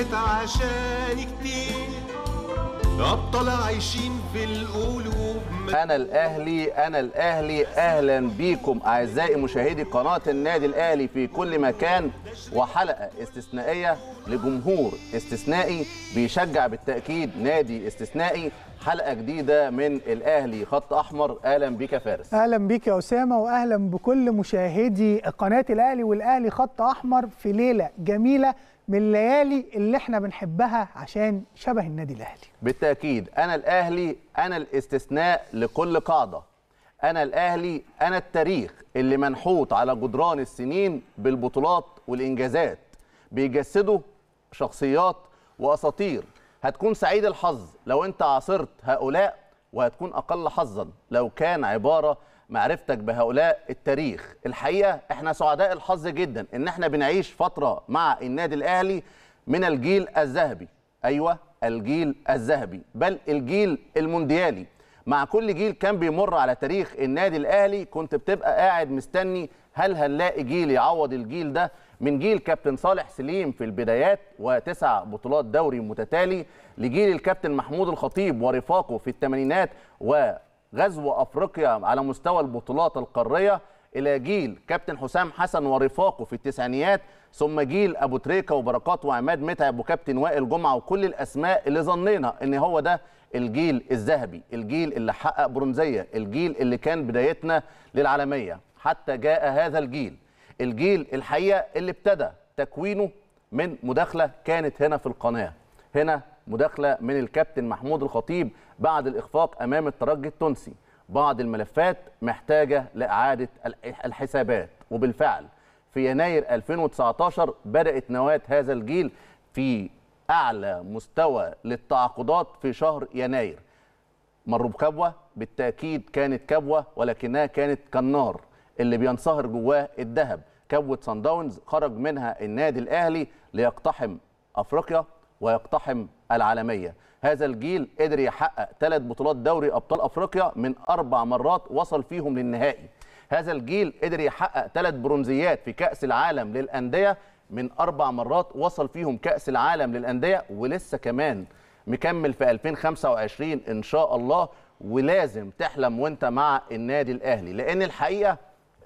راحت عشان كتير أبطال عايشين في القلوب أنا الأهلي أنا الأهلي أهلا بيكم أعزائي مشاهدي قناة النادي الأهلي في كل مكان وحلقة استثنائية لجمهور استثنائي بيشجع بالتأكيد نادي استثنائي حلقة جديدة من الأهلي خط أحمر أهلا بك يا فارس أهلا بك يا أسامة وأهلا بكل مشاهدي قناة الأهلي والأهلي خط أحمر في ليلة جميلة من الليالي اللي احنا بنحبها عشان شبه النادي الاهلي بالتاكيد انا الاهلي انا الاستثناء لكل قاعده انا الاهلي انا التاريخ اللي منحوت على جدران السنين بالبطولات والانجازات بيجسدوا شخصيات واساطير هتكون سعيد الحظ لو انت عاصرت هؤلاء وهتكون اقل حظا لو كان عباره معرفتك بهؤلاء التاريخ الحقيقه احنا سعداء الحظ جدا ان احنا بنعيش فتره مع النادي الاهلي من الجيل الذهبي ايوه الجيل الذهبي بل الجيل المونديالي مع كل جيل كان بيمر على تاريخ النادي الاهلي كنت بتبقى قاعد مستني هل هنلاقي جيل يعوض الجيل ده من جيل كابتن صالح سليم في البدايات وتسع بطولات دوري متتالي لجيل الكابتن محمود الخطيب ورفاقه في الثمانينات و غزو افريقيا على مستوى البطولات القاريه الى جيل كابتن حسام حسن ورفاقه في التسعينيات ثم جيل ابو تريكه وبركات وعماد متعب وكابتن وائل جمعه وكل الاسماء اللي ظنينا ان هو ده الجيل الذهبي الجيل اللي حقق برونزيه الجيل اللي كان بدايتنا للعالميه حتى جاء هذا الجيل الجيل الحقيقه اللي ابتدى تكوينه من مداخله كانت هنا في القناه هنا مداخله من الكابتن محمود الخطيب بعد الاخفاق امام الترجي التونسي بعض الملفات محتاجه لاعاده الحسابات وبالفعل في يناير 2019 بدات نواه هذا الجيل في اعلى مستوى للتعاقدات في شهر يناير مروا بكبوه بالتاكيد كانت كبوه ولكنها كانت كالنار اللي بينصهر جواه الذهب كبوه صن داونز خرج منها النادي الاهلي ليقتحم افريقيا ويقتحم العالميه هذا الجيل قدر يحقق ثلاث بطولات دوري ابطال افريقيا من اربع مرات وصل فيهم للنهائي هذا الجيل قدر يحقق ثلاث برونزيات في كاس العالم للانديه من اربع مرات وصل فيهم كاس العالم للانديه ولسه كمان مكمل في 2025 ان شاء الله ولازم تحلم وانت مع النادي الاهلي لان الحقيقه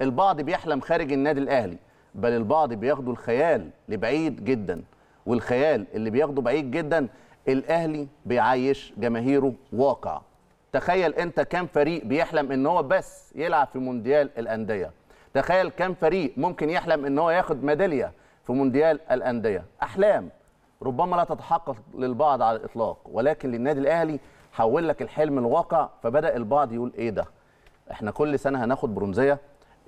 البعض بيحلم خارج النادي الاهلي بل البعض بياخدوا الخيال لبعيد جدا والخيال اللي بياخده بعيد جدا الاهلي بيعيش جماهيره واقع تخيل انت كم فريق بيحلم ان هو بس يلعب في مونديال الانديه تخيل كم فريق ممكن يحلم ان هو ياخد ميداليه في مونديال الانديه احلام ربما لا تتحقق للبعض على الاطلاق ولكن للنادي الاهلي حول لك الحلم الواقع فبدا البعض يقول ايه ده احنا كل سنه هناخد برونزيه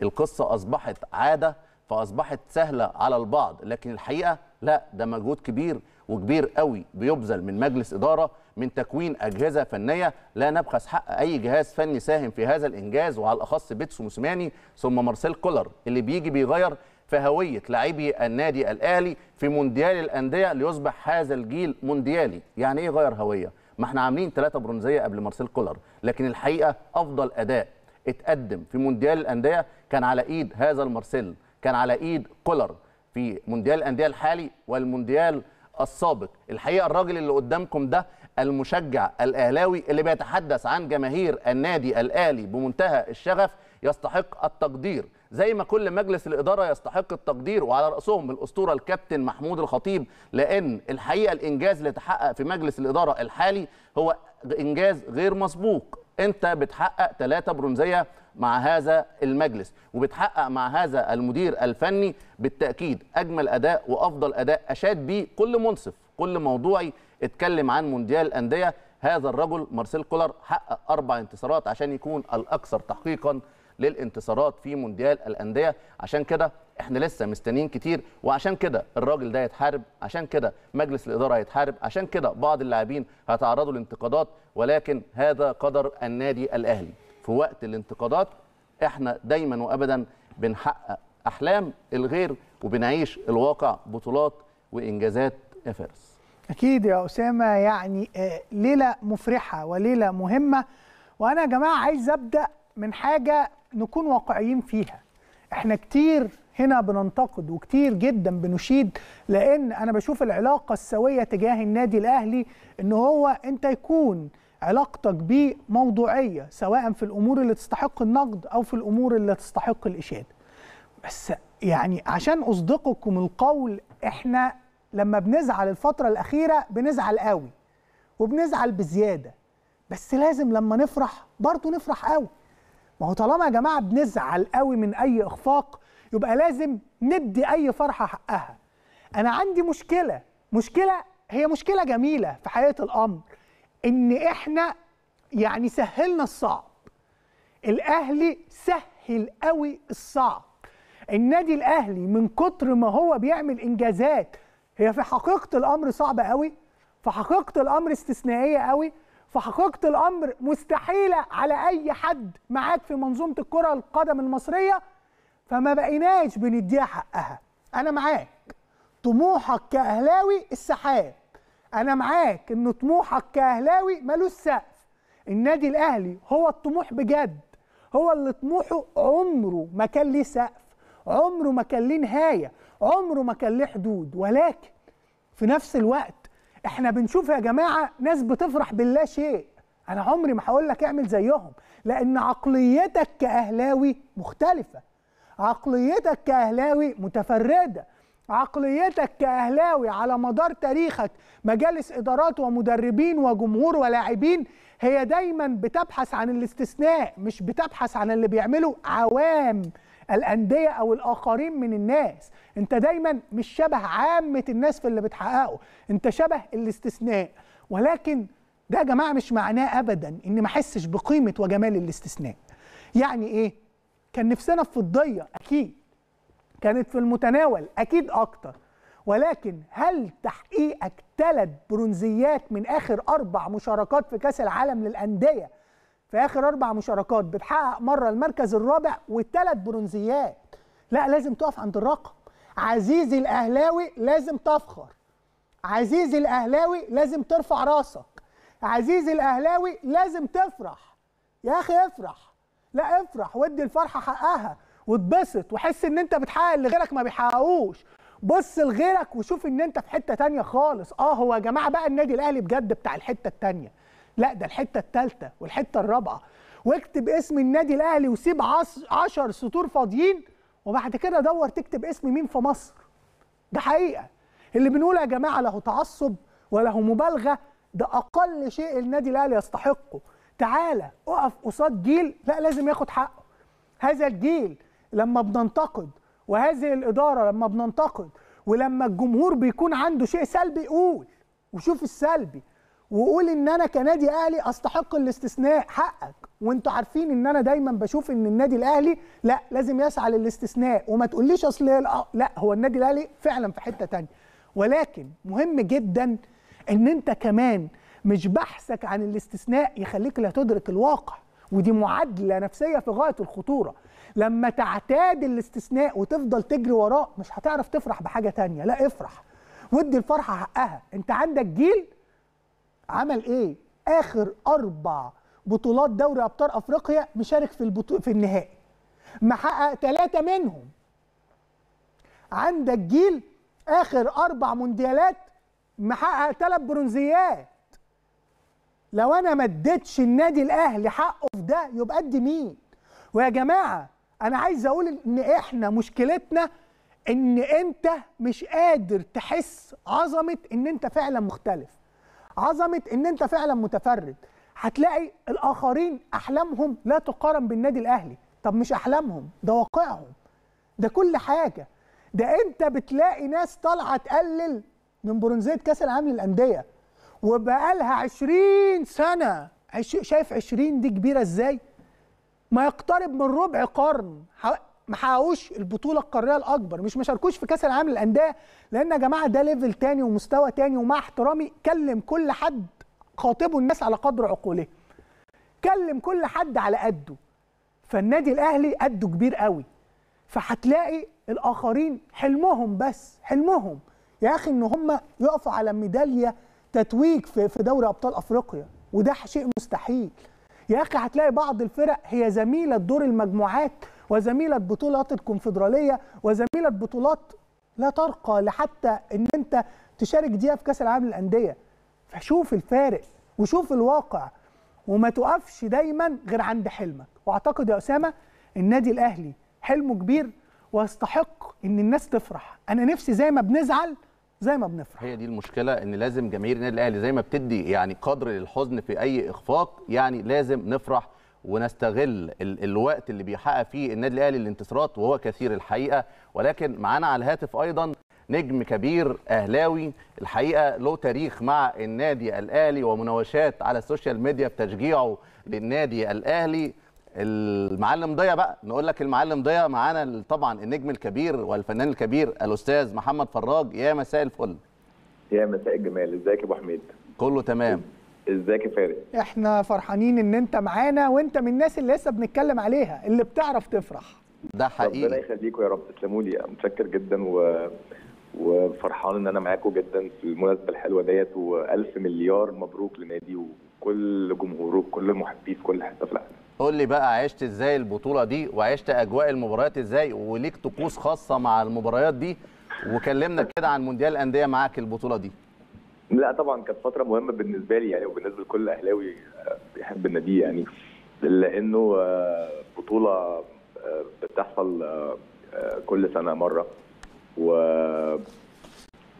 القصه اصبحت عاده فاصبحت سهله على البعض لكن الحقيقه لا ده مجهود كبير وكبير قوي بيبذل من مجلس إدارة من تكوين أجهزة فنية لا نبخس حق أي جهاز فني ساهم في هذا الإنجاز وعلى الأخص بيتسو موسيماني ثم مارسيل كولر اللي بيجي بيغير في هوية لاعبي النادي الأهلي في مونديال الأندية ليصبح هذا الجيل مونديالي يعني إيه غير هوية؟ ما احنا عاملين ثلاثة برونزية قبل مارسيل كولر لكن الحقيقة أفضل أداء اتقدم في مونديال الأندية كان على إيد هذا المارسيل كان على إيد كولر في مونديال الانديه الحالي والمونديال السابق الحقيقه الراجل اللي قدامكم ده المشجع الاهلاوي اللي بيتحدث عن جماهير النادي الاهلي بمنتهى الشغف يستحق التقدير زي ما كل مجلس الاداره يستحق التقدير وعلى راسهم الاسطوره الكابتن محمود الخطيب لان الحقيقه الانجاز اللي تحقق في مجلس الاداره الحالي هو انجاز غير مسبوق انت بتحقق ثلاثه برونزيه مع هذا المجلس وبتحقق مع هذا المدير الفني بالتاكيد اجمل اداء وافضل اداء اشاد به كل منصف كل موضوعي اتكلم عن مونديال الانديه هذا الرجل مارسيل كولر حقق اربع انتصارات عشان يكون الاكثر تحقيقا للانتصارات في مونديال الانديه عشان كده احنا لسه مستنيين كتير وعشان كده الراجل ده هيتحارب عشان كده مجلس الاداره هيتحارب عشان كده بعض اللاعبين هيتعرضوا لانتقادات ولكن هذا قدر النادي الاهلي في وقت الانتقادات احنا دايما وابدا بنحقق احلام الغير وبنعيش الواقع بطولات وانجازات يا فارس اكيد يا اسامه يعني آه، ليله مفرحه وليله مهمه وانا يا جماعه عايز ابدا من حاجه نكون واقعيين فيها احنا كتير هنا بننتقد وكتير جدا بنشيد لان انا بشوف العلاقه السويه تجاه النادي الاهلي ان هو انت يكون علاقتك بيه موضوعيه سواء في الامور اللي تستحق النقد او في الامور اللي تستحق الاشاده بس يعني عشان اصدقكم القول احنا لما بنزعل الفتره الاخيره بنزعل قوي وبنزعل بزياده بس لازم لما نفرح برضه نفرح قوي ما هو طالما يا جماعه بنزعل قوي من اي اخفاق يبقى لازم ندي اي فرحه حقها انا عندي مشكله مشكله هي مشكله جميله في حقيقه الامر ان احنا يعني سهلنا الصعب الاهلي سهل قوي الصعب النادي الاهلي من كتر ما هو بيعمل انجازات هي في حقيقه الامر صعبه قوي في حقيقه الامر استثنائيه قوي فحقيقه الامر مستحيله على اي حد معاك في منظومه الكره القدم المصريه فما بقيناش بنديها حقها انا معاك طموحك كاهلاوي السحاب انا معاك ان طموحك كاهلاوي ملوش سقف النادي الاهلي هو الطموح بجد هو اللي طموحه عمره ما كان ليه سقف عمره ما كان ليه نهايه عمره ما كان ليه حدود ولكن في نفس الوقت احنا بنشوف يا جماعه ناس بتفرح باللا شيء انا عمري ما هقول لك اعمل زيهم لان عقليتك كاهلاوي مختلفه عقليتك كاهلاوي متفرده عقليتك كاهلاوي على مدار تاريخك مجالس ادارات ومدربين وجمهور ولاعبين هي دايما بتبحث عن الاستثناء مش بتبحث عن اللي بيعمله عوام الانديه او الاخرين من الناس انت دايما مش شبه عامه الناس في اللي بتحققه انت شبه الاستثناء ولكن ده يا جماعه مش معناه ابدا إني ما احسش بقيمه وجمال الاستثناء يعني ايه كان نفسنا في الضيه اكيد كانت في المتناول اكيد اكتر ولكن هل تحقيقك ثلاث برونزيات من اخر اربع مشاركات في كاس العالم للانديه في اخر اربع مشاركات بتحقق مره المركز الرابع وثلاث برونزيات لا لازم تقف عند الرقم عزيزي الاهلاوي لازم تفخر عزيزي الاهلاوي لازم ترفع راسك عزيزي الاهلاوي لازم تفرح يا اخي افرح لا افرح وادي الفرحه حقها واتبسط وحس ان انت بتحقق اللي غيرك ما بيحققوش بص لغيرك وشوف ان انت في حته تانية خالص اه هو يا جماعه بقى النادي الاهلي بجد بتاع الحته التانية لا ده الحته الثالثه والحته الرابعه واكتب اسم النادي الاهلي وسيب 10 سطور فاضيين وبعد كده دور تكتب اسم مين في مصر ده حقيقه اللي بنقوله يا جماعه له تعصب ولا هو مبالغه ده اقل شيء النادي الاهلي يستحقه تعالى اقف قصاد جيل لا لازم ياخد حقه هذا الجيل لما بننتقد وهذه الاداره لما بننتقد ولما الجمهور بيكون عنده شيء سلبي قول وشوف السلبي وقول ان انا كنادي اهلي استحق الاستثناء حقك وانتوا عارفين ان انا دايما بشوف ان النادي الاهلي لا لازم يسعى للاستثناء وما تقوليش اصل لا هو النادي الاهلي فعلا في حته تانية ولكن مهم جدا ان انت كمان مش بحثك عن الاستثناء يخليك لا تدرك الواقع ودي معادله نفسيه في غايه الخطوره لما تعتاد الاستثناء وتفضل تجري وراه مش هتعرف تفرح بحاجه تانية لا افرح ودي الفرحه حقها انت عندك جيل عمل ايه اخر اربع بطولات دوري ابطال افريقيا مشارك في البطو... في النهائي محقق ثلاثه منهم عندك جيل اخر اربع مونديالات محقق ثلاث برونزيات لو انا ما اديتش النادي الاهلي حقه في ده يبقى ادي مين ويا جماعه انا عايز اقول ان احنا مشكلتنا ان انت مش قادر تحس عظمه ان انت فعلا مختلف عظمه ان انت فعلا متفرد هتلاقي الاخرين احلامهم لا تقارن بالنادي الاهلي طب مش احلامهم ده واقعهم ده كل حاجه ده انت بتلاقي ناس طالعه تقلل من برونزيه كاس العالم للانديه وبقالها 20 سنه شايف 20 دي كبيره ازاي ما يقترب من ربع قرن ما حققوش البطوله القاريه الاكبر مش ما شاركوش في كاس العالم للانديه لان يا جماعه ده ليفل تاني ومستوى تاني ومع احترامي كلم كل حد خاطبه الناس على قدر عقوله كلم كل حد على قده فالنادي الاهلي قده كبير قوي فهتلاقي الاخرين حلمهم بس حلمهم يا اخي ان هم يقفوا على ميداليه تتويج في في دوري ابطال افريقيا وده شيء مستحيل يا اخي هتلاقي بعض الفرق هي زميله دور المجموعات وزميله بطولات الكونفدراليه وزميله بطولات لا ترقى لحتى ان انت تشارك ديها في كاس العالم للانديه فشوف الفارق وشوف الواقع وما تقفش دايما غير عند حلمك واعتقد يا اسامه النادي الاهلي حلمه كبير ويستحق ان الناس تفرح انا نفسي زي ما بنزعل زي ما بنفرح هي دي المشكله ان لازم جماهير النادي الاهلي زي ما بتدي يعني قدر للحزن في اي اخفاق يعني لازم نفرح ونستغل ال الوقت اللي بيحقق فيه النادي الاهلي الانتصارات وهو كثير الحقيقه ولكن معانا على الهاتف ايضا نجم كبير اهلاوي الحقيقه له تاريخ مع النادي الاهلي ومناوشات على السوشيال ميديا بتشجيعه للنادي الاهلي المعلم ضيا بقى نقول لك المعلم ضيا معانا طبعا النجم الكبير والفنان الكبير الاستاذ محمد فراج يا مساء الفل يا مساء الجمال ازيك يا ابو حميد كله تمام ازيك يا فارس احنا فرحانين ان انت معانا وانت من الناس اللي لسه بنتكلم عليها اللي بتعرف تفرح ده حقيقي ربنا يخليكم يا رب تسلموا لي متشكر جدا و... وفرحان ان انا معاكم جدا في المناسبه الحلوه ديت والف مليار مبروك لنادي وكل جمهوره وكل محبيه في كل حته في العالم قول لي بقى عشت ازاي البطوله دي وعشت اجواء المباريات ازاي وليك طقوس خاصه مع المباريات دي وكلمنا كده عن مونديال الانديه معاك البطوله دي لا طبعا كانت فتره مهمه بالنسبه لي يعني وبالنسبه لكل اهلاوي آه، بيحب النادي يعني لانه آه، بطوله آه، بتحصل كل سنه مره و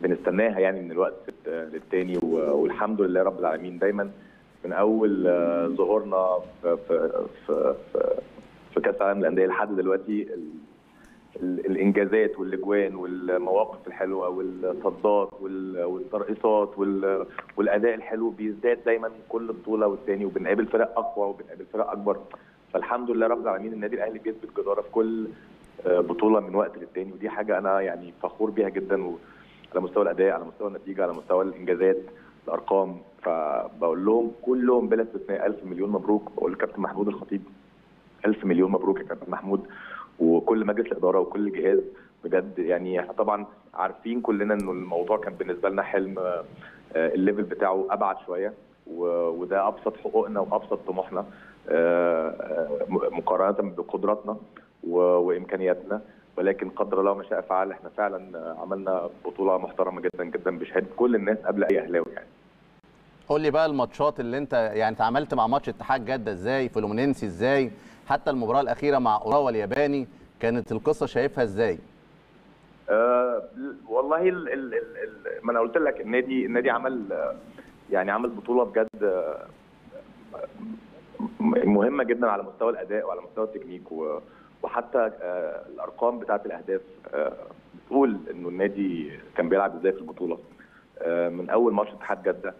بنستناها يعني من الوقت للتاني والحمد لله رب العالمين دايما من اول ظهورنا في في في, في كاس العالم للانديه لحد دلوقتي الانجازات والاجوان والمواقف الحلوه والصدات والترقيصات والاداء الحلو بيزداد دايما كل بطوله والثاني وبنقابل فرق اقوى وبنقابل فرق اكبر فالحمد لله رب العالمين النادي الاهلي بيثبت جداره في كل آه، بطوله من وقت للتاني ودي حاجه انا يعني فخور بيها جدا على مستوى الاداء على مستوى النتيجه على مستوى الانجازات الارقام فبقول لهم كلهم بلا استثناء الف مليون مبروك بقول لكابتن محمود الخطيب الف مليون مبروك يا كابتن محمود وكل مجلس الاداره وكل جهاز بجد يعني طبعا عارفين كلنا انه الموضوع كان بالنسبه لنا حلم آه، الليفل بتاعه ابعد شويه وده ابسط حقوقنا وابسط طموحنا آه، آه، مقارنه بقدراتنا وامكانياتنا ولكن قدر الله ما شاء فعل احنا فعلا عملنا بطوله محترمه جدا جدا بشهاده كل الناس قبل اي اهلاوي يعني قول لي بقى الماتشات اللي انت يعني اتعاملت مع ماتش اتحاد جده ازاي فلومينينسي ازاي حتى المباراه الاخيره مع اوراوا الياباني كانت القصه شايفها ازاي؟ أه والله الـ الـ الـ الـ ما انا قلت لك النادي النادي عمل يعني عمل بطوله بجد آه، مهمه جدا على مستوى الاداء وعلى مستوى التكنيك وحتى آه، الارقام بتاعه الاهداف آه، بتقول انه النادي كان بيلعب ازاي في البطوله من اول ماتش اتحاد جده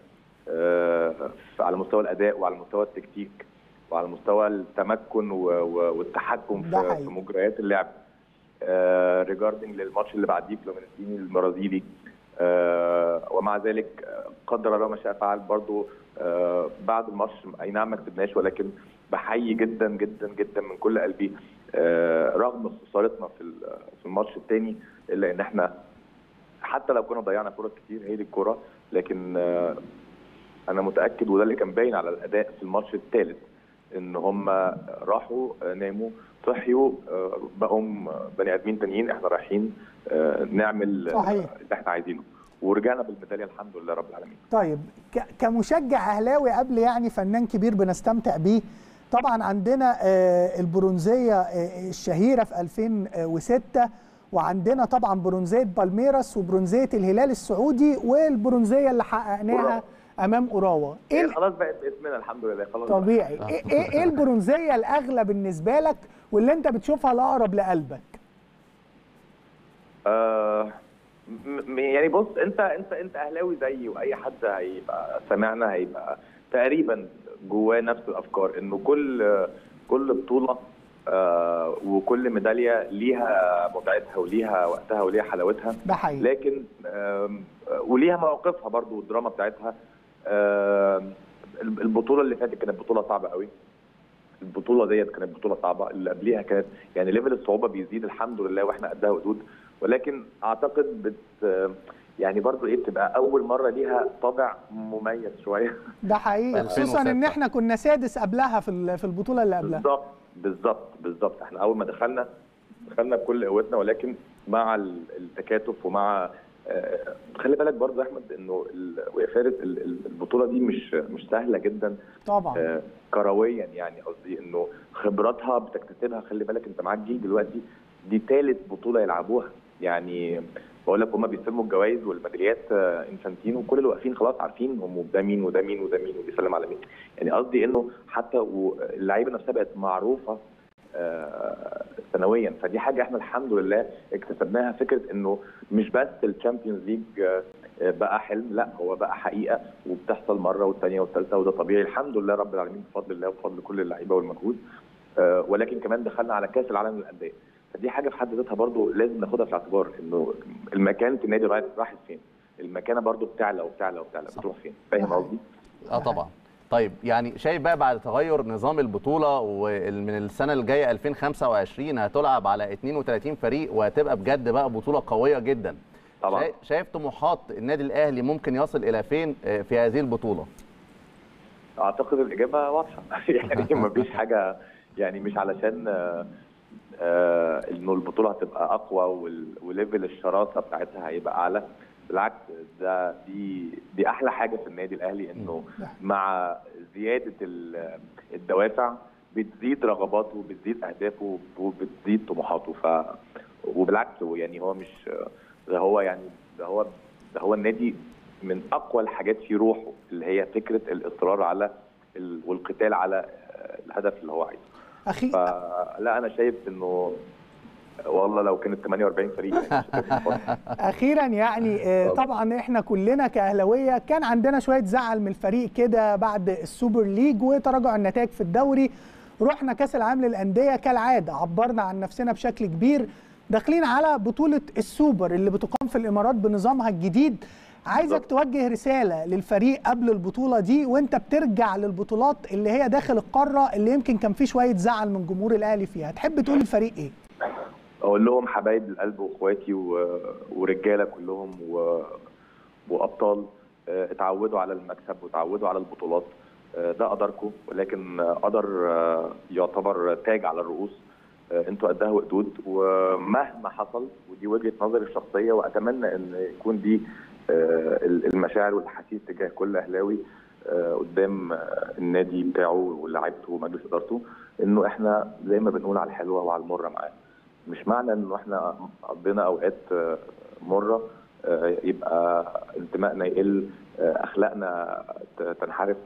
على مستوى الاداء وعلى مستوى التكتيك وعلى مستوى التمكن والتحكم في مجريات اللعب ريجاردنج آه، للماتش اللي بعديه فلومينتيني البرازيلي آه، ومع ذلك آه، قدر الله ما شاء فعل برضه بعد الماتش اي نعم ما كسبناش ولكن بحيي جدا جدا جدا من كل قلبي رغم خسارتنا في في الماتش الثاني الا ان احنا حتى لو كنا ضيعنا فرص كتير هي دي الكوره لكن انا متاكد وده اللي كان باين على الاداء في الماتش الثالث ان هم راحوا آه، ناموا صحيوا آه، بقوا بني ادمين تانيين احنا رايحين آه، نعمل صحيح. اللي احنا عايزينه ورجعنا بالميداليه الحمد لله رب العالمين. طيب كمشجع اهلاوي قبل يعني فنان كبير بنستمتع بيه طبعا عندنا البرونزيه الشهيره في 2006 وعندنا طبعا برونزيه بالميراس وبرونزيه الهلال السعودي والبرونزيه اللي حققناها امام اوراوا ايه خلاص بقت باسمنا الحمد لله خلاص طبيعي آه. إيه-, ايه ايه البرونزيه الاغلى بالنسبه لك واللي انت بتشوفها الاقرب لقلبك آه يعني بص انت انت انت اهلاوي زيي واي حد هيبقى سامعنا هيبقى تقريبا جواه نفس الافكار انه كل كل بطوله آه وكل ميداليه ليها متعتها وليها وقتها وليها حلاوتها ده حقيقي لكن آه وليها مواقفها برضو والدراما بتاعتها البطوله اللي فاتت كانت بطوله صعبه قوي البطوله ديت كانت بطوله صعبه اللي قبليها كانت يعني ليفل الصعوبه بيزيد الحمد لله واحنا قدها ودود ولكن اعتقد بت يعني برضه ايه بتبقى اول مره ليها طابع مميز شويه ده حقيقي خصوصا ان احنا كنا سادس قبلها في في البطوله اللي قبلها بالظبط بالظبط بالظبط احنا اول ما دخلنا دخلنا بكل قوتنا ولكن مع التكاتف ومع آه، خلي بالك برضه احمد انه ويا فارس البطوله دي مش مش سهله جدا طبعا آه، كرويا يعني قصدي انه خبراتها بتكتسبها خلي بالك انت معاك جيل دلوقتي دي ثالث بطوله يلعبوها يعني بقول لك هم بيسموا الجوائز والميداليات آه، انفانتينو كل اللي واقفين خلاص عارفين هم ده مين وده مين وده مين وبيسلم على مين يعني قصدي انه حتى اللعيبه نفسها بقت معروفه آه، سنويا فدي حاجه احنا الحمد لله اكتسبناها فكره انه مش بس الشامبيونز ليج آه، بقى حلم لا هو بقى حقيقه وبتحصل مره والثانيه والثالثه وده طبيعي الحمد لله رب العالمين بفضل الله وبفضل كل اللعيبه والمجهود آه، ولكن كمان دخلنا على كاس العالم للانديه فدي حاجه في حد ذاتها برضو لازم ناخدها في الاعتبار انه المكان في النادي راحت فين المكانه برضو بتعلى وبتعلى وبتعلى بتروح فين فاهم قصدي؟ اه طبعا طيب يعني شايف بقى بعد تغير نظام البطوله ومن السنه الجايه 2025 هتلعب على 32 فريق وهتبقى بجد بقى بطوله قويه جدا طبعا شايف طموحات النادي الاهلي ممكن يصل الى فين آه، في هذه البطوله اعتقد الاجابه واضحه يعني ما فيش حاجه يعني مش علشان آه، آه، انه البطوله هتبقى اقوى وليفل الشراسه بتاعتها هيبقى اعلى بالعكس ده دي دي احلى حاجه في النادي الاهلي انه مع زياده الدوافع بتزيد رغباته بتزيد اهدافه وبتزيد طموحاته ف وبالعكس يعني هو مش ده هو يعني ده هو ده هو النادي من اقوى الحاجات في روحه اللي هي فكره الاصرار على والقتال على الهدف اللي هو عايزه اخي لا انا شايف انه والله لو كانت 48 فريق اخيرا يعني آه، طبعا احنا كلنا كاهلاويه كان عندنا شويه زعل من الفريق كده بعد السوبر ليج وتراجع النتائج في الدوري رحنا كاس العالم للانديه كالعاده عبرنا عن نفسنا بشكل كبير داخلين على بطوله السوبر اللي بتقام في الامارات بنظامها الجديد عايزك توجه رساله للفريق قبل البطوله دي وانت بترجع للبطولات اللي هي داخل القاره اللي يمكن كان في شويه زعل من جمهور الاهلي فيها تحب تقول للفريق ايه اقول لهم حبايب القلب واخواتي ورجاله كلهم وابطال آه، اتعودوا على المكسب وتعودوا على البطولات آه، ده قدركم ولكن قدر آه، يعتبر تاج على الرؤوس انتوا قدها وقدود ومهما حصل ودي وجهه نظري الشخصيه واتمنى ان يكون دي المشاعر والاحاسيس تجاه كل اهلاوي قدام النادي بتاعه ولاعيبته ومجلس ادارته انه احنا زي ما بنقول على الحلوه وعلى المره معاه مش معنى انه احنا قضينا اوقات آه، مره آه، يبقى انتمائنا يقل آه، اخلاقنا تنحرف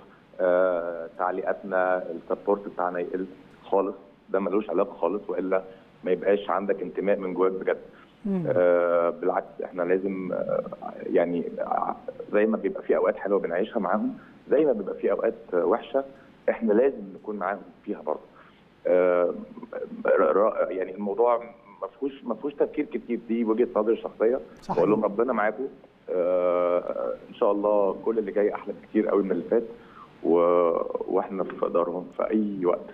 تعليقاتنا السبورت بتاعنا يقل خالص ده ملوش علاقه خالص والا ما يبقاش عندك انتماء من جواك بجد بالعكس احنا لازم يعني زي ما بيبقى في اوقات حلوه بنعيشها معاهم زي ما بيبقى في اوقات وحشه احنا لازم نكون معاهم فيها برضه آه، يعني الموضوع ما فيهوش ما فيهوش تفكير كتير دي وجهه نظري الشخصيه بقول لهم ربنا معاكم آه، ان شاء الله كل اللي جاي احلى بكتير قوي من اللي فات و... واحنا في دارهم في اي وقت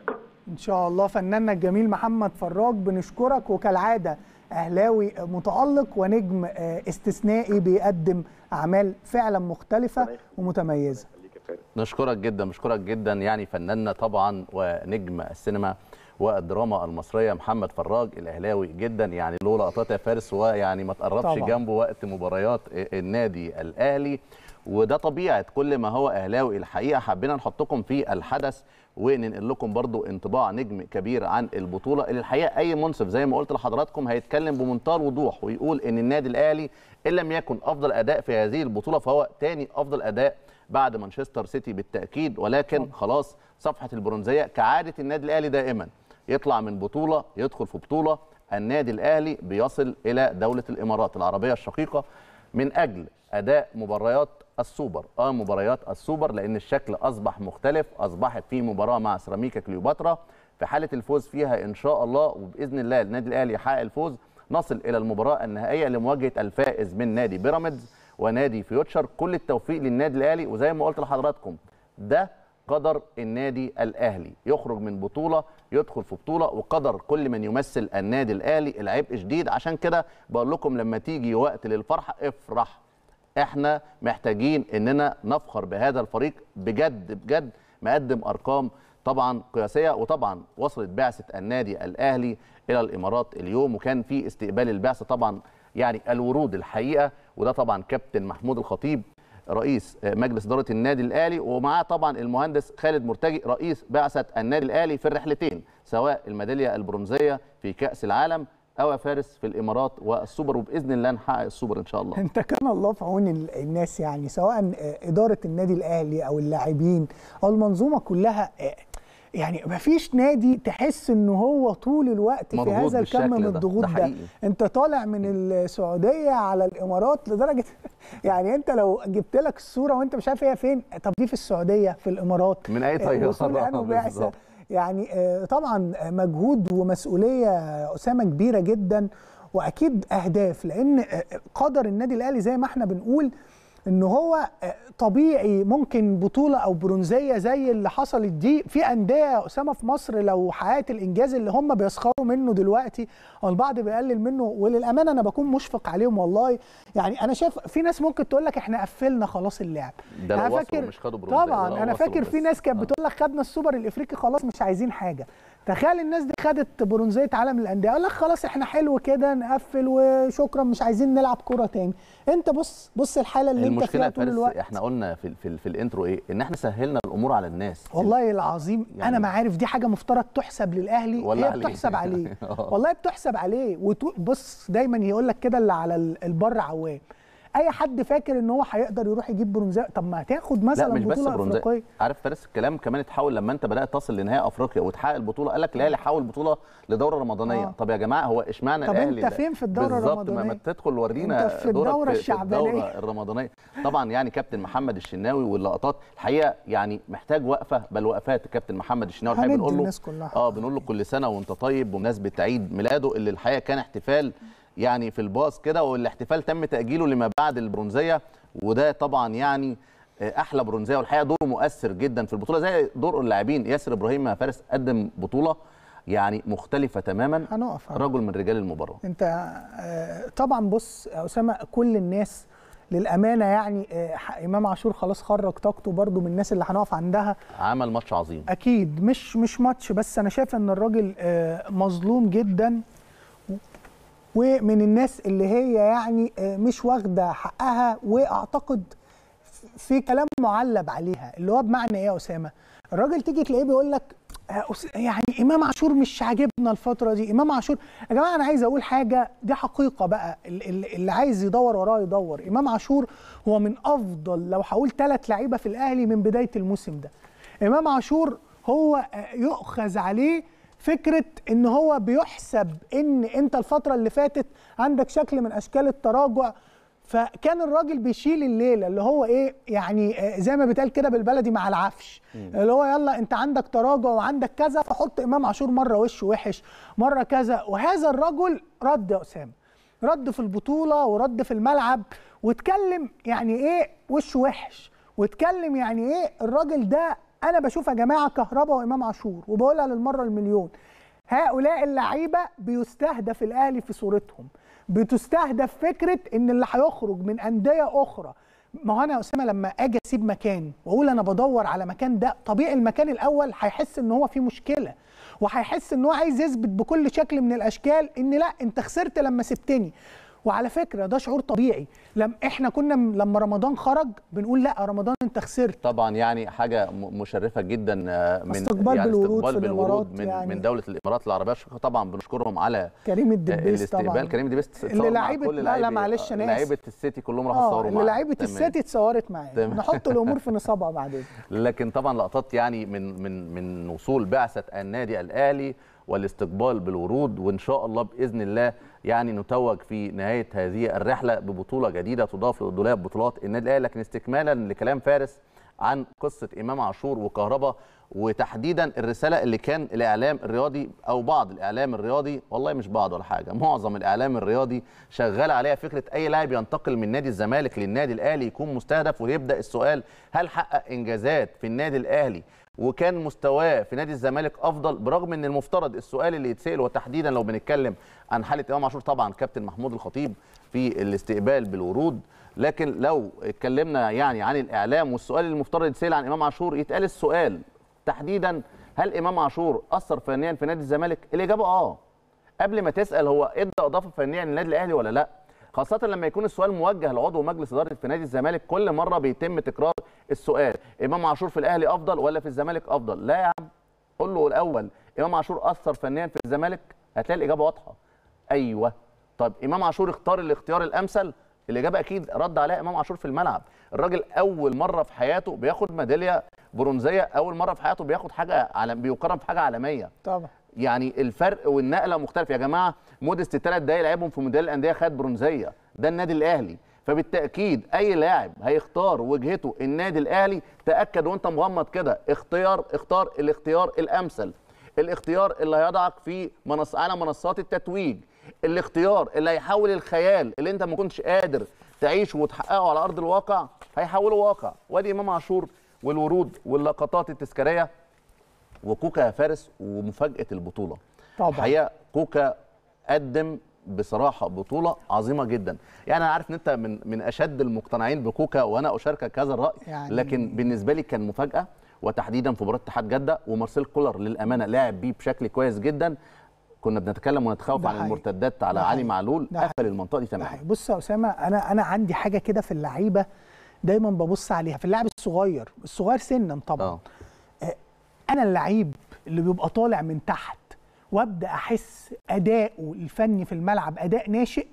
ان شاء الله فناننا الجميل محمد فراج بنشكرك وكالعاده اهلاوي متالق ونجم آه، استثنائي بيقدم اعمال فعلا مختلفه ومتميزه تاني نشكرك جدا نشكرك جدا يعني فناننا طبعا ونجم السينما والدراما المصريه محمد فراج الاهلاوي جدا يعني لولا لقطات يا فارس ويعني ما تقربش جنبه وقت مباريات النادي الاهلي وده طبيعه كل ما هو اهلاوي الحقيقه حبينا نحطكم في الحدث وننقل لكم برضو انطباع نجم كبير عن البطوله اللي الحقيقه اي منصف زي ما قلت لحضراتكم هيتكلم بمنتهى الوضوح ويقول ان النادي الاهلي ان لم يكن افضل اداء في هذه البطوله فهو ثاني افضل اداء بعد مانشستر سيتي بالتاكيد ولكن خلاص صفحه البرونزيه كعاده النادي الاهلي دائما يطلع من بطوله يدخل في بطوله النادي الاهلي بيصل الى دوله الامارات العربيه الشقيقه من اجل اداء مباريات السوبر اه مباريات السوبر لان الشكل اصبح مختلف اصبحت في مباراه مع سيراميكا كليوباترا في حاله الفوز فيها ان شاء الله وباذن الله النادي الاهلي يحقق الفوز نصل الى المباراه النهائيه لمواجهه الفائز من نادي بيراميدز ونادي فيوتشر كل التوفيق للنادي الاهلي وزي ما قلت لحضراتكم ده قدر النادي الاهلي يخرج من بطوله يدخل في بطوله وقدر كل من يمثل النادي الاهلي العبء شديد عشان كده بقول لكم لما تيجي وقت للفرحه افرح احنا محتاجين اننا نفخر بهذا الفريق بجد بجد مقدم ارقام طبعا قياسيه وطبعا وصلت بعثه النادي الاهلي الى الامارات اليوم وكان في استقبال البعثه طبعا يعني الورود الحقيقه وده طبعا كابتن محمود الخطيب رئيس مجلس اداره النادي الاهلي ومعاه طبعا المهندس خالد مرتجي رئيس بعثه النادي الاهلي في الرحلتين سواء الميداليه البرونزيه في كاس العالم او يا فارس في الامارات والسوبر وباذن الله نحقق السوبر ان شاء الله انت كان الله في عون الناس يعني سواء اداره النادي الاهلي او اللاعبين او المنظومه كلها يعني ما فيش نادي تحس ان هو طول الوقت في هذا الكم من الضغوط ده, ده. ده انت طالع من السعوديه على الامارات لدرجه يعني انت لو جبت لك الصوره وانت مش عارف هي فين طب دي في السعوديه في الامارات من اي آه، طياره يعني آه، طبعا مجهود ومسؤوليه اسامه كبيره جدا واكيد اهداف لان آه، قدر النادي الاهلي زي ما احنا بنقول ان هو آه، طبيعي ممكن بطوله او برونزيه زي اللي حصلت دي في انديه يا اسامه في مصر لو حققت الانجاز اللي هم بيسخروا منه دلوقتي او البعض بيقلل منه وللامانه انا بكون مشفق عليهم والله يعني انا شايف في ناس ممكن تقول لك احنا قفلنا خلاص اللعب ده انا فاكر مش خدوا برونزيه طبعا انا فاكر في ناس كانت آه. بتقول لك خدنا السوبر الافريقي خلاص مش عايزين حاجه تخيل الناس دي خدت برونزيه عالم الانديه قال لك خلاص احنا حلو كده نقفل وشكرا مش عايزين نلعب كوره تاني انت بص بص الحاله اللي انت فيها طول الوقت احنا قلنا في, في, في الانترو ايه ان احنا سهلنا الامور على الناس والله العظيم يعني انا ما عارف دي حاجه مفترض تحسب للاهلي هي عليه. بتحسب عليه آه. والله بتحسب عليه وبص دايما يقول لك كده اللي على البر عوام اي حد فاكر ان هو هيقدر يروح يجيب برونزيه طب ما هتاخد مثلا لا مش بطوله بس افريقيه عارف فارس الكلام كمان اتحول لما انت بدات تصل لنهائي افريقيا وتحقق البطوله قال لك الاهلي حول بطوله لدوره رمضانيه آه. طب يا جماعه هو اشمعنى الاهلي طب انت فين في الدوره الرمضانيه بالظبط ما تدخل ورينا في الدوره الشعبانيه الدوره الرمضانيه طبعا يعني كابتن محمد الشناوي واللقطات الحقيقه يعني محتاج وقفه بل وقفات كابتن محمد الشناوي الحقيقه بنقول له اه بنقول له كل سنه وانت طيب بمناسبه عيد ميلاده اللي الحقيقه كان احتفال يعني في الباص كده والاحتفال تم تاجيله لما بعد البرونزيه وده طبعا يعني آه، احلى برونزيه والحقيقه دوره مؤثر جدا في البطوله زي دور اللاعبين ياسر ابراهيم فارس قدم بطوله يعني مختلفة تماما هنقف رجل من رجال المباراة انت آه، طبعا بص يا أسامة كل الناس للأمانة يعني آه، إمام عاشور خلاص خرج طاقته برضه من الناس اللي هنقف عندها عمل ماتش عظيم أكيد مش مش ماتش بس أنا شايف إن الراجل مظلوم جدا ومن الناس اللي هي يعني آه، مش واخده حقها واعتقد في كلام معلب عليها اللي هو بمعنى ايه يا اسامه الراجل تيجي تلاقيه بيقول لك آه، يعني امام عاشور مش عاجبنا الفتره دي امام عاشور يا جماعه انا عايز اقول حاجه دي حقيقه بقى اللي عايز يدور وراه يدور امام عاشور هو من افضل لو هقول ثلاث لعيبه في الاهلي من بدايه الموسم ده امام عاشور هو آه، يؤخذ عليه فكره ان هو بيحسب ان انت الفتره اللي فاتت عندك شكل من اشكال التراجع فكان الراجل بيشيل الليله اللي هو ايه يعني آه، زي ما بيتقال كده بالبلدي مع العفش اللي هو يلا انت عندك تراجع وعندك كذا فحط امام عاشور مره وشه وحش مره كذا وهذا الرجل رد يا اسامه رد في البطوله ورد في الملعب واتكلم يعني ايه وشه وحش واتكلم يعني ايه الراجل ده انا بشوف يا جماعه كهربا وامام عاشور وبقولها للمره المليون هؤلاء اللعيبه بيستهدف الاهلي في صورتهم بتستهدف فكره ان اللي هيخرج من انديه اخرى ما هو انا يا اسامه لما اجي اسيب مكان واقول انا بدور على مكان ده طبيعي المكان الاول هيحس ان هو فيه مشكله وهيحس ان هو عايز يثبت بكل شكل من الاشكال ان لا انت خسرت لما سبتني وعلى فكره ده شعور طبيعي لم احنا كنا لما رمضان خرج بنقول لا رمضان انت خسرت طبعا يعني حاجه مشرفه جدا آه، من يعني استقبال يعني بالورود استقبال بالورود من, يعني من دوله الامارات العربيه طبعا بنشكرهم على آه، كريم الدبيس طبعا كريم الدبيس اللي لعيبه لا لا آه، معلش انا لعيبه السيتي كلهم راحوا اتصوروا معاه لعيبه السيتي اتصورت معاه نحط الامور في نصابها بعدين لكن طبعا لقطات يعني من من من وصول بعثه النادي الاهلي والاستقبال بالورود وان شاء الله باذن الله يعني نتوج في نهايه هذه الرحله ببطوله جديده تضاف لدولاب بطولات النادي الاهلي لكن استكمالا لكلام فارس عن قصه امام عاشور وكهربا وتحديدا الرساله اللي كان الاعلام الرياضي او بعض الاعلام الرياضي والله مش بعض ولا حاجه معظم الاعلام الرياضي شغال عليها فكره اي لاعب ينتقل من نادي الزمالك للنادي الاهلي يكون مستهدف ويبدا السؤال هل حقق انجازات في النادي الاهلي وكان مستواه في نادي الزمالك افضل برغم ان المفترض السؤال اللي يتسال وتحديدا لو بنتكلم عن حاله امام عاشور طبعا كابتن محمود الخطيب في الاستقبال بالورود لكن لو اتكلمنا يعني عن الاعلام والسؤال اللي المفترض يتسال عن امام عاشور يتقال السؤال تحديدا هل امام عاشور اثر فنيا في نادي الزمالك الاجابه اه قبل ما تسال هو ادى اضافه فنيه للنادي الاهلي ولا لا خاصه لما يكون السؤال موجه لعضو مجلس اداره في نادي الزمالك كل مره بيتم تكرار السؤال امام عاشور في الاهلي افضل ولا في الزمالك افضل لا يا عم قول له الاول امام عاشور اثر فنيا في الزمالك هتلاقي الاجابه واضحه ايوه طب امام عاشور اختار الاختيار الامثل الاجابه اكيد رد عليها امام عاشور في الملعب الراجل اول مره في حياته بياخد ميداليه برونزيه اول مره في حياته بياخد حاجه عالم بيقارن حاجه عالميه طبعا يعني الفرق والنقله مختلفه يا جماعه مودست ثلاث دقايق لعبهم في مونديال الانديه خد برونزيه ده النادي الاهلي فبالتاكيد اي لاعب هيختار وجهته النادي الاهلي تاكد وانت مغمض كده اختيار اختار الاختيار الامثل الاختيار اللي هيضعك في منص على منصات التتويج الاختيار اللي هيحول الخيال اللي انت ما كنتش قادر تعيشه وتحققه على ارض الواقع هيحوله واقع وادي امام عاشور والورود واللقطات التذكاريه وكوكا يا فارس ومفاجاه البطوله طبعا الحقيقه كوكا قدم بصراحه بطوله عظيمه جدا يعني انا عارف ان انت من من اشد المقتنعين بكوكا وانا اشاركك هذا الراي يعني لكن بالنسبه لي كان مفاجاه وتحديدا في مباراه اتحاد جده ومارسيل كولر للامانه لعب بيه بشكل كويس جدا كنا بنتكلم ونتخوف عن المرتدات على علي معلول قفل المنطقه دي تماما بص يا اسامه انا انا عندي حاجه كده في اللعيبه دايما ببص عليها في اللاعب الصغير الصغير سنا طبعا أوه. انا اللعيب اللي بيبقى طالع من تحت وابدا احس اداؤه الفني في الملعب اداء ناشئ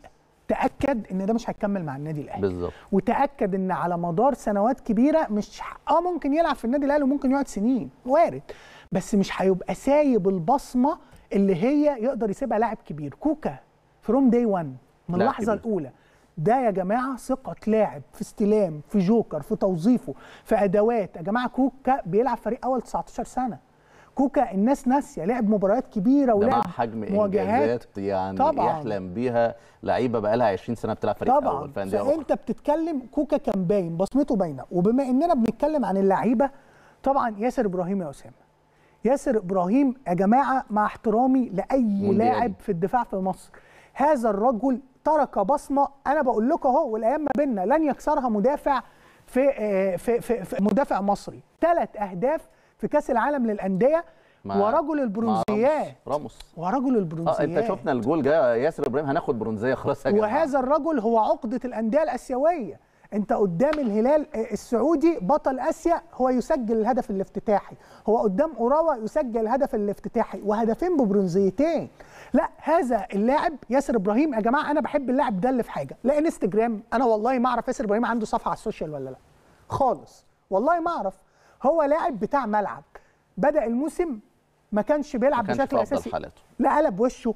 تاكد ان ده مش هيكمل مع النادي الاهلي بالظبط وتاكد ان على مدار سنوات كبيره مش اه ممكن يلعب في النادي الاهلي وممكن يقعد سنين وارد بس مش هيبقى سايب البصمه اللي هي يقدر يسيبها لاعب كبير كوكا فروم داي 1 من اللحظه الاولى ده يا جماعه ثقه لاعب في استلام في جوكر في توظيفه في ادوات يا جماعه كوكا بيلعب فريق اول 19 سنه كوكا الناس ناسيه لعب مباريات كبيره ولعب مع حجم مواجهات يعني طبعا. يحلم بيها لعيبه بقى لها 20 سنه بتلعب فريق طبعا. فانت بتتكلم كوكا كان باين بصمته باينه وبما اننا بنتكلم عن اللعيبه طبعا ياسر ابراهيم يا اسامه ياسر ابراهيم يا جماعه مع احترامي لاي لاعب في الدفاع في مصر هذا الرجل ترك بصمه انا بقول لكم اهو والايام ما بيننا لن يكسرها مدافع في آه، في, في, في مدافع مصري ثلاث اهداف في كاس العالم للانديه ورجل البرونزيات راموس ورجل آه، البرونزيات اه انت شفنا الجول جه ياسر ابراهيم هناخد برونزيه خلاص يا جماعه وهذا الرجل هو عقده الانديه الاسيويه انت قدام الهلال آه، السعودي بطل اسيا هو يسجل الهدف الافتتاحي هو قدام اوراوا يسجل الهدف الافتتاحي وهدفين ببرونزيتين لا هذا اللاعب ياسر ابراهيم يا جماعه انا بحب اللاعب ده اللي في حاجه لا انستجرام انا والله ما اعرف ياسر ابراهيم عنده صفحه على السوشيال ولا لا خالص والله ما اعرف هو لاعب بتاع ملعب بدا الموسم ما كانش بيلعب ما كانش بشكل اساسي حالته. لا قلب وشه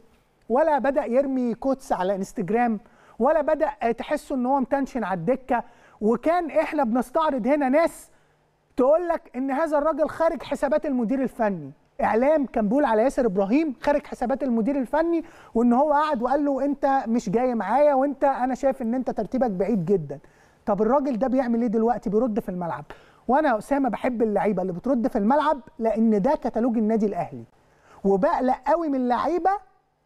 ولا بدا يرمي كوتس على انستجرام ولا بدا آه، تحسه ان هو متنشن على الدكه وكان احنا بنستعرض هنا ناس تقول لك ان هذا الراجل خارج حسابات المدير الفني اعلام كان بيقول على ياسر ابراهيم خارج حسابات المدير الفني وان هو قعد وقال له انت مش جاي معايا وانت انا شايف ان انت ترتيبك بعيد جدا طب الراجل ده بيعمل ايه دلوقتي بيرد في الملعب وانا يا اسامه بحب اللعيبه اللي بترد في الملعب لان ده كتالوج النادي الاهلي وبقلق قوي من اللعيبه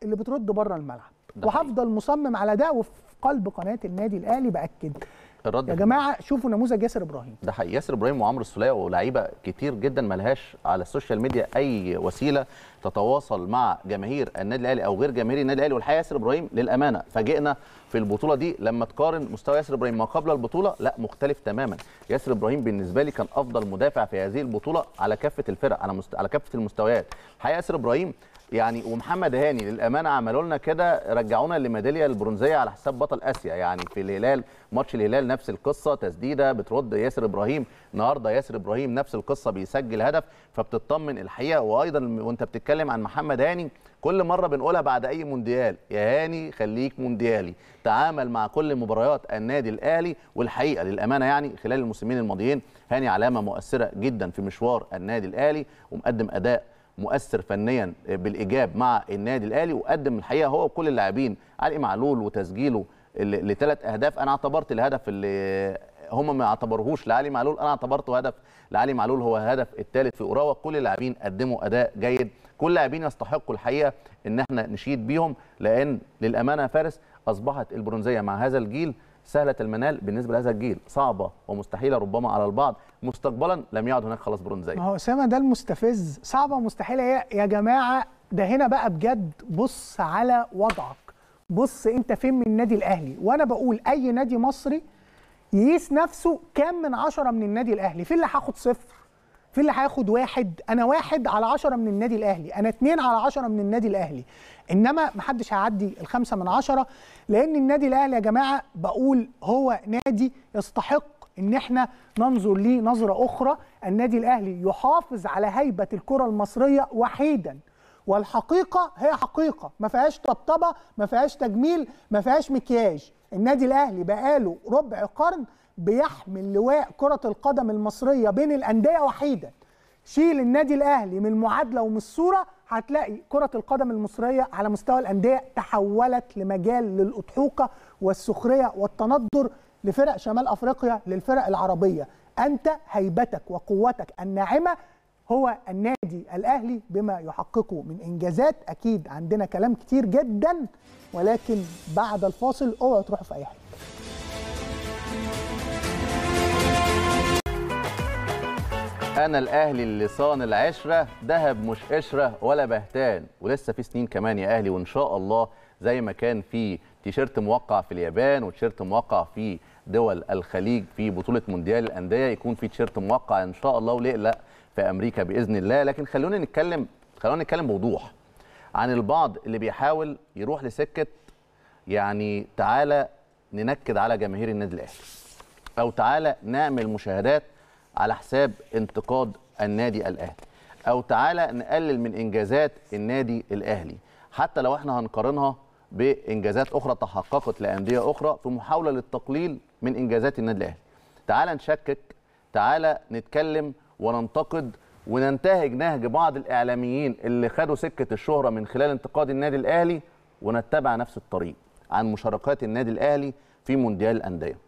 اللي بترد بره الملعب وهفضل مصمم على ده وفي قلب قناه النادي الاهلي باكد الرد يا جماعه شوفوا نموذج ياسر ابراهيم ده حقيقي ياسر ابراهيم وعمرو السوليه ولاعيبه كتير جدا ملهاش على السوشيال ميديا اي وسيله تتواصل مع جماهير النادي الاهلي او غير جماهير النادي الاهلي والحقيقه ياسر ابراهيم للامانه فاجئنا في البطوله دي لما تقارن مستوى ياسر ابراهيم ما قبل البطوله لا مختلف تماما ياسر ابراهيم بالنسبه لي كان افضل مدافع في هذه البطوله على كافه الفرق على مست... على كافه المستويات الحقيقه ياسر ابراهيم يعني ومحمد هاني للامانه عملوا لنا كده رجعونا لميداليه البرونزيه على حساب بطل اسيا يعني في الهلال ماتش الهلال نفس القصه تسديده بترد ياسر ابراهيم النهارده ياسر ابراهيم نفس القصه بيسجل هدف فبتطمن الحقيقه وايضا وانت بتتكلم عن محمد هاني كل مره بنقولها بعد اي مونديال يا هاني خليك مونديالي تعامل مع كل مباريات النادي الاهلي والحقيقه للامانه يعني خلال الموسمين الماضيين هاني علامه مؤثره جدا في مشوار النادي الاهلي ومقدم اداء مؤثر فنيا بالايجاب مع النادي الاهلي وقدم الحقيقه هو وكل اللاعبين علي معلول وتسجيله لثلاث اهداف انا اعتبرت الهدف اللي هم ما اعتبروهوش لعلي معلول انا اعتبرته هدف لعلي معلول هو الهدف الثالث في اوراوا كل اللاعبين قدموا اداء جيد كل اللاعبين يستحقوا الحقيقه ان احنا نشيد بيهم لان للامانه فارس اصبحت البرونزيه مع هذا الجيل سهله المنال بالنسبه لهذا الجيل صعبه ومستحيله ربما على البعض مستقبلا لم يعد هناك خلاص برونز زي ما هو اسامه ده المستفز صعبه ومستحيله يا, يا جماعه ده هنا بقى بجد بص على وضعك بص انت فين من النادي الاهلي وانا بقول اي نادي مصري يقيس نفسه كام من عشرة من النادي الاهلي فين اللي هاخد صفر في اللي هياخد واحد انا واحد على عشرة من النادي الاهلي انا اتنين على عشرة من النادي الاهلي انما محدش هيعدي الخمسة من عشرة لان النادي الاهلي يا جماعه بقول هو نادي يستحق ان احنا ننظر ليه نظره اخرى النادي الاهلي يحافظ على هيبه الكره المصريه وحيدا والحقيقه هي حقيقه ما فيهاش طبطبه ما فيهاش تجميل ما فيهاش مكياج النادي الاهلي بقاله ربع قرن بيحمل لواء كرة القدم المصرية بين الأندية وحيدا شيل النادي الأهلي من المعادلة ومن الصورة هتلاقي كرة القدم المصرية على مستوى الأندية تحولت لمجال للأضحوكة والسخرية والتندر لفرق شمال أفريقيا للفرق العربية أنت هيبتك وقوتك الناعمة هو النادي الأهلي بما يحققه من إنجازات أكيد عندنا كلام كتير جدا ولكن بعد الفاصل اوعوا تروحوا في أي حاجة انا الاهلي اللي صان العشره دهب مش قشره ولا بهتان ولسه في سنين كمان يا اهلي وان شاء الله زي ما كان في تيشيرت موقع في اليابان وتيشيرت موقع في دول الخليج في بطوله مونديال الانديه يكون في تيشيرت موقع ان شاء الله وليه لا في امريكا باذن الله لكن خلونا نتكلم خلونا نتكلم بوضوح عن البعض اللي بيحاول يروح لسكه يعني تعالى ننكد على جماهير النادي الاهلي او تعالى نعمل مشاهدات على حساب انتقاد النادي الاهلي او تعالى نقلل من انجازات النادي الاهلي حتى لو احنا هنقارنها بانجازات اخرى تحققت لانديه اخرى في محاوله للتقليل من انجازات النادي الاهلي تعالى نشكك تعالى نتكلم وننتقد وننتهج نهج بعض الاعلاميين اللي خدوا سكه الشهره من خلال انتقاد النادي الاهلي ونتبع نفس الطريق عن مشاركات النادي الاهلي في مونديال الانديه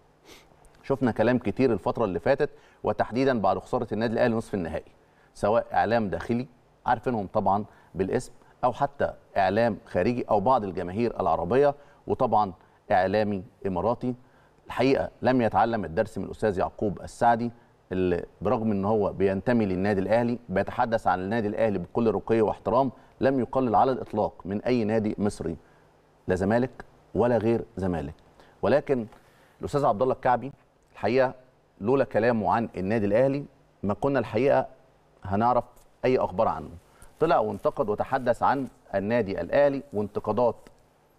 شفنا كلام كتير الفتره اللي فاتت وتحديدا بعد خساره النادي الاهلي نصف النهائي سواء اعلام داخلي عارفينهم طبعا بالاسم او حتى اعلام خارجي او بعض الجماهير العربيه وطبعا اعلامي اماراتي الحقيقه لم يتعلم الدرس من الاستاذ يعقوب السعدي اللي برغم ان هو بينتمي للنادي الاهلي بيتحدث عن النادي الاهلي بكل رقي واحترام لم يقلل على الاطلاق من اي نادي مصري لا زمالك ولا غير زمالك ولكن الاستاذ عبد الله الكعبي الحقيقه لولا كلامه عن النادي الاهلي ما كنا الحقيقه هنعرف اي اخبار عنه طلع وانتقد وتحدث عن النادي الاهلي وانتقادات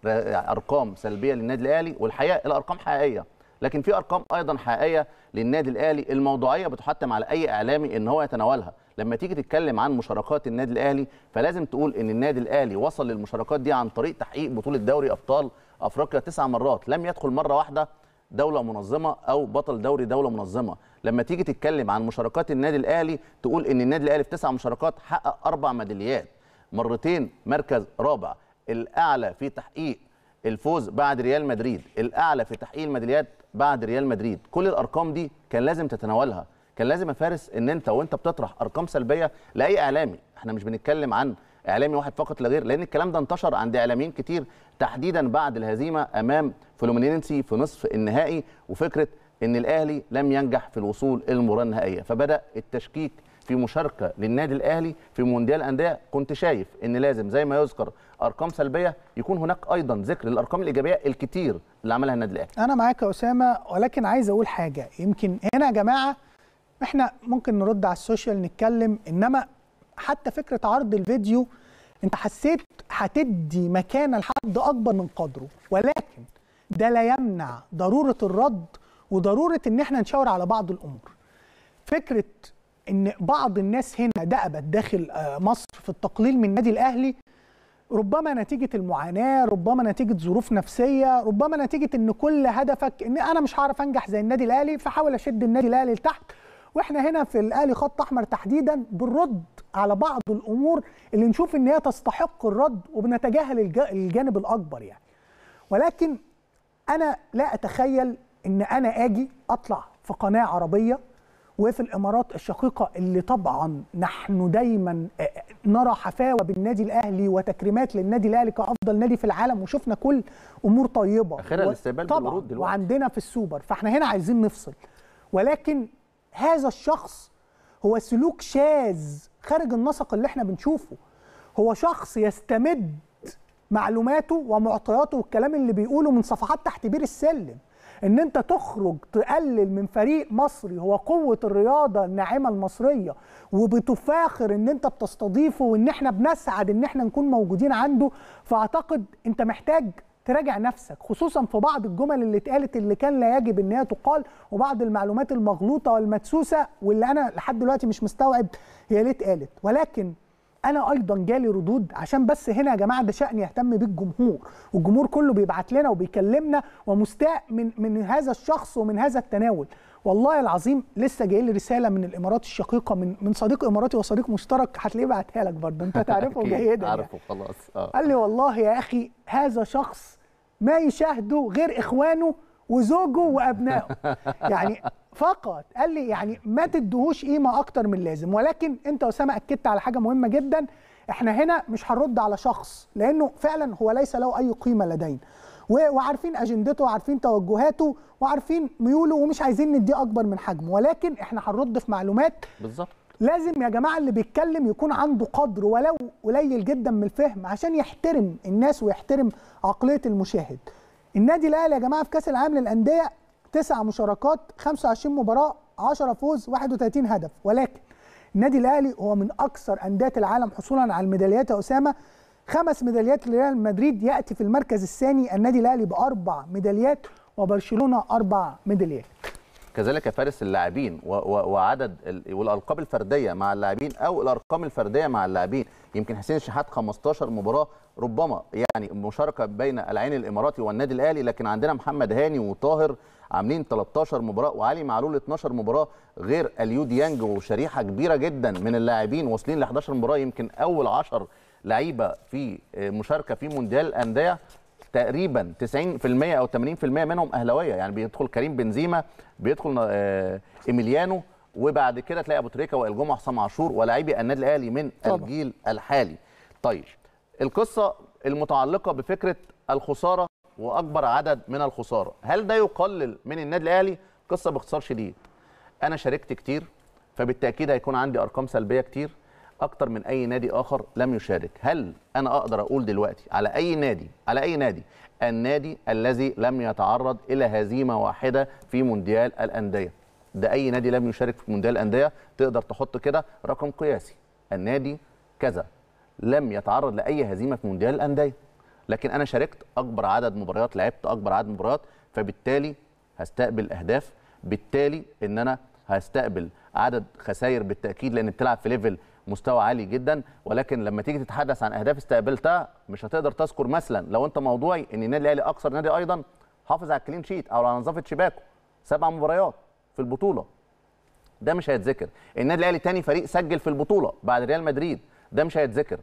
ارقام سلبيه للنادي الاهلي والحقيقه الارقام حقيقيه لكن في ارقام ايضا حقيقيه للنادي الاهلي الموضوعيه بتحتم على اي اعلامي ان هو يتناولها لما تيجي تتكلم عن مشاركات النادي الاهلي فلازم تقول ان النادي الاهلي وصل للمشاركات دي عن طريق تحقيق بطوله دوري ابطال افريقيا تسع مرات لم يدخل مره واحده دوله منظمه او بطل دوري دوله منظمه لما تيجي تتكلم عن مشاركات النادي الاهلي تقول ان النادي الاهلي في تسع مشاركات حقق اربع ميداليات مرتين مركز رابع الاعلى في تحقيق الفوز بعد ريال مدريد الاعلى في تحقيق الميداليات بعد ريال مدريد كل الارقام دي كان لازم تتناولها كان لازم يا فارس ان انت وانت بتطرح ارقام سلبيه لاي اعلامي احنا مش بنتكلم عن اعلامي واحد فقط لا غير لان الكلام ده انتشر عند اعلاميين كتير تحديدا بعد الهزيمه امام فلومينينسي في نصف النهائي وفكره ان الاهلي لم ينجح في الوصول الى المباراه النهائيه فبدا التشكيك في مشاركه للنادي الاهلي في مونديال الانديه كنت شايف ان لازم زي ما يذكر ارقام سلبيه يكون هناك ايضا ذكر للارقام الايجابيه الكتير اللي عملها النادي الاهلي انا معاك يا اسامه ولكن عايز اقول حاجه يمكن هنا يا جماعه احنا ممكن نرد على السوشيال نتكلم انما حتى فكره عرض الفيديو انت حسيت هتدي مكانه لحد اكبر من قدره ولكن ده لا يمنع ضروره الرد وضروره ان احنا نشاور على بعض الامور فكره ان بعض الناس هنا دأبت داخل آه، مصر في التقليل من النادي الاهلي ربما نتيجه المعاناه ربما نتيجه ظروف نفسيه ربما نتيجه ان كل هدفك ان انا مش هعرف انجح زي النادي الاهلي فحاول اشد النادي الاهلي لتحت واحنا هنا في الاهلي خط احمر تحديدا بنرد على بعض الامور اللي نشوف ان هي تستحق الرد وبنتجاهل الجانب الاكبر يعني ولكن انا لا اتخيل ان انا اجي اطلع في قناه عربيه وفي الامارات الشقيقه اللي طبعا نحن دايما نرى حفاوه بالنادي الاهلي وتكريمات للنادي الاهلي كافضل نادي في العالم وشفنا كل امور طيبه و... الاستقبال طبعا دلوقتي. وعندنا في السوبر فاحنا هنا عايزين نفصل ولكن هذا الشخص هو سلوك شاذ خارج النسق اللي احنا بنشوفه هو شخص يستمد معلوماته ومعطياته والكلام اللي بيقوله من صفحات تحت بير السلم ان انت تخرج تقلل من فريق مصري هو قوه الرياضه الناعمه المصريه وبتفاخر ان انت بتستضيفه وان احنا بنسعد ان احنا نكون موجودين عنده فاعتقد انت محتاج تراجع نفسك خصوصا في بعض الجمل اللي اتقالت اللي كان لا يجب ان هي تقال وبعض المعلومات المغلوطه والمدسوسه واللي انا لحد دلوقتي مش مستوعب هي ليه اتقالت ولكن انا ايضا جالي ردود عشان بس هنا يا جماعه ده شان يهتم بيه الجمهور والجمهور كله بيبعت لنا وبيكلمنا ومستاء من من هذا الشخص ومن هذا التناول والله العظيم لسه جاي لي رساله من الامارات الشقيقه من من صديق اماراتي وصديق مشترك هتلاقيه بعتها لك برضه انت تعرفه جيدا يعني. عارفه خلاص اه قال لي والله يا اخي هذا شخص ما يشاهده غير اخوانه وزوجه وابنائه يعني فقط قال لي يعني ما تدهوش قيمه اكتر من لازم ولكن انت اسامه اكدت على حاجه مهمه جدا احنا هنا مش هنرد على شخص لانه فعلا هو ليس له اي قيمه لدينا وعارفين اجندته وعارفين توجهاته وعارفين ميوله ومش عايزين نديه اكبر من حجمه ولكن احنا هنرد في معلومات بالظبط لازم يا جماعه اللي بيتكلم يكون عنده قدر ولو قليل جدا من الفهم عشان يحترم الناس ويحترم عقليه المشاهد النادي الاهلي يا جماعه في كاس العالم للانديه تسع مشاركات 25 مباراه 10 فوز 31 هدف ولكن النادي الاهلي هو من اكثر انديه العالم حصولا على الميداليات يا اسامه خمس ميداليات لريال مدريد ياتي في المركز الثاني النادي الاهلي باربع ميداليات وبرشلونه اربع ميداليات كذلك فارس اللاعبين وعدد والالقاب الفرديه مع اللاعبين او الارقام الفرديه مع اللاعبين يمكن حسين الشحات 15 مباراه ربما يعني مشاركه بين العين الاماراتي والنادي الاهلي لكن عندنا محمد هاني وطاهر عاملين 13 مباراه وعلي معلول 12 مباراه غير اليو ديانج وشريحه كبيره جدا من اللاعبين واصلين ل 11 مباراه يمكن اول 10 لعيبه في آه، مشاركه في مونديال الانديه تقريبا 90% او 80% منهم اهلاويه يعني بيدخل كريم بنزيما بيدخل آه، ايميليانو وبعد كده تلاقي ابو تريكه وائل جمعه حسام عاشور ولاعيبي النادي الاهلي من طبعا. الجيل الحالي طيب القصه المتعلقه بفكره الخساره واكبر عدد من الخساره هل ده يقلل من النادي الاهلي قصه باختصار شديد انا شاركت كتير فبالتاكيد هيكون عندي ارقام سلبيه كتير اكتر من اي نادي اخر لم يشارك هل انا اقدر اقول دلوقتي على اي نادي على اي نادي النادي الذي لم يتعرض الى هزيمه واحده في مونديال الانديه ده اي نادي لم يشارك في مونديال الانديه تقدر تحط كده رقم قياسي النادي كذا لم يتعرض لاي هزيمه في مونديال الانديه لكن انا شاركت اكبر عدد مباريات لعبت اكبر عدد مباريات فبالتالي هستقبل اهداف بالتالي ان انا هستقبل عدد خسائر بالتاكيد لان بتلعب في ليفل مستوى عالي جدا ولكن لما تيجي تتحدث عن اهداف استقبلتها مش هتقدر تذكر مثلا لو انت موضوعي ان النادي الاهلي اكثر نادي ايضا حافظ على الكلين شيت او على نظافه شباكه سبع مباريات في البطوله ده مش هيتذكر النادي الاهلي تاني فريق سجل في البطوله بعد ريال مدريد ده مش هيتذكر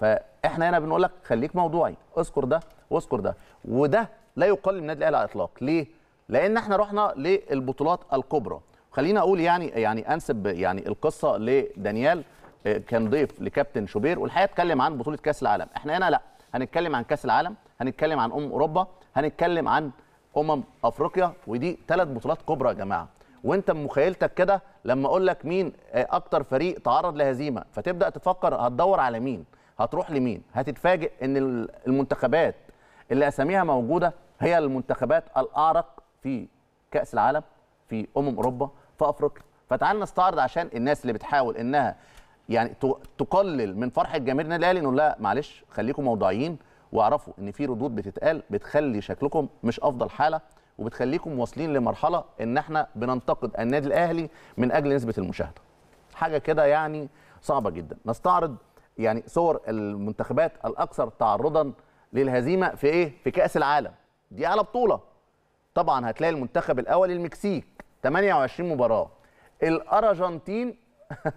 فاحنا هنا بنقول لك خليك موضوعي اذكر ده واذكر ده وده لا يقلل النادي الاهلي على الاطلاق ليه لان احنا رحنا للبطولات الكبرى خلينا اقول يعني يعني انسب يعني القصه لدانيال كان ضيف لكابتن شوبير والحقيقه اتكلم عن بطوله كاس العالم احنا هنا لا هنتكلم عن كاس العالم هنتكلم عن امم اوروبا هنتكلم عن امم افريقيا ودي ثلاث بطولات كبرى يا جماعه وانت مخيلتك كده لما اقول لك مين اكتر فريق تعرض لهزيمه فتبدا تفكر هتدور على مين هتروح لمين هتتفاجئ ان المنتخبات اللي اساميها موجوده هي المنتخبات الأعرق في كأس العالم في أمم أوروبا في أفريقيا فتعال نستعرض عشان الناس اللي بتحاول إنها يعني تقلل من فرحه جماهير النادي الاهلي نقول لها معلش خليكم موضوعيين واعرفوا ان في ردود بتتقال بتخلي شكلكم مش افضل حاله وبتخليكم واصلين لمرحله ان احنا بننتقد النادي الاهلي من اجل نسبه المشاهده. حاجه كده يعني صعبه جدا. نستعرض يعني صور المنتخبات الاكثر تعرضا للهزيمه في ايه؟ في كاس العالم. دي اعلى بطوله. طبعا هتلاقي المنتخب الاول المكسيك 28 مباراه. الارجنتين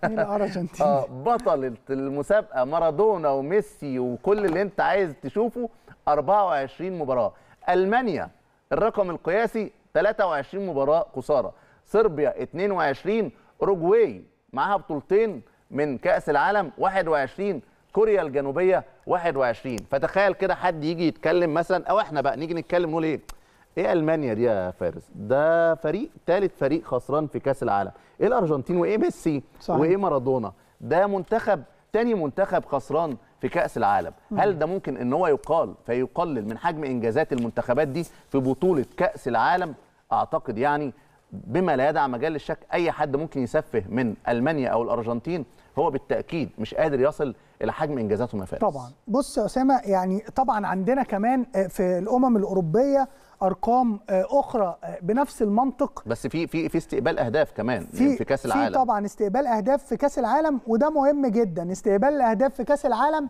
الارجنتين اه بطل المسابقه مارادونا وميسي وكل اللي انت عايز تشوفه 24 مباراه المانيا الرقم القياسي 23 مباراه خساره صربيا 22 اوروجواي معاها بطولتين من كاس العالم 21 كوريا الجنوبيه 21 فتخيل كده حد يجي يتكلم مثلا او احنا بقى نيجي نتكلم نقول ايه ايه المانيا دي يا فارس ده فريق ثالث فريق خسران في كاس العالم ايه الارجنتين وايه ميسي صحيح. وايه مارادونا ده منتخب تاني منتخب خسران في كاس العالم مم. هل ده ممكن ان هو يقال فيقلل من حجم انجازات المنتخبات دي في بطوله كاس العالم اعتقد يعني بما لا يدع مجال للشك اي حد ممكن يسفه من المانيا او الارجنتين هو بالتاكيد مش قادر يصل الى حجم انجازاتهم يا فارس طبعا بص يا اسامه يعني طبعا عندنا كمان في الامم الاوروبيه ارقام آه، اخرى آه، بنفس المنطق بس في في في استقبال اهداف كمان في, في كاس العالم في طبعا استقبال اهداف في كاس العالم وده مهم جدا استقبال الاهداف في كاس العالم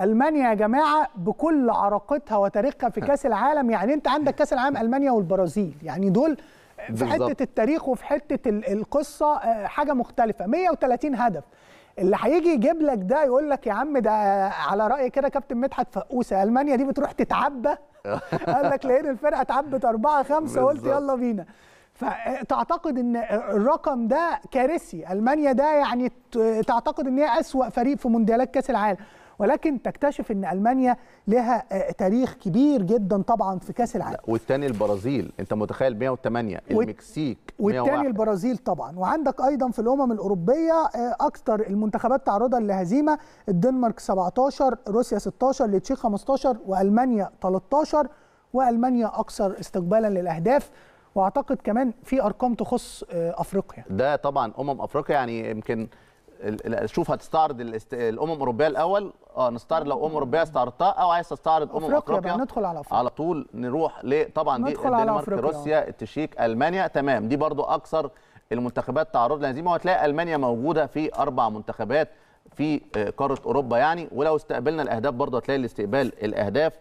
المانيا يا جماعه بكل عراقتها وتاريخها في كاس العالم يعني انت عندك كاس العالم المانيا والبرازيل يعني دول في بالزبط. حته التاريخ وفي حته القصه آه، حاجه مختلفه 130 هدف اللي هيجي يجيب لك ده يقول لك يا عم ده على راي كده كابتن مدحت فقوسه المانيا دي بتروح تتعبى قال لك لقينا الفرقه اتعبت أربعة خمسة قلت يلا بينا فتعتقد ان الرقم ده كارثي المانيا ده يعني تعتقد ان هي اسوا فريق في مونديالات كاس العالم ولكن تكتشف ان المانيا لها آه، تاريخ كبير جدا طبعا في كاس العالم والثاني البرازيل انت متخيل 108 المكسيك والثاني البرازيل طبعا وعندك ايضا في الامم الاوروبيه آه، اكثر المنتخبات تعرضا لهزيمه الدنمارك 17 روسيا 16 التشيك 15 والمانيا 13 والمانيا اكثر استقبالا للاهداف واعتقد كمان في ارقام تخص آه، افريقيا ده طبعا امم افريقيا يعني يمكن شوف هتستعرض الامم الاوروبيه الاول اه نستعرض لو امم اوروبيه استعرضتها او عايز تستعرض امم افريقيا ندخل على افريقيا على طول نروح ل طبعا دي الدنمارك روسيا التشيك المانيا تمام دي برضو اكثر المنتخبات تعرض لهزيمه وهتلاقي المانيا موجوده في اربع منتخبات في آه، قاره اوروبا يعني ولو استقبلنا الاهداف برضه هتلاقي الاستقبال الاهداف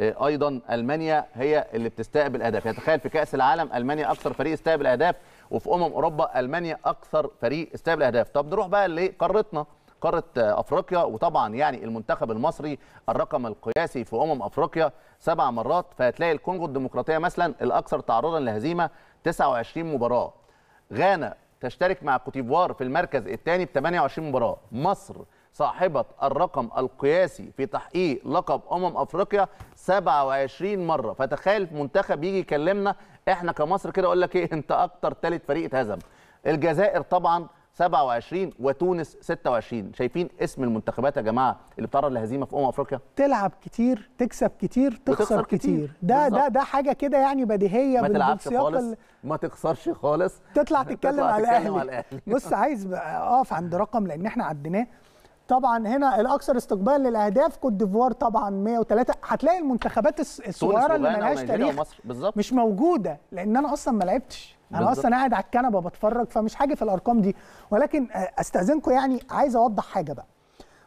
آه، ايضا المانيا هي اللي بتستقبل اهداف يعني تخيل في كاس العالم المانيا اكثر فريق استقبل اهداف وفي امم اوروبا المانيا اكثر فريق استقبل اهداف طب نروح بقى لقارتنا قاره افريقيا وطبعا يعني المنتخب المصري الرقم القياسي في امم افريقيا سبع مرات فهتلاقي الكونغو الديمقراطيه مثلا الاكثر تعرضا لهزيمه 29 مباراه غانا تشترك مع كوتيفوار في المركز الثاني ب 28 مباراه مصر صاحبة الرقم القياسي في تحقيق لقب أمم أفريقيا 27 مرة فتخيل منتخب يجي يكلمنا إحنا كمصر كده أقول لك إيه أنت أكتر ثالث فريق اتهزم الجزائر طبعا 27 وتونس 26 شايفين اسم المنتخبات يا جماعه اللي بتعرض لهزيمه في امم افريقيا تلعب كتير تكسب كتير تخسر كتير. كتير ده بالزبط. ده ده حاجه كده يعني بديهيه ما تلعبش خالص ال... ما تخسرش خالص تطلع تتكلم, تطلع على, تتكلم على الاهلي بص عايز اقف عند رقم لان احنا عديناه طبعا هنا الاكثر استقبال للاهداف كوت ديفوار طبعا 103 هتلاقي المنتخبات الصغيره اللي ملهاش تاريخ مش موجوده لان انا اصلا ما لعبتش انا اصلا قاعد على الكنبه بتفرج فمش حاجه في الارقام دي ولكن آه، استاذنكم يعني عايز اوضح حاجه بقى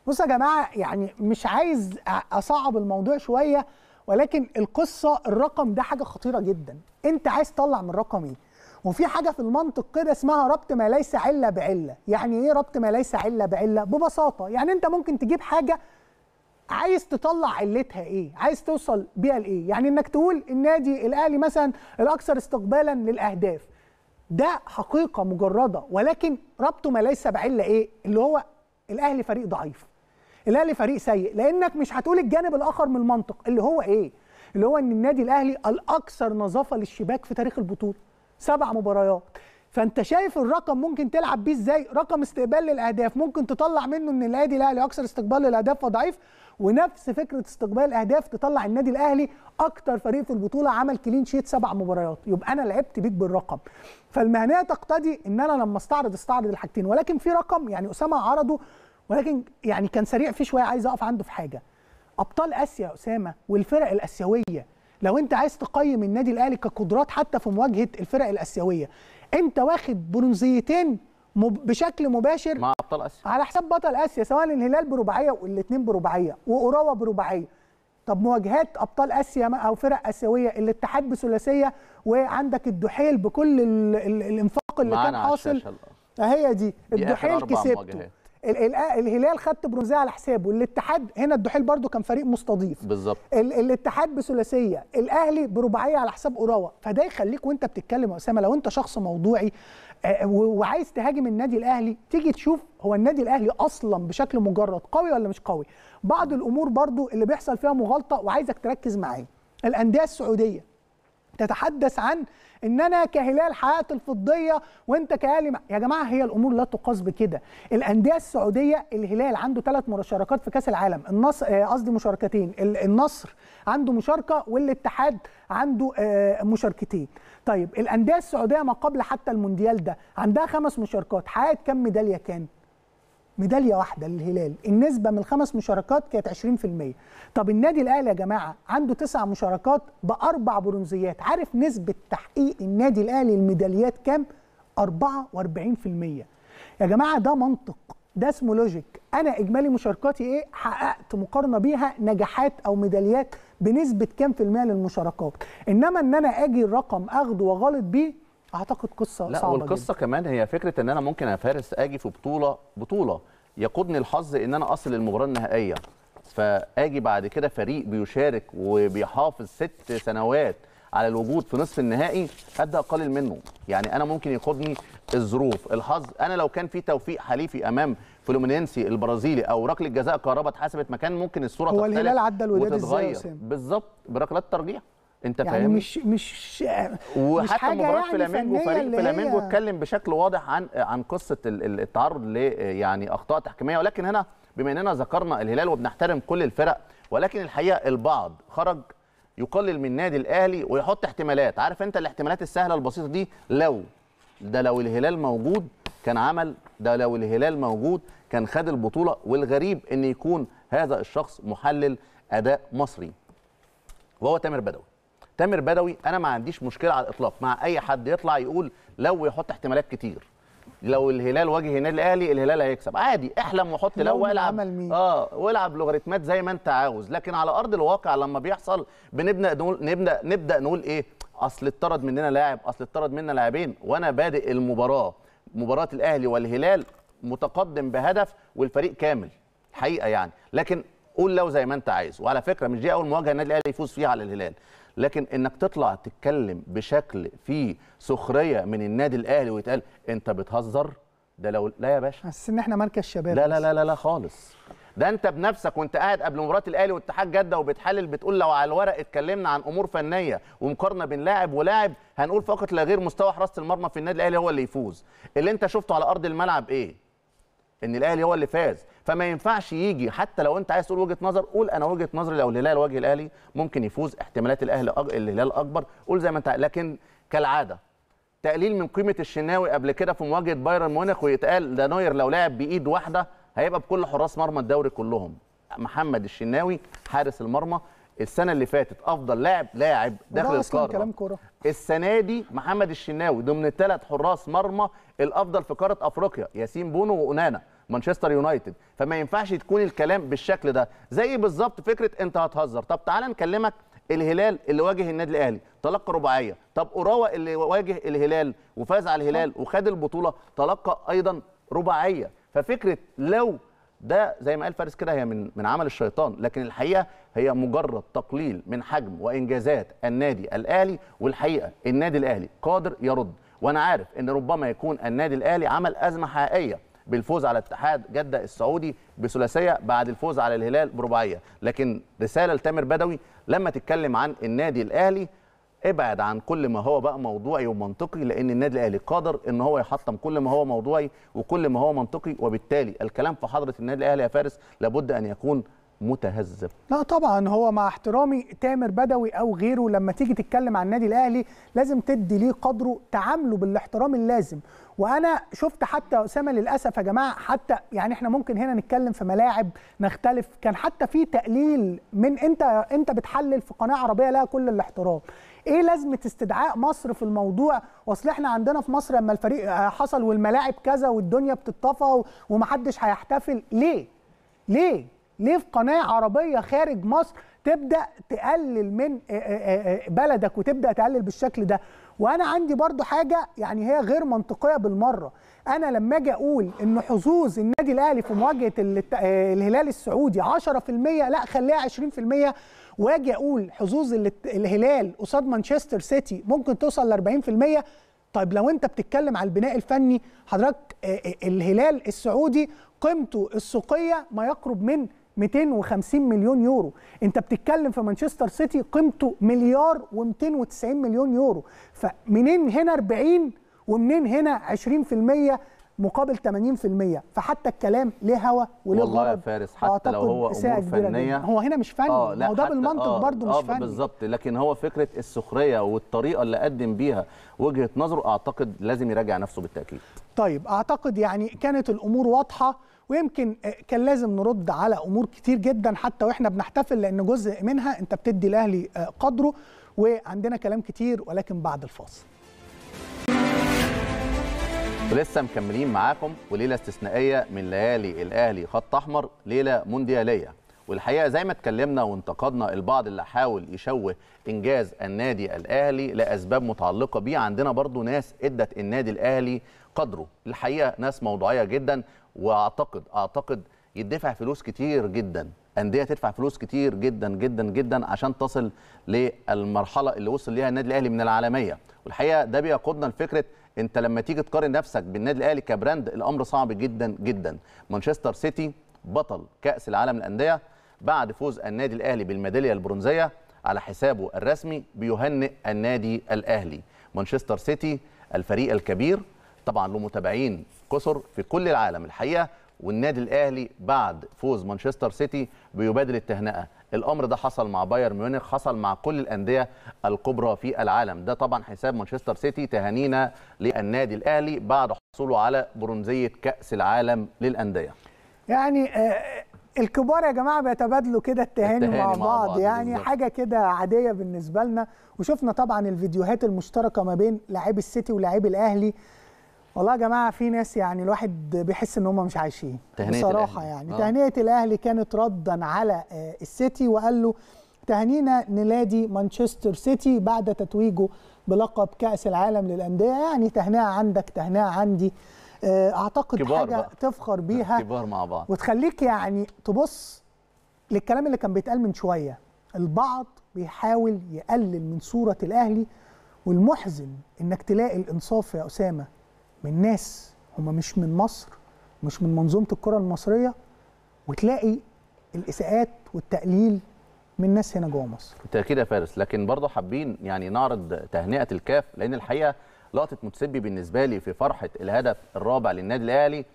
بصوا يا جماعه يعني مش عايز اصعب الموضوع شويه ولكن القصه الرقم ده حاجه خطيره جدا انت عايز تطلع من رقم ايه وفي حاجه في المنطق كده اسمها ربط ما ليس عله بعله يعني ايه ربط ما ليس عله بعله ببساطه يعني انت ممكن تجيب حاجه عايز تطلع علتها ايه عايز توصل بيها لايه يعني انك تقول النادي الاهلي مثلا الاكثر استقبالا للاهداف ده حقيقه مجرده ولكن ربطه ما ليس بعله ايه اللي هو الاهلي فريق ضعيف الاهلي فريق سيء لانك مش هتقول الجانب الاخر من المنطق اللي هو ايه اللي هو ان النادي الاهلي الاكثر نظافه للشباك في تاريخ البطوله سبع مباريات فانت شايف الرقم ممكن تلعب بيه ازاي رقم استقبال للاهداف ممكن تطلع منه ان النادي الاهلي اكثر استقبال للاهداف وضعيف ونفس فكره استقبال اهداف تطلع النادي الاهلي اكتر فريق في البطوله عمل كلين شيت سبع مباريات يبقى انا لعبت بيك بالرقم فالمهنيه تقتضي ان انا لما استعرض استعرض الحاجتين ولكن في رقم يعني اسامه عرضه ولكن يعني كان سريع فيه شويه عايز اقف عنده في حاجه ابطال اسيا يا اسامه والفرق الاسيويه لو انت عايز تقيم النادي الاهلي كقدرات حتى في مواجهه الفرق الاسيويه انت واخد برونزيتين بشكل مباشر مع ابطال اسيا على حساب بطل اسيا سواء الهلال برباعيه والاثنين برباعيه واوراوا برباعيه طب مواجهات ابطال اسيا او فرق اسيويه الاتحاد بثلاثيه وعندك الدحيل بكل الانفاق اللي كان حاصل هي دي الدحيل كسبته الهلال خدت برونزيه على حسابه الاتحاد هنا الدحيل برده كان فريق مستضيف بالظبط الاتحاد بثلاثيه الاهلي برباعيه على حساب اوراوا فده يخليك وانت بتتكلم يا اسامه لو انت شخص موضوعي آه، آه، وعايز تهاجم النادي الاهلي تيجي تشوف هو النادي الاهلي اصلا بشكل مجرد قوي ولا مش قوي بعض الامور برضو اللي بيحصل فيها مغالطه وعايزك تركز معايا الانديه السعوديه تتحدث عن ان انا كهلال حققت الفضيه وانت كاهلي يا جماعه هي الامور لا تقاس بكده الانديه السعوديه الهلال عنده ثلاث مشاركات في كاس العالم النصر آه، قصدي مشاركتين النصر عنده مشاركه والاتحاد عنده مشاركتين طيب الانديه السعوديه ما قبل حتى المونديال ده عندها خمس مشاركات حققت كم ميداليه كان؟ ميداليه واحده للهلال النسبه من الخمس مشاركات كانت 20% طب النادي الاهلي يا جماعه عنده تسع مشاركات باربع برونزيات عارف نسبه تحقيق النادي الاهلي الميداليات كام 44% يا جماعه ده منطق ده اسمه لوجيك انا اجمالي مشاركاتي ايه حققت مقارنه بيها نجاحات او ميداليات بنسبه كام في الميه للمشاركات انما ان انا اجي الرقم اخده وغلط بيه اعتقد قصه لا صعبه والقصه جدا. كمان هي فكره ان انا ممكن افارس اجي في بطوله بطوله يقودني الحظ ان انا اصل للمباراه النهائيه فاجي بعد كده فريق بيشارك وبيحافظ ست سنوات على الوجود في نصف النهائي ابدا اقلل منه يعني انا ممكن يقودني الظروف الحظ انا لو كان في توفيق حليفي امام فلومينينسي البرازيلي او ركله جزاء كهربا اتحسبت مكان ممكن الصوره هو الهلال عدى الوداد ازاي بالظبط بركلات ترجيح انت يعني فاهم مش مش وحتى مش مباراه يعني فلامينجو فريق فلامينجو اتكلم بشكل واضح عن عن قصه التعرض ل يعني اخطاء تحكيميه ولكن هنا بما اننا ذكرنا الهلال وبنحترم كل الفرق ولكن الحقيقه البعض خرج يقلل من النادي الاهلي ويحط احتمالات عارف انت الاحتمالات السهله البسيطه دي لو ده لو الهلال موجود كان عمل ده لو الهلال موجود كان خد البطوله والغريب ان يكون هذا الشخص محلل اداء مصري وهو تامر بدوي تامر بدوي انا ما عنديش مشكله على الاطلاق مع اي حد يطلع يقول لو يحط احتمالات كتير لو الهلال واجه النادي الاهلي الهلال هيكسب عادي احلم وحط لو والعب اه والعب لوغاريتمات زي ما انت عاوز لكن على ارض الواقع لما بيحصل بنبدا نقول نبدا نبدا نقول ايه اصل اتطرد مننا لاعب اصل اتطرد مننا لاعبين وانا بادئ المباراه مباراه الاهلي والهلال متقدم بهدف والفريق كامل الحقيقه يعني لكن قول لو زي ما انت عايز وعلى فكره مش دي اول مواجهه النادي الاهلي يفوز فيها على الهلال لكن انك تطلع تتكلم بشكل فيه سخريه من النادي الاهلي ويتقال انت بتهزر ده لو لا يا باشا بس ان احنا مركز شباب لا لا لا لا, لا خالص ده انت بنفسك وانت قاعد قبل مباراه الاهلي واتحاد جده وبتحلل بتقول لو على الورق اتكلمنا عن امور فنيه ومقارنه بين لاعب ولاعب هنقول فقط لا غير مستوى حراسه المرمى في النادي الاهلي هو اللي يفوز اللي انت شفته على ارض الملعب ايه ان الاهلي هو اللي فاز فما ينفعش يجي حتى لو انت عايز تقول وجهه نظر قول انا وجهه نظري لو الهلال وجه الاهلي ممكن يفوز احتمالات الاهلي الهلال اكبر قول زي ما انت لكن كالعاده تقليل من قيمه الشناوي قبل كده في مواجهه بايرن ميونخ ويتقال ده نوير لو لعب بايد واحده هيبقى بكل حراس مرمى الدوري كلهم محمد الشناوي حارس المرمى السنه اللي فاتت افضل لاعب لاعب داخل القاره كلام كرة. السنه دي محمد الشناوي ضمن الثلاث حراس مرمى الافضل في قاره افريقيا ياسين بونو وانانا مانشستر يونايتد فما ينفعش تكون الكلام بالشكل ده زي بالظبط فكره انت هتهزر طب تعالى نكلمك الهلال اللي واجه النادي الاهلي تلقى رباعيه طب اوراوا اللي واجه الهلال وفاز على الهلال اه. وخد البطوله تلقى ايضا رباعيه ففكره لو ده زي ما قال فارس كده هي من من عمل الشيطان لكن الحقيقه هي مجرد تقليل من حجم وانجازات النادي الاهلي والحقيقه النادي الاهلي قادر يرد وانا عارف ان ربما يكون النادي الاهلي عمل ازمه حقيقيه بالفوز على اتحاد جده السعودي بثلاثيه بعد الفوز على الهلال برباعيه لكن رساله لتامر بدوي لما تتكلم عن النادي الاهلي ابعد عن كل ما هو بقى موضوعي ومنطقي لان النادي الاهلي قادر ان هو يحطم كل ما هو موضوعي وكل ما هو منطقي وبالتالي الكلام في حضره النادي الاهلي يا فارس لابد ان يكون متهذب لا طبعا هو مع احترامي تامر بدوي او غيره لما تيجي تتكلم عن النادي الاهلي لازم تدي ليه قدره تعامله بالاحترام اللازم وانا شفت حتى اسامه للاسف يا جماعه حتى يعني احنا ممكن هنا نتكلم في ملاعب نختلف كان حتى في تقليل من انت انت بتحلل في قناه عربيه لها كل الاحترام ايه لازمه استدعاء مصر في الموضوع واصل احنا عندنا في مصر لما الفريق آه، حصل والملاعب كذا والدنيا بتتطفى ومحدش هيحتفل ليه ليه ليه في قناه عربيه خارج مصر تبدا تقلل من بلدك وتبدا تقلل بالشكل ده وانا عندي برضو حاجه يعني هي غير منطقيه بالمره انا لما اجي اقول ان حظوظ النادي الاهلي في مواجهه الهلال السعودي 10% لا خليها 20% واجي اقول حظوظ الهلال قصاد مانشستر سيتي ممكن توصل ل 40% طيب لو انت بتتكلم على البناء الفني حضرتك الهلال السعودي قيمته السوقيه ما يقرب من 250 مليون يورو انت بتتكلم في مانشستر سيتي قيمته مليار و290 مليون يورو فمنين هنا 40 ومنين هنا 20% مقابل 80% فحتى الكلام ليه هوا وليه والله يا فارس حتى لو هو امور فنيه هو هنا مش فني آه هو ده بالمنطق آه برضه مش آه فني بالظبط لكن هو فكره السخريه والطريقه اللي قدم بيها وجهه نظره اعتقد لازم يراجع نفسه بالتاكيد طيب اعتقد يعني كانت الامور واضحه ويمكن آه، كان لازم نرد على امور كتير جدا حتى واحنا بنحتفل لان جزء منها انت بتدي الاهلي آه، قدره وعندنا كلام كتير ولكن بعد الفاصل ولسه مكملين معاكم وليله استثنائيه من ليالي الاهلي خط احمر ليله موندياليه والحقيقه زي ما اتكلمنا وانتقدنا البعض اللي حاول يشوه انجاز النادي الاهلي لاسباب متعلقه بيه عندنا برضو ناس ادت النادي الاهلي قدره الحقيقه ناس موضوعيه جدا واعتقد اعتقد يدفع فلوس كتير جدا انديه تدفع فلوس كتير جدا جدا جدا عشان تصل للمرحله اللي وصل ليها النادي الاهلي من العالميه والحقيقه ده بيقودنا لفكره انت لما تيجي تقارن نفسك بالنادي الاهلي كبراند الامر صعب جدا جدا مانشستر سيتي بطل كاس العالم للانديه بعد فوز النادي الاهلي بالميداليه البرونزيه على حسابه الرسمي بيهنئ النادي الاهلي مانشستر سيتي الفريق الكبير طبعا له متابعين كثر في كل العالم الحقيقه والنادي الاهلي بعد فوز مانشستر سيتي بيبادل التهنئه الامر ده حصل مع بايرن ميونخ حصل مع كل الانديه الكبرى في العالم ده طبعا حساب مانشستر سيتي تهانينا للنادي الاهلي بعد حصوله على برونزيه كاس العالم للانديه يعني آه، الكبار يا جماعه بيتبادلوا كده التهاني مع, مع بعض, بعض يعني بالزبط. حاجه كده عاديه بالنسبه لنا وشفنا طبعا الفيديوهات المشتركه ما بين لاعبي السيتي ولاعبي الاهلي والله يا جماعه في ناس يعني الواحد بيحس ان هم مش عايشين تهنية بصراحه الأهلي. يعني آه. تهنئه الاهلي كانت ردا على آه، السيتي وقال له تهنينا لنادي مانشستر سيتي بعد تتويجه بلقب كاس العالم للانديه يعني تهنئه عندك تهنئه عندي آه، اعتقد كبار حاجه بقى. تفخر بيها كبار مع بعض وتخليك يعني تبص للكلام اللي كان بيتقال من شويه البعض بيحاول يقلل من صوره الاهلي والمحزن انك تلاقي الانصاف يا اسامه من ناس هم مش من مصر مش من منظومه الكره المصريه وتلاقي الاساءات والتقليل من ناس هنا جوه مصر بالتاكيد يا فارس لكن برضه حابين يعني نعرض تهنئه الكاف لان الحقيقه لقطه متسبي بالنسبه لي في فرحه الهدف الرابع للنادي الاهلي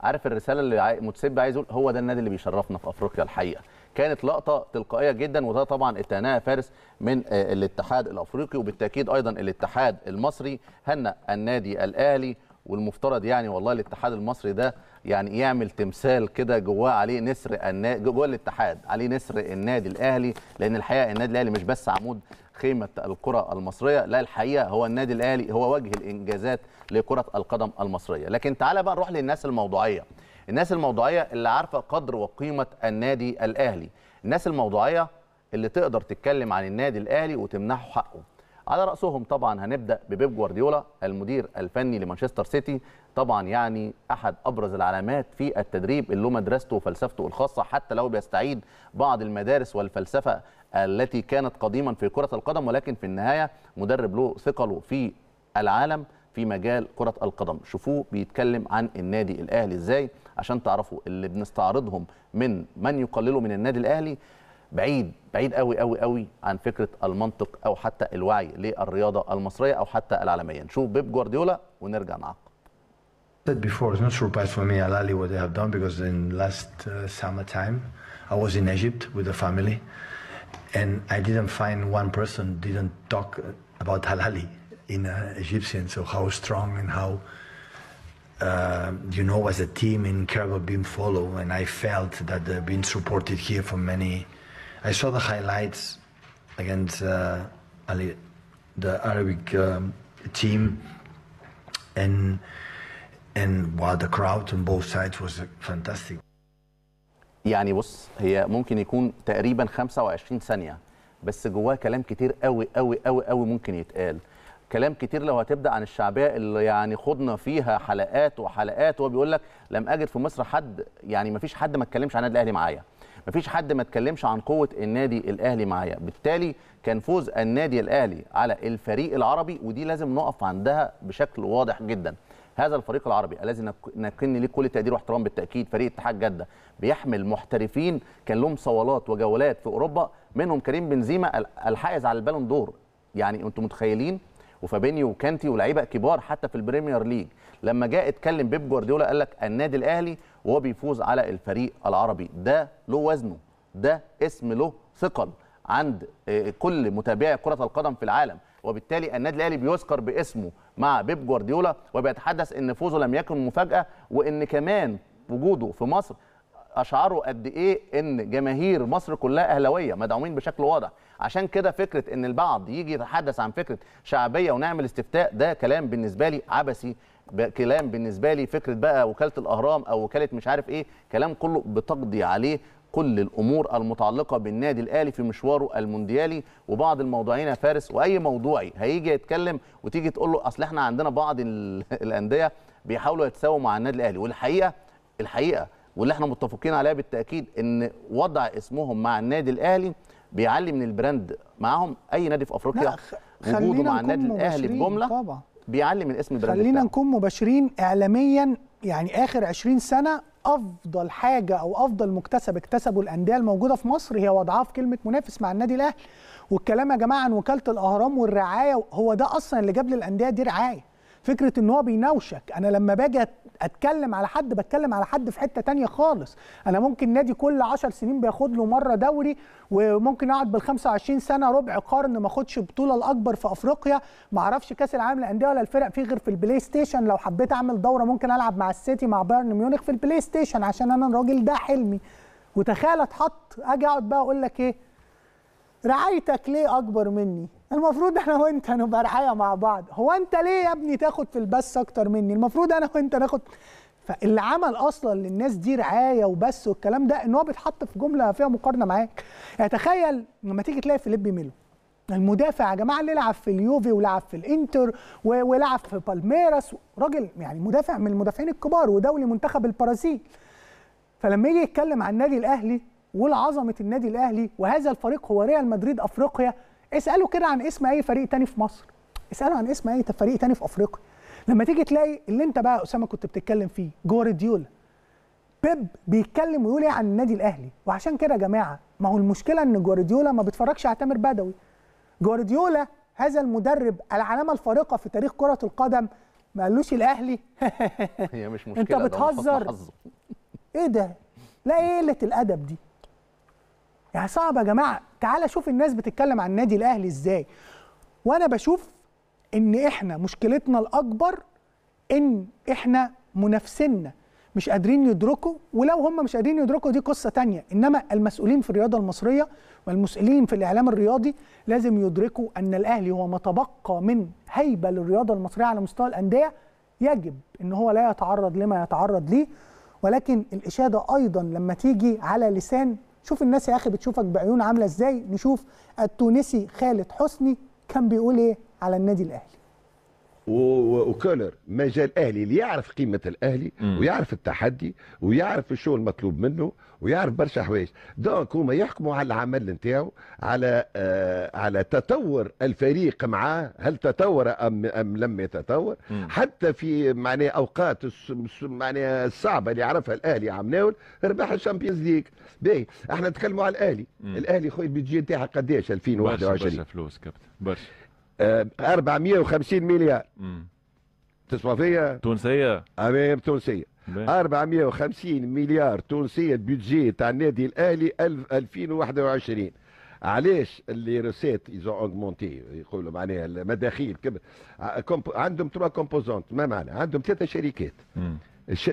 عارف الرساله اللي متسبي عايز يقول هو ده النادي اللي بيشرفنا في افريقيا الحقيقه كانت لقطه تلقائيه جدا وده طبعا التهنئه فارس من آه، الاتحاد الافريقي وبالتاكيد ايضا الاتحاد المصري هنأ النادي الاهلي والمفترض يعني والله الاتحاد المصري ده يعني يعمل تمثال كده جواه عليه نسر النادي جوه الاتحاد عليه نسر النادي الاهلي لان الحقيقه النادي الاهلي مش بس عمود خيمه الكره المصريه لا الحقيقه هو النادي الاهلي هو وجه الانجازات لكره القدم المصريه لكن تعالى بقى نروح للناس الموضوعيه الناس الموضوعيه اللي عارفه قدر وقيمه النادي الاهلي الناس الموضوعيه اللي تقدر تتكلم عن النادي الاهلي وتمنحه حقه على راسهم طبعا هنبدا ببيب جوارديولا المدير الفني لمانشستر سيتي طبعا يعني احد ابرز العلامات في التدريب اللي مدرسته وفلسفته الخاصه حتى لو بيستعيد بعض المدارس والفلسفه التي كانت قديما في كره القدم ولكن في النهايه مدرب له ثقله في العالم في مجال كرة القدم شوفوه بيتكلم عن النادي الأهلي إزاي عشان تعرفوا اللي بنستعرضهم من من يقللوا من النادي الأهلي بعيد بعيد قوي قوي قوي عن فكره المنطق او حتى الوعي للرياضه المصريه او حتى العالميه نشوف بيب جوارديولا ونرجع نعقب said before, it's not surprise for me Al Ali what they have done because in last uh, summer time I was in Egypt with the family and I didn't find one person didn't talk about Al Ali in uh, Egyptian. So how strong and how uh, you know as a team in Kerala being followed and I felt that they've been supported here for many I saw the highlights against uh, Ali, the Arabic um, team, and and wow, the crowd on both sides was fantastic. يعني بص هي ممكن يكون تقريبا 25 ثانيه بس جواه كلام كتير قوي قوي قوي قوي ممكن يتقال كلام كتير لو هتبدا عن الشعبيه اللي يعني خضنا فيها حلقات وحلقات وهو بيقول لك لم اجد في مصر حد يعني ما فيش حد ما اتكلمش عن النادي الاهلي معايا مفيش حد ما اتكلمش عن قوه النادي الاهلي معايا بالتالي كان فوز النادي الاهلي على الفريق العربي ودي لازم نقف عندها بشكل واضح جدا هذا الفريق العربي الذي نكن ليه كل التقدير واحترام بالتاكيد فريق اتحاد جده بيحمل محترفين كان لهم صولات وجولات في اوروبا منهم كريم بنزيما الحائز على البالون دور يعني انتم متخيلين وفابينيو وكانتي ولاعيبه كبار حتى في البريمير ليج لما جاء اتكلم بيب جوارديولا قال لك النادي الاهلي وهو بيفوز على الفريق العربي ده له وزنه ده اسم له ثقل عند آه، كل متابعي كرة القدم في العالم وبالتالي النادي الاهلي بيذكر باسمه مع بيب جوارديولا وبيتحدث ان فوزه لم يكن مفاجاه وان كمان وجوده في مصر اشعروا قد ايه ان جماهير مصر كلها اهلاويه مدعومين بشكل واضح عشان كده فكره ان البعض يجي يتحدث عن فكره شعبيه ونعمل استفتاء ده كلام بالنسبه لي عبثي كلام بالنسبه لي فكره بقى وكاله الاهرام او وكاله مش عارف ايه كلام كله بتقضي عليه كل الامور المتعلقه بالنادي الاهلي في مشواره المونديالي وبعض الموضوعين يا فارس واي موضوعي هيجي يتكلم وتيجي تقول له اصل احنا عندنا بعض الانديه بيحاولوا يتساووا مع النادي الاهلي والحقيقه الحقيقه واللي احنا متفقين عليها بالتاكيد ان وضع اسمهم مع النادي الاهلي بيعلي من البراند معاهم اي نادي في افريقيا وجوده مع النادي الاهلي بجمله طبعا. بيعلم الاسم البراند خلينا نكون مباشرين اعلاميا يعني اخر 20 سنه افضل حاجه او افضل مكتسب اكتسبه الانديه الموجوده في مصر هي وضعها في كلمه منافس مع النادي الاهلي والكلام يا جماعه عن وكاله الاهرام والرعايه هو ده اصلا اللي جاب للانديه دي رعايه فكره ان هو بيناوشك انا لما باجي اتكلم على حد بتكلم على حد في حته تانية خالص انا ممكن نادي كل 10 سنين بياخد له مره دوري وممكن اقعد بال 25 سنه ربع قرن ما اخدش البطوله الاكبر في افريقيا ما اعرفش كاس العالم للانديه ولا الفرق فيه غير في البلاي ستيشن لو حبيت اعمل دوره ممكن العب مع السيتي مع بايرن ميونخ في البلاي ستيشن عشان انا الراجل ده حلمي وتخيل اتحط اجي اقعد بقى اقول لك ايه رعايتك ليه اكبر مني المفروض احنا وانت نبقى رعايه مع بعض هو انت ليه يا ابني تاخد في البث اكتر مني المفروض انا وانت ناخد فاللي عمل اصلا للناس دي رعايه وبس والكلام ده ان هو بيتحط في جمله فيها مقارنه معاك يعني تخيل لما تيجي تلاقي فيليب ميلو المدافع يا جماعه اللي لعب في اليوفي ولعب في الانتر ولعب في بالميراس راجل يعني مدافع من المدافعين الكبار ودولي منتخب البرازيل فلما يجي يتكلم عن النادي الاهلي ولعظمه النادي الاهلي وهذا الفريق هو ريال مدريد افريقيا اساله كده عن اسم اي فريق تاني في مصر اساله عن اسم اي فريق تاني في افريقيا لما تيجي تلاقي اللي انت بقى اسامه كنت بتتكلم فيه جوارديولا بيب بيتكلم ويقول ايه عن النادي الاهلي وعشان كده يا جماعه ما هو المشكله ان جوارديولا ما بيتفرجش على تامر بدوي جوارديولا هذا المدرب العلامه الفارقه في تاريخ كره القدم ما قالوش الاهلي هي مش مشكله انت بتهزر ايه ده لا ايه قله الادب دي يعني صعب يا جماعه تعال شوف الناس بتتكلم عن النادي الاهلي ازاي وانا بشوف ان احنا مشكلتنا الاكبر ان احنا منافسينا مش قادرين يدركوا ولو هم مش قادرين يدركوا دي قصه تانية انما المسؤولين في الرياضه المصريه والمسؤولين في الاعلام الرياضي لازم يدركوا ان الاهلي هو ما تبقى من هيبه للرياضه المصريه على مستوى الانديه يجب ان هو لا يتعرض لما يتعرض ليه ولكن الاشاده ايضا لما تيجي على لسان شوف الناس يا اخي بتشوفك بعيون عامله ازاي نشوف التونسي خالد حسني كان بيقول ايه على النادي الاهلي وكولر مجال اهلي اللي يعرف قيمه الاهلي ويعرف التحدي ويعرف شو المطلوب منه ويعرف برشا حوايج دونك هما يحكموا على العمل نتاعو على آه على تطور الفريق معاه هل تطور ام ام لم يتطور حتى في معنى اوقات معناها الصعبه اللي عرفها الاهلي عمناول ربح الشامبيونز ليج باهي احنا نتكلموا على الاهلي مم. الاهلي خويا البيجي نتاعها قداش 2021 برشا فلوس كابتن برشا 450 مليار تسمع فيا تونسيه امام تونسيه 450 مليار تونسيه بيدجي تاع النادي الاهلي 2021 علاش اللي روسيت ايزون اوغمونتي يقولوا معناها المداخيل كبر عندهم تروا كومبوزونت ما معنى عندهم ثلاثه شركات ش... آه،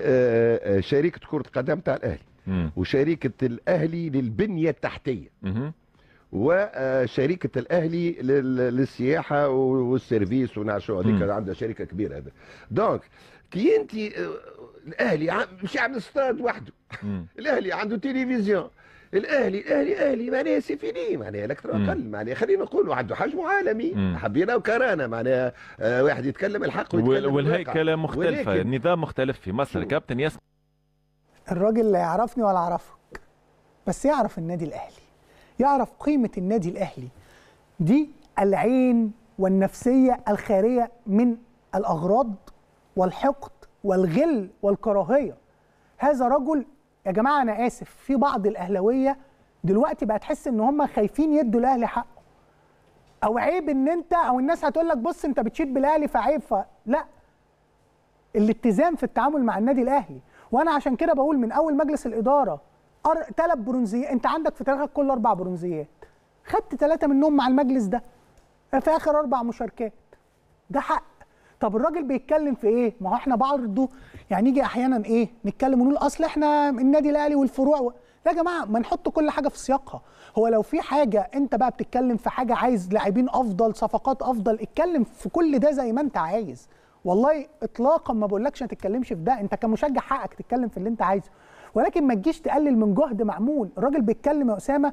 آه، شركه كره قدم تاع الاهلي وشركه الاهلي للبنيه التحتيه وشركه الاهلي للسياحه والسيرفيس ونعشو هذيك عندها شركه كبيره هذا دونك كي انت الاهلي مش عامل استاد وحده الاهلي عنده تلفزيون الاهلي الاهلي اهلي معناها سي فيني معناها اكثر اقل معناها خلينا نقولوا عنده حجم عالمي حبينا وكرانا معناها آه واحد يتكلم الحق ويتكلم والهيكله مختلفه النظام مختلف في مصر كابتن ياسر الراجل لا يعرفني ولا اعرفك بس يعرف النادي الاهلي يعرف قيمه النادي الاهلي دي العين والنفسيه الخاريه من الاغراض والحقد والغل والكراهيه هذا رجل يا جماعه انا اسف في بعض الاهلاويه دلوقتي بقى تحس ان هم خايفين يدوا الاهلي حقه او عيب ان انت او الناس هتقول لك بص انت بتشيد بالاهلي فعيب فلا الاتزان في التعامل مع النادي الاهلي وانا عشان كده بقول من اول مجلس الاداره ثلاث برونزيات انت عندك في تاريخك كل اربع برونزيات خدت ثلاثه منهم مع المجلس ده في اخر اربع مشاركات ده حق طب الراجل بيتكلم في ايه ما هو احنا برضه يعني يجي احيانا ايه نتكلم ونقول اصل احنا النادي الاهلي والفروع و... يا جماعه ما نحط كل حاجه في سياقها هو لو في حاجه انت بقى بتتكلم في حاجه عايز لاعبين افضل صفقات افضل اتكلم في كل ده زي ما انت عايز والله اطلاقا ما بقولكش ما تتكلمش في ده انت كمشجع حقك تتكلم في اللي انت عايزه ولكن ما تجيش تقلل من جهد معمول الراجل بيتكلم يا اسامه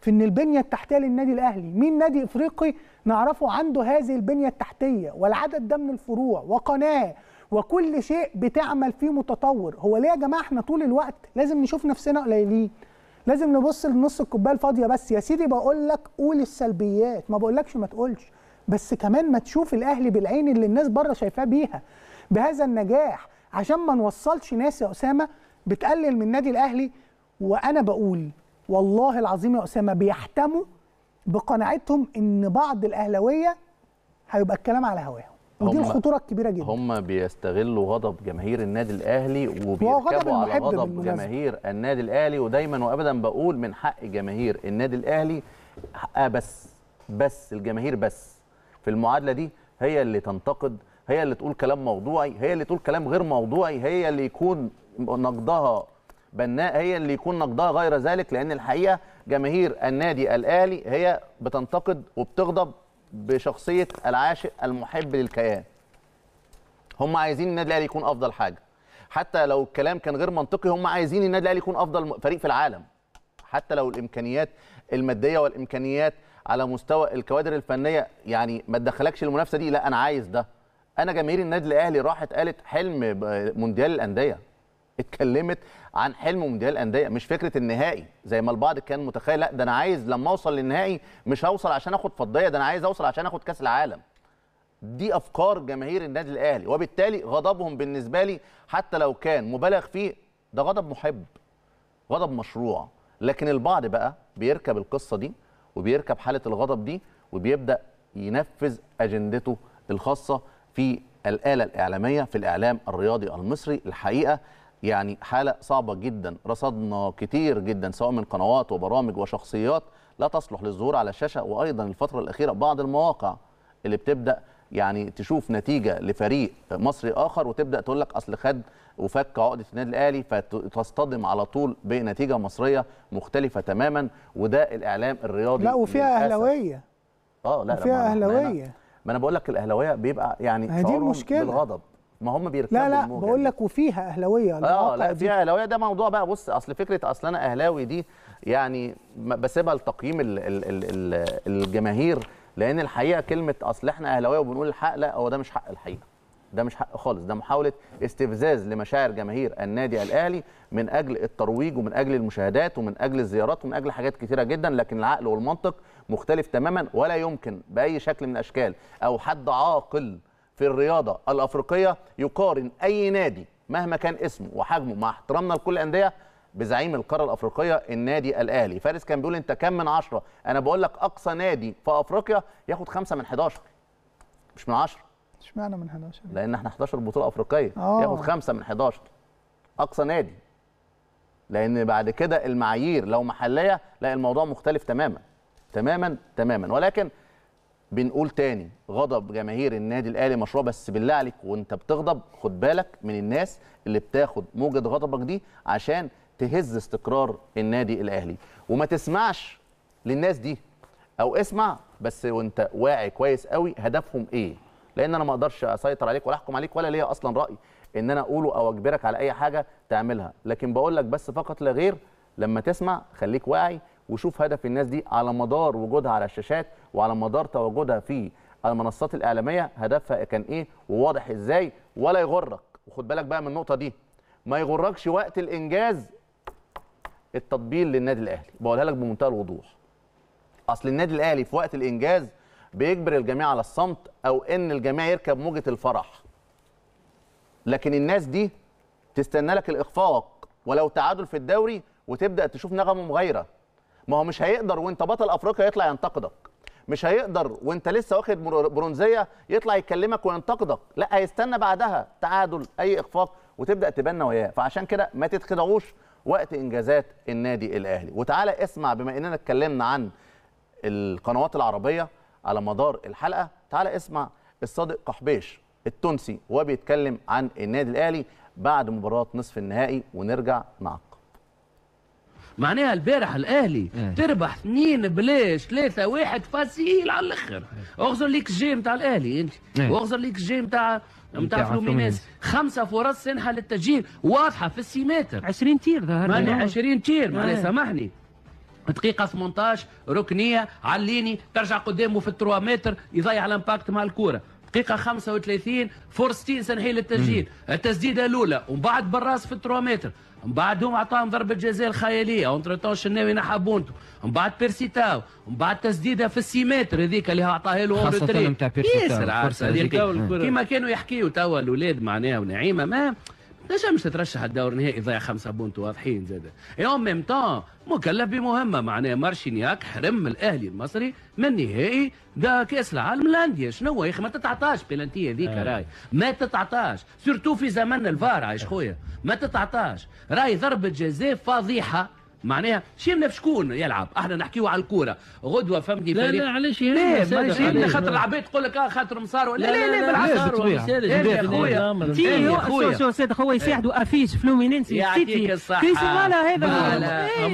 في ان البنيه التحتيه للنادي الاهلي مين نادي افريقي نعرفه عنده هذه البنيه التحتيه والعدد ده من الفروع وقناه وكل شيء بتعمل فيه متطور هو ليه يا جماعه احنا طول الوقت لازم نشوف نفسنا قليلين لازم نبص لنص الكوبايه الفاضيه بس يا سيدي بقول لك قول السلبيات ما بقولكش ما تقولش بس كمان ما تشوف الاهلي بالعين اللي الناس بره شايفاه بيها بهذا النجاح عشان ما نوصلش ناس يا اسامه بتقلل من النادي الاهلي وانا بقول والله العظيم يا اسامه بيحتموا بقناعتهم ان بعض الاهلاويه هيبقى الكلام على هواهم ودي الخطوره الكبيره جدا هم بيستغلوا غضب جماهير النادي الاهلي وبيركبوا على غضب جماهير النادي الاهلي ودايما وابدا بقول من حق جماهير النادي الاهلي حقها آه، بس بس الجماهير بس في المعادله دي هي اللي تنتقد هي اللي تقول كلام موضوعي هي اللي تقول كلام غير موضوعي هي اللي يكون نقدها بناء هي اللي يكون نقدها غير ذلك لان الحقيقه جماهير النادي الاهلي هي بتنتقد وبتغضب بشخصيه العاشق المحب للكيان هم عايزين النادي الاهلي يكون افضل حاجه حتى لو الكلام كان غير منطقي هم عايزين النادي الاهلي يكون افضل فريق في العالم حتى لو الامكانيات الماديه والامكانيات على مستوى الكوادر الفنيه يعني ما تدخلكش المنافسه دي لا انا عايز ده انا جماهير النادي الاهلي راحت قالت حلم مونديال الانديه اتكلمت عن حلم مونديال الانديه مش فكره النهائي زي ما البعض كان متخيل لا ده انا عايز لما اوصل للنهائي مش هوصل عشان اخد فضيه ده انا عايز اوصل عشان اخد كاس العالم دي افكار جماهير النادي الاهلي وبالتالي غضبهم بالنسبه لي حتى لو كان مبالغ فيه ده غضب محب غضب مشروع لكن البعض بقى بيركب القصه دي وبيركب حاله الغضب دي وبيبدا ينفذ اجندته الخاصه في الاله الاعلاميه في الاعلام الرياضي المصري الحقيقه يعني حاله صعبه جدا رصدنا كتير جدا سواء من قنوات وبرامج وشخصيات لا تصلح للظهور على الشاشه وايضا الفتره الاخيره بعض المواقع اللي بتبدا يعني تشوف نتيجه لفريق مصري اخر وتبدا تقول لك اصل خد وفك عقده النادي الاهلي فتصطدم على طول بنتيجه مصريه مختلفه تماما وده الاعلام الرياضي لا وفيها اهلاويه اه لا وفيها اهلاويه ما انا بقول لك الاهلاويه بيبقى يعني شعورهم بالغضب ما هم بيركبوا لا لا بقول لك وفيها اهلاويه اه لا فيها اهلاويه ده موضوع بقى بص اصل فكره اصل انا اهلاوي دي يعني بسيبها لتقييم الجماهير لان الحقيقه كلمه اصل احنا اهلاويه وبنقول الحق لا هو ده مش حق الحقيقه ده مش حق خالص ده محاوله استفزاز لمشاعر جماهير النادي الاهلي من اجل الترويج ومن اجل المشاهدات ومن اجل الزيارات ومن اجل حاجات كثيره جدا لكن العقل والمنطق مختلف تماما ولا يمكن باي شكل من الاشكال او حد عاقل في الرياضه الافريقيه يقارن اي نادي مهما كان اسمه وحجمه مع احترامنا لكل الانديه بزعيم القاره الافريقيه النادي الاهلي فارس كان بيقول انت كم من عشرة انا بقول لك اقصى نادي في افريقيا ياخد خمسة من 11 مش من 10 اشمعنى من 11 لان احنا 11 بطوله افريقيه أوه. ياخد خمسة من 11 اقصى نادي لان بعد كده المعايير لو محليه لا الموضوع مختلف تماما تماما تماما ولكن بنقول تاني غضب جماهير النادي الاهلي مشروع بس بالله عليك وانت بتغضب خد بالك من الناس اللي بتاخد موجه غضبك دي عشان تهز استقرار النادي الاهلي وما تسمعش للناس دي او اسمع بس وانت واعي كويس قوي هدفهم ايه لان انا ما اقدرش اسيطر عليك ولا احكم عليك ولا ليا اصلا راي ان انا اقوله او اجبرك على اي حاجه تعملها لكن بقول لك بس فقط لا غير لما تسمع خليك واعي وشوف هدف الناس دي على مدار وجودها على الشاشات وعلى مدار تواجدها في المنصات الاعلاميه هدفها كان ايه وواضح ازاي ولا يغرك وخد بالك بقى من النقطه دي ما يغركش وقت الانجاز التطبيل للنادي الاهلي بقولها لك بمنتهى الوضوح اصل النادي الاهلي في وقت الانجاز بيجبر الجميع على الصمت او ان الجميع يركب موجه الفرح لكن الناس دي تستنى لك الاخفاق ولو تعادل في الدوري وتبدا تشوف نغمه مغيره ما هو مش هيقدر وانت بطل افريقيا يطلع ينتقدك مش هيقدر وانت لسه واخد برونزيه يطلع يكلمك وينتقدك لا هيستنى بعدها تعادل اي اخفاق وتبدا تبان نواياه فعشان كده ما تتخدعوش وقت انجازات النادي الاهلي وتعالى اسمع بما اننا اتكلمنا عن القنوات العربيه على مدار الحلقه تعالى اسمع الصادق قحبيش التونسي وهو بيتكلم عن النادي الاهلي بعد مباراه نصف النهائي ونرجع مع معناها البارح الاهلي ايه. تربح اثنين بلاش ثلاثه واحد فاسيل على الاخر اغزر إيه. ليك الجي نتاع الاهلي انت ايه. واغزر ليك الجي نتاع نتاع فلومينيز خمسه فرص سانحه للتسجيل واضحه في السي متر 20 تير ظهر 20 تير معناها إيه. سامحني دقيقه 18 ركنيه عليني ترجع قدامه في 3 متر يضيع الامباكت مع الكوره دقيقه 35 فرصتين سنحيل للتسجيل التسديده الاولى ومن بعد بالراس في 3 متر من بعدهم عطاهم ضربه جزاء الخياليه اونتر تون شناوي نحى بونتو من بعد بيرسيتاو من بعد تسديده في متر هذيك اللي عطاها له اونتر تري ياسر كيما كانوا يحكيوا توا الاولاد معناها ونعيمه ما ليش مش تترشح الدور النهائي ضيع خمسة بونت واضحين زاد اون ميم طون مكلف بمهمه معناها مارشينياك حرم الاهلي المصري من نهائي دا كاس العالم الانديه شنو يا اخي ما تتعطاش بلانتي هذيك آه. راي ما تتعطاش سورتو في زمن الفار عايش خويا ما تتعطاش راي ضربه جزاء فضيحه معناها شيمنا في شكون يلعب احنا نحكيو على الكوره غدوه فهمتني لا لا علاش يعني؟ لا ما خاطر العباد تقول لك اه خاطر مصار لا لا لا بالعكس إيه، يا خويا تي سيد خويا يساعدوا افيش فلومينينسي سيتي في مالا هذا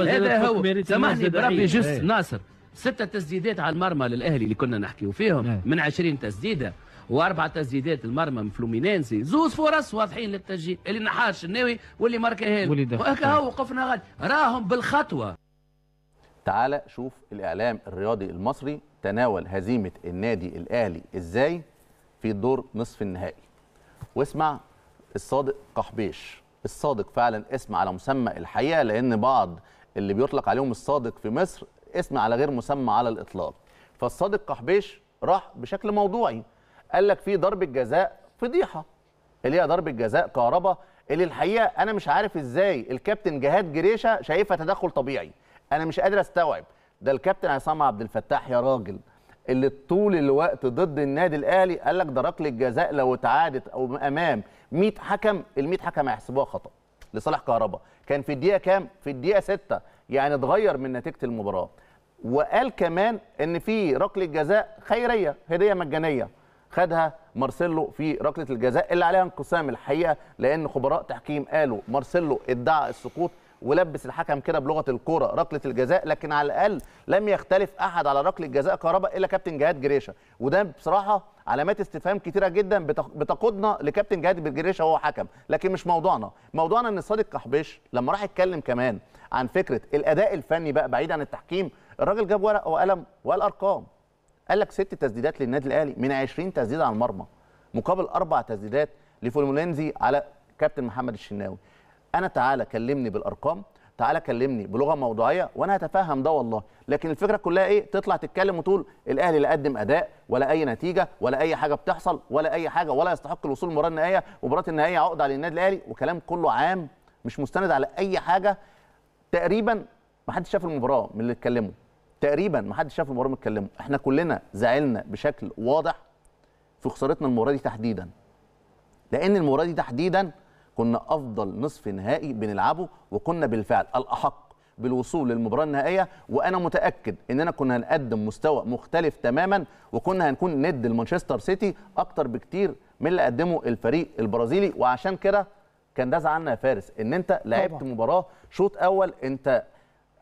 هذا هو سامحني بربي جست إيه. ناصر ستة تسديدات على المرمى للاهلي اللي كنا نحكيو فيهم إيه. من 20 تسديده واربع تسديدات المرمى من فلومينانسي زوز فرص واضحين للتسجيل اللي نحاش الناوي واللي ماركاها وهكا هو وقفنا غادي راهم بالخطوه تعال شوف الاعلام الرياضي المصري تناول هزيمه النادي الاهلي ازاي في دور نصف النهائي واسمع الصادق قحبيش الصادق فعلا اسم على مسمى الحقيقه لان بعض اللي بيطلق عليهم الصادق في مصر اسم على غير مسمى على الاطلاق فالصادق قحبيش راح بشكل موضوعي قال لك في ضربه جزاء فضيحه اللي هي ضربه جزاء كهرباء اللي الحقيقه انا مش عارف ازاي الكابتن جهاد جريشه شايفها تدخل طبيعي انا مش قادر استوعب ده الكابتن عصام عبد الفتاح يا راجل اللي طول الوقت ضد النادي الاهلي قال لك ده ركله جزاء لو اتعادت او امام 100 حكم ال 100 حكم هيحسبوها خطا لصالح كهربا كان في الدقيقه كام في الدقيقه 6 يعني اتغير من نتيجه المباراه وقال كمان ان في ركله جزاء خيريه هديه مجانيه خدها مارسيلو في ركله الجزاء اللي عليها انقسام الحقيقه لان خبراء تحكيم قالوا مارسيلو ادعى السقوط ولبس الحكم كده بلغه الكوره ركله الجزاء لكن على الاقل لم يختلف احد على ركله جزاء كهرباء الا كابتن جهاد جريشه وده بصراحه علامات استفهام كتيره جدا بتقودنا لكابتن جهاد جريشه وهو حكم لكن مش موضوعنا موضوعنا ان صادق قحبيش لما راح يتكلم كمان عن فكره الاداء الفني بقى بعيد عن التحكيم الراجل جاب ورقه وقلم وقال ارقام قال لك ست تسديدات للنادي الاهلي من 20 تسديده على المرمى مقابل اربع تسديدات لفولمولينزي على كابتن محمد الشناوي انا تعالى كلمني بالارقام تعالى كلمني بلغه موضوعيه وانا هتفهم ده والله لكن الفكره كلها ايه تطلع تتكلم وتقول الاهلي لا قدم اداء ولا اي نتيجه ولا اي حاجه بتحصل ولا اي حاجه ولا يستحق الوصول للمباراه النهائيه ومباراه النهائيه عقده على النادي الاهلي وكلام كله عام مش مستند على اي حاجه تقريبا ما حدش شاف المباراه من اللي اتكلموا تقريبا ما حدش شاف المباراه متكلمه احنا كلنا زعلنا بشكل واضح في خسارتنا المباراه دي تحديدا لان المباراه دي تحديدا كنا افضل نصف نهائي بنلعبه وكنا بالفعل الاحق بالوصول للمباراه النهائيه وانا متاكد اننا كنا هنقدم مستوى مختلف تماما وكنا هنكون ند لمانشستر سيتي اكتر بكتير من اللي قدمه الفريق البرازيلي وعشان كده كان ده زعلنا يا فارس ان انت لعبت مباراه شوط اول انت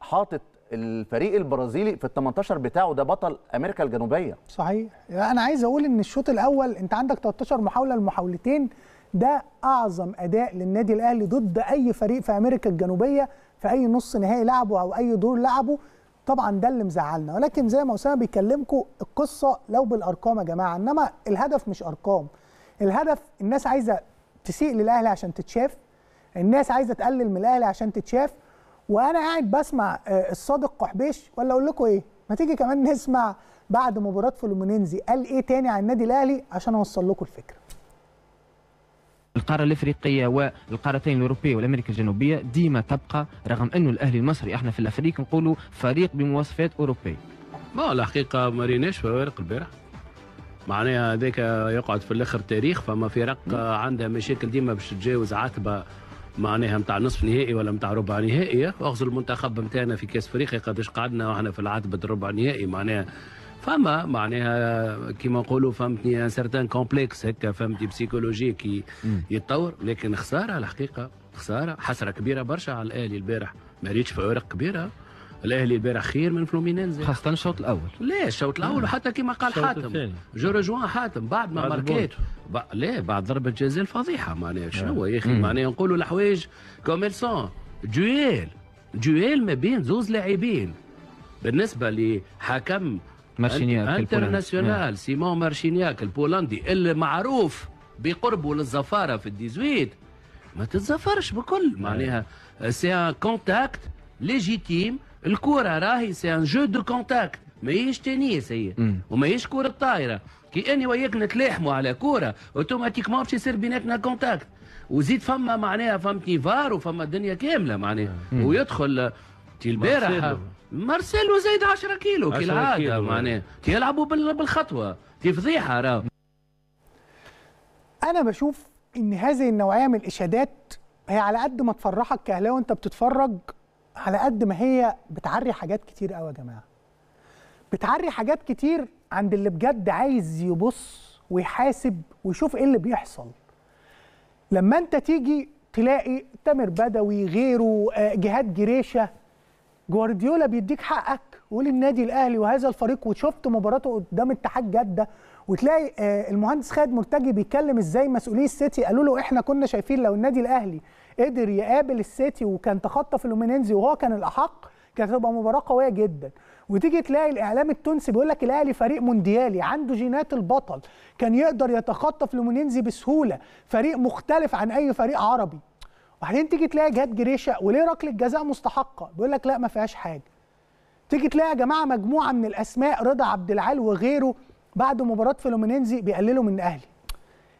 حاطط الفريق البرازيلي في ال 18 بتاعه ده بطل امريكا الجنوبيه صحيح يعني انا عايز اقول ان الشوط الاول انت عندك 13 محاوله لمحاولتين ده اعظم اداء للنادي الاهلي ضد اي فريق في امريكا الجنوبيه في اي نص نهائي لعبه او اي دور لعبه طبعا ده اللي مزعلنا ولكن زي ما اسامه بيكلمكم القصه لو بالارقام يا جماعه انما الهدف مش ارقام الهدف الناس عايزه تسيء للاهلي عشان تتشاف الناس عايزه تقلل من الاهلي عشان تتشاف وانا قاعد بسمع آه، الصادق قحبيش ولا اقول لكم ايه ما تيجي كمان نسمع بعد مباراه فلومينينزي قال ايه تاني عن النادي الاهلي عشان اوصل لكم الفكره القاره الافريقيه والقارتين الاوروبيه والامريكا الجنوبيه ديما تبقى رغم انه الاهلي المصري احنا في الافريق نقولوا فريق بمواصفات اوروبيه ما الحقيقه ما ريناش فوارق البارح معناها هذاك يقعد في الاخر تاريخ فما فرق عندها مشاكل ديما باش تتجاوز عتبه معناها نتاع نصف نهائي ولا نتاع ربع نهائي واخذوا المنتخب نتاعنا في كاس افريقيا قداش قعدنا واحنا في العتبه الربع نهائي معناها فما معناها كيما نقولوا فهمتني ان سارتان كومبلكس هكا فهمتني كي يتطور لكن خساره الحقيقه خساره حسره كبيره برشا على الاهلي البارح ما ريتش في كبيره الاهلي البارح خير من فلومينينزي خاصه الشوط الاول لا الشوط الاول وحتى كما قال حاتم جو رجوان حاتم بعد ما ماركيت ب... لا بعد ضربه جزاء فضيحة معناها آه. شنو يا اخي معناها نقولوا الحوايج كوم سون جويل جويل ما بين زوز لاعبين بالنسبه لحكم مارشينياك انترناسيونال آه. سيمون مارشينياك البولندي المعروف بقربه للزفاره في الديزويت ما تتزفرش بكل معناها آه. سي ان كونتاكت ليجيتيم الكرة راهي سي ان جو دو كونتاكت ماهيش تنس هي وماهيش كرة طايرة كي اني وياك نتلاحموا على كرة اوتوماتيكمون باش يصير بيناتنا كونتاكت وزيد فما معناها فهمتني فار وفما الدنيا كاملة معناها ويدخل البارح مارسيلو زايد 10 كيلو كالعادة معناها يلعبوا بالخطوة تي فضيحة راه أنا بشوف إن هذه النوعية من الإشادات هي على قد ما تفرحك كأهلاوي وأنت بتتفرج على قد ما هي بتعري حاجات كتير قوي يا جماعه بتعري حاجات كتير عند اللي بجد عايز يبص ويحاسب ويشوف ايه اللي بيحصل لما انت تيجي تلاقي تامر بدوي غيره آه، جهاد جريشه جوارديولا بيديك حقك ويقول النادي الاهلي وهذا الفريق وشفت مباراته قدام اتحاد جده وتلاقي آه، المهندس خالد مرتجي بيتكلم ازاي مسؤولي السيتي قالوا له احنا كنا شايفين لو النادي الاهلي قدر يقابل السيتي وكان تخطى فلومينينزي وهو كان الاحق كانت هتبقى مباراه قويه جدا وتيجي تلاقي الاعلام التونسي بيقول لك الاهلي فريق مونديالي عنده جينات البطل كان يقدر يتخطى فلومينينزي بسهوله فريق مختلف عن اي فريق عربي وبعدين تيجي تلاقي جهاد جريشه وليه ركله جزاء مستحقه بيقول لك لا ما فيهاش حاجه تيجي تلاقي يا جماعه مجموعه من الاسماء رضا عبد العال وغيره بعد مباراه فلومينينزي بيقللوا من الاهلي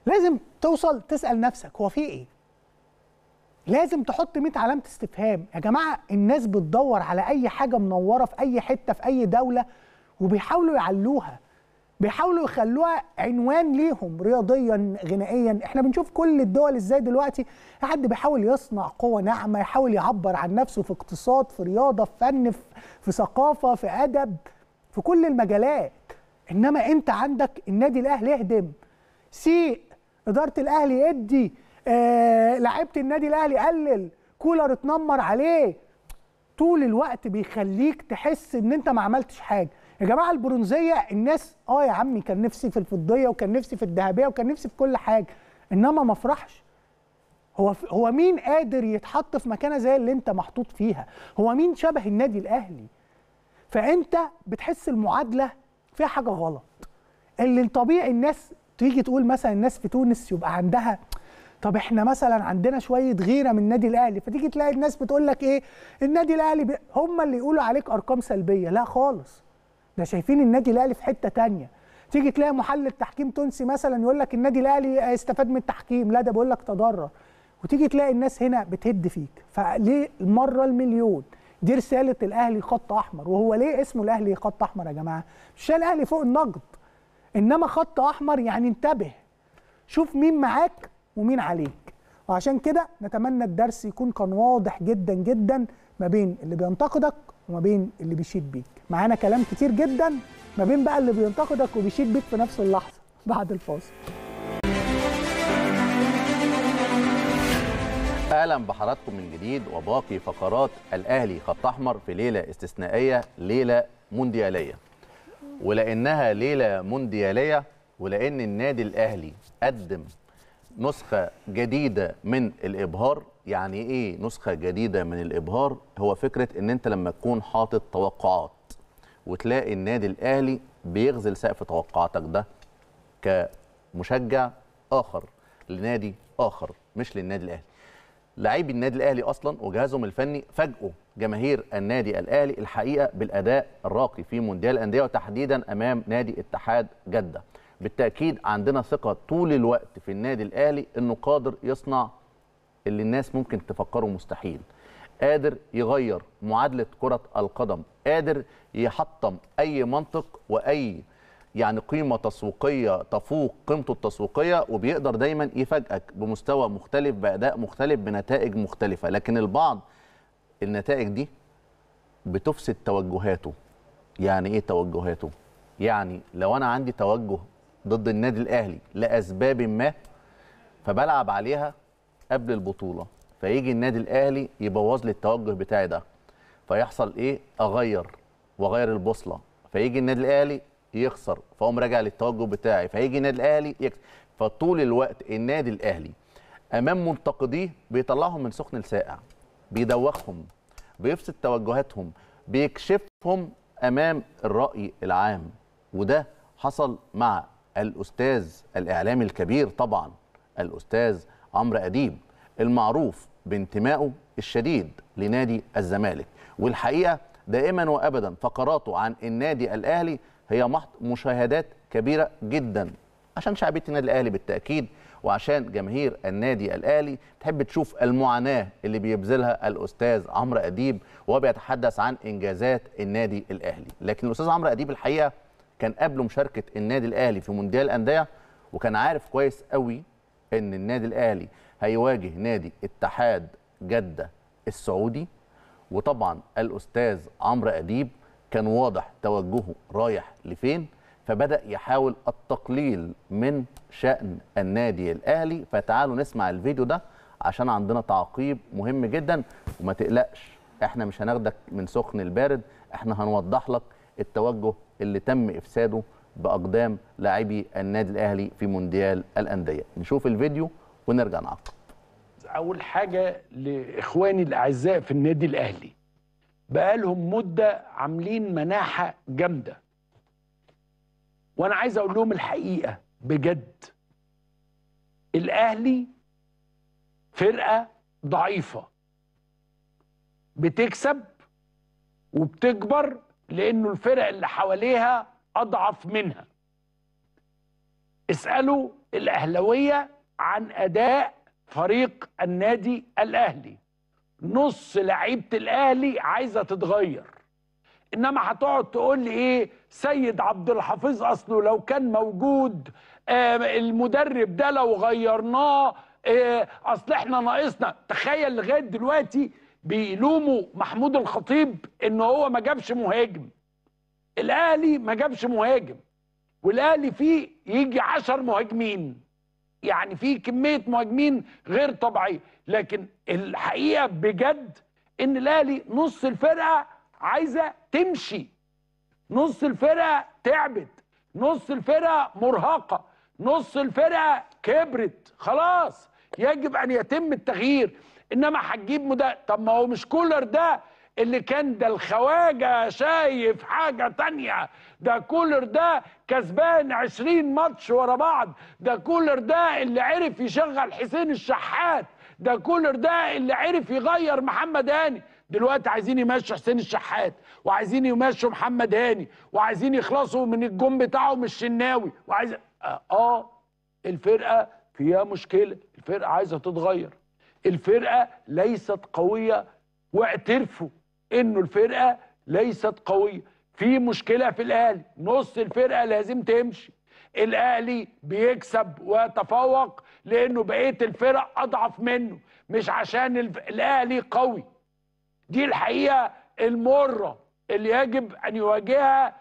لازم توصل تسال نفسك هو في ايه لازم تحط 100 علامه استفهام يا جماعه الناس بتدور على اي حاجه منوره في اي حته في اي دوله وبيحاولوا يعلوها بيحاولوا يخلوها عنوان ليهم رياضيا غنائيا احنا بنشوف كل الدول ازاي دلوقتي حد بيحاول يصنع قوة ناعمة يحاول يعبر عن نفسه في اقتصاد في رياضة في فن في, في ثقافة في أدب في كل المجالات انما انت عندك النادي الاهلي اهدم سيء إدارة الأهلي ادي آه لعيبه النادي الاهلي قلل كولر اتنمر عليه طول الوقت بيخليك تحس ان انت ما عملتش حاجه يا جماعه البرونزيه الناس اه يا عمي كان نفسي في الفضيه وكان نفسي في الذهبيه وكان نفسي في كل حاجه انما ما افرحش هو هو مين قادر يتحط في مكانه زي اللي انت محطوط فيها هو مين شبه النادي الاهلي فانت بتحس المعادله فيها حاجه غلط اللي طبيعي الناس تيجي تقول مثلا الناس في تونس يبقى عندها طب احنا مثلا عندنا شويه غيره من النادي الاهلي فتيجي تلاقي الناس بتقول لك ايه النادي الاهلي هم اللي يقولوا عليك ارقام سلبيه لا خالص ده شايفين النادي الاهلي في حته تانية تيجي تلاقي محلل تحكيم تونسي مثلا يقول لك النادي الاهلي استفاد من التحكيم لا ده بيقول لك تضرر وتيجي تلاقي الناس هنا بتهد فيك فليه المره المليون دي رساله الاهلي خط احمر وهو ليه اسمه الاهلي خط احمر يا جماعه مش الاهلي فوق النقد انما خط احمر يعني انتبه شوف مين معاك ومين عليك وعشان كده نتمنى الدرس يكون كان واضح جدا جدا ما بين اللي بينتقدك وما بين اللي بيشيد بيك معانا كلام كتير جدا ما بين بقى اللي بينتقدك وبيشيد بيك في نفس اللحظه بعد الفاصل اهلا بحضراتكم من جديد وباقي فقرات الاهلي خط احمر في ليله استثنائيه ليله موندياليه ولانها ليله موندياليه ولان النادي الاهلي قدم نسخة جديدة من الإبهار يعني إيه نسخة جديدة من الإبهار هو فكرة إن أنت لما تكون حاطط توقعات وتلاقي النادي الأهلي بيغزل سقف توقعاتك ده كمشجع آخر لنادي آخر مش للنادي الأهلي لعيب النادي الاهلي اصلا وجهازهم الفني فاجئوا جماهير النادي الاهلي الحقيقه بالاداء الراقي في مونديال الانديه وتحديدا امام نادي اتحاد جده بالتاكيد عندنا ثقه طول الوقت في النادي الاهلي انه قادر يصنع اللي الناس ممكن تفكره مستحيل قادر يغير معادله كره القدم قادر يحطم اي منطق واي يعني قيمه تسويقيه تفوق قيمته التسويقيه وبيقدر دايما يفاجئك بمستوى مختلف باداء مختلف بنتائج مختلفه لكن البعض النتائج دي بتفسد توجهاته يعني ايه توجهاته يعني لو انا عندي توجه ضد النادي الاهلي لاسباب ما فبلعب عليها قبل البطوله فيجي النادي الاهلي يبوظ لي التوجه بتاعي ده فيحصل ايه اغير واغير البوصله فيجي النادي الاهلي يخسر فاقوم راجع للتوجه بتاعي فيجي النادي الاهلي يكسب فطول الوقت النادي الاهلي امام منتقديه بيطلعهم من سخن الساقع بيدوخهم بيفسد توجهاتهم بيكشفهم امام الراي العام وده حصل مع الاستاذ الاعلامي الكبير طبعا الاستاذ عمرو اديب المعروف بانتمائه الشديد لنادي الزمالك والحقيقه دائما وابدا فقراته عن النادي الاهلي هي محض مشاهدات كبيره جدا عشان شعبيه النادي الاهلي بالتاكيد وعشان جماهير النادي الاهلي تحب تشوف المعاناه اللي بيبذلها الاستاذ عمرو اديب وهو بيتحدث عن انجازات النادي الاهلي لكن الاستاذ عمرو اديب الحقيقه كان قبله مشاركه النادي الاهلي في مونديال الانديه وكان عارف كويس قوي ان النادي الاهلي هيواجه نادي اتحاد جده السعودي وطبعا الاستاذ عمرو اديب كان واضح توجهه رايح لفين فبدا يحاول التقليل من شان النادي الاهلي فتعالوا نسمع الفيديو ده عشان عندنا تعقيب مهم جدا وما تقلقش احنا مش هناخدك من سخن البارد احنا هنوضح لك التوجه اللي تم افساده باقدام لاعبي النادي الاهلي في مونديال الانديه نشوف الفيديو ونرجع نعقب اول حاجه لاخواني الاعزاء في النادي الاهلي بقالهم مده عاملين مناحه جامده وانا عايز اقول لهم الحقيقه بجد الاهلي فرقه ضعيفه بتكسب وبتكبر لأنه الفرق اللي حواليها أضعف منها اسألوا الاهلاويه عن أداء فريق النادي الأهلي نص لعيبة الأهلي عايزة تتغير إنما هتقعد تقول لي إيه سيد عبد الحفيظ أصله لو كان موجود آه المدرب ده لو غيرناه آه أصل إحنا ناقصنا تخيل لغاية دلوقتي بيلوموا محمود الخطيب ان هو ما جابش مهاجم الاهلي ما جابش مهاجم والاهلي فيه يجي 10 مهاجمين يعني في كميه مهاجمين غير طبيعيه لكن الحقيقه بجد ان الاهلي نص الفرقه عايزه تمشي نص الفرقه تعبت نص الفرقه مرهقه نص الفرقه كبرت خلاص يجب ان يتم التغيير انما هتجيب مدا طب ما هو مش كولر ده اللي كان ده الخواجه شايف حاجه تانية ده كولر ده كسبان 20 ماتش ورا بعض ده كولر ده اللي عرف يشغل حسين الشحات ده كولر ده اللي عرف يغير محمد هاني دلوقتي عايزين يمشوا حسين الشحات وعايزين يمشوا محمد هاني وعايزين يخلصوا من الجون بتاعهم الشناوي وعايز آه،, اه الفرقه فيها مشكله الفرقه عايزه تتغير الفرقه ليست قويه واعترفوا انه الفرقه ليست قويه في مشكله في الاهلي نص الفرقه لازم تمشي الاهلي بيكسب ويتفوق لانه بقيه الفرق اضعف منه مش عشان الاهلي قوي دي الحقيقه المره اللي يجب ان يواجهها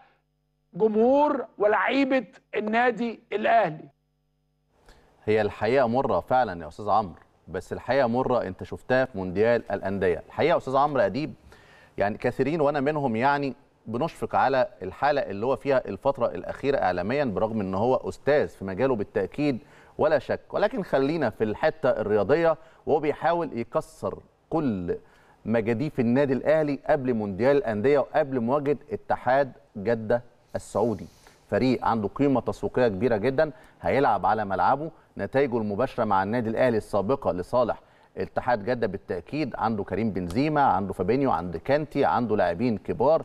جمهور ولاعيبه النادي الاهلي هي الحقيقه مره فعلا يا استاذ عمرو بس الحقيقه مره انت شفتها في مونديال الانديه الحقيقه استاذ عمرو اديب يعني كثيرين وانا منهم يعني بنشفق على الحاله اللي هو فيها الفتره الاخيره اعلاميا برغم ان هو استاذ في مجاله بالتاكيد ولا شك ولكن خلينا في الحته الرياضيه وهو بيحاول يكسر كل مجاديف النادي الاهلي قبل مونديال الانديه وقبل مواجهه اتحاد جده السعودي فريق عنده قيمه تسويقيه كبيره جدا هيلعب على ملعبه نتائجه المباشره مع النادي الاهلي السابقه لصالح اتحاد جده بالتاكيد عنده كريم بنزيما عنده فابينيو عنده كانتي عنده لاعبين كبار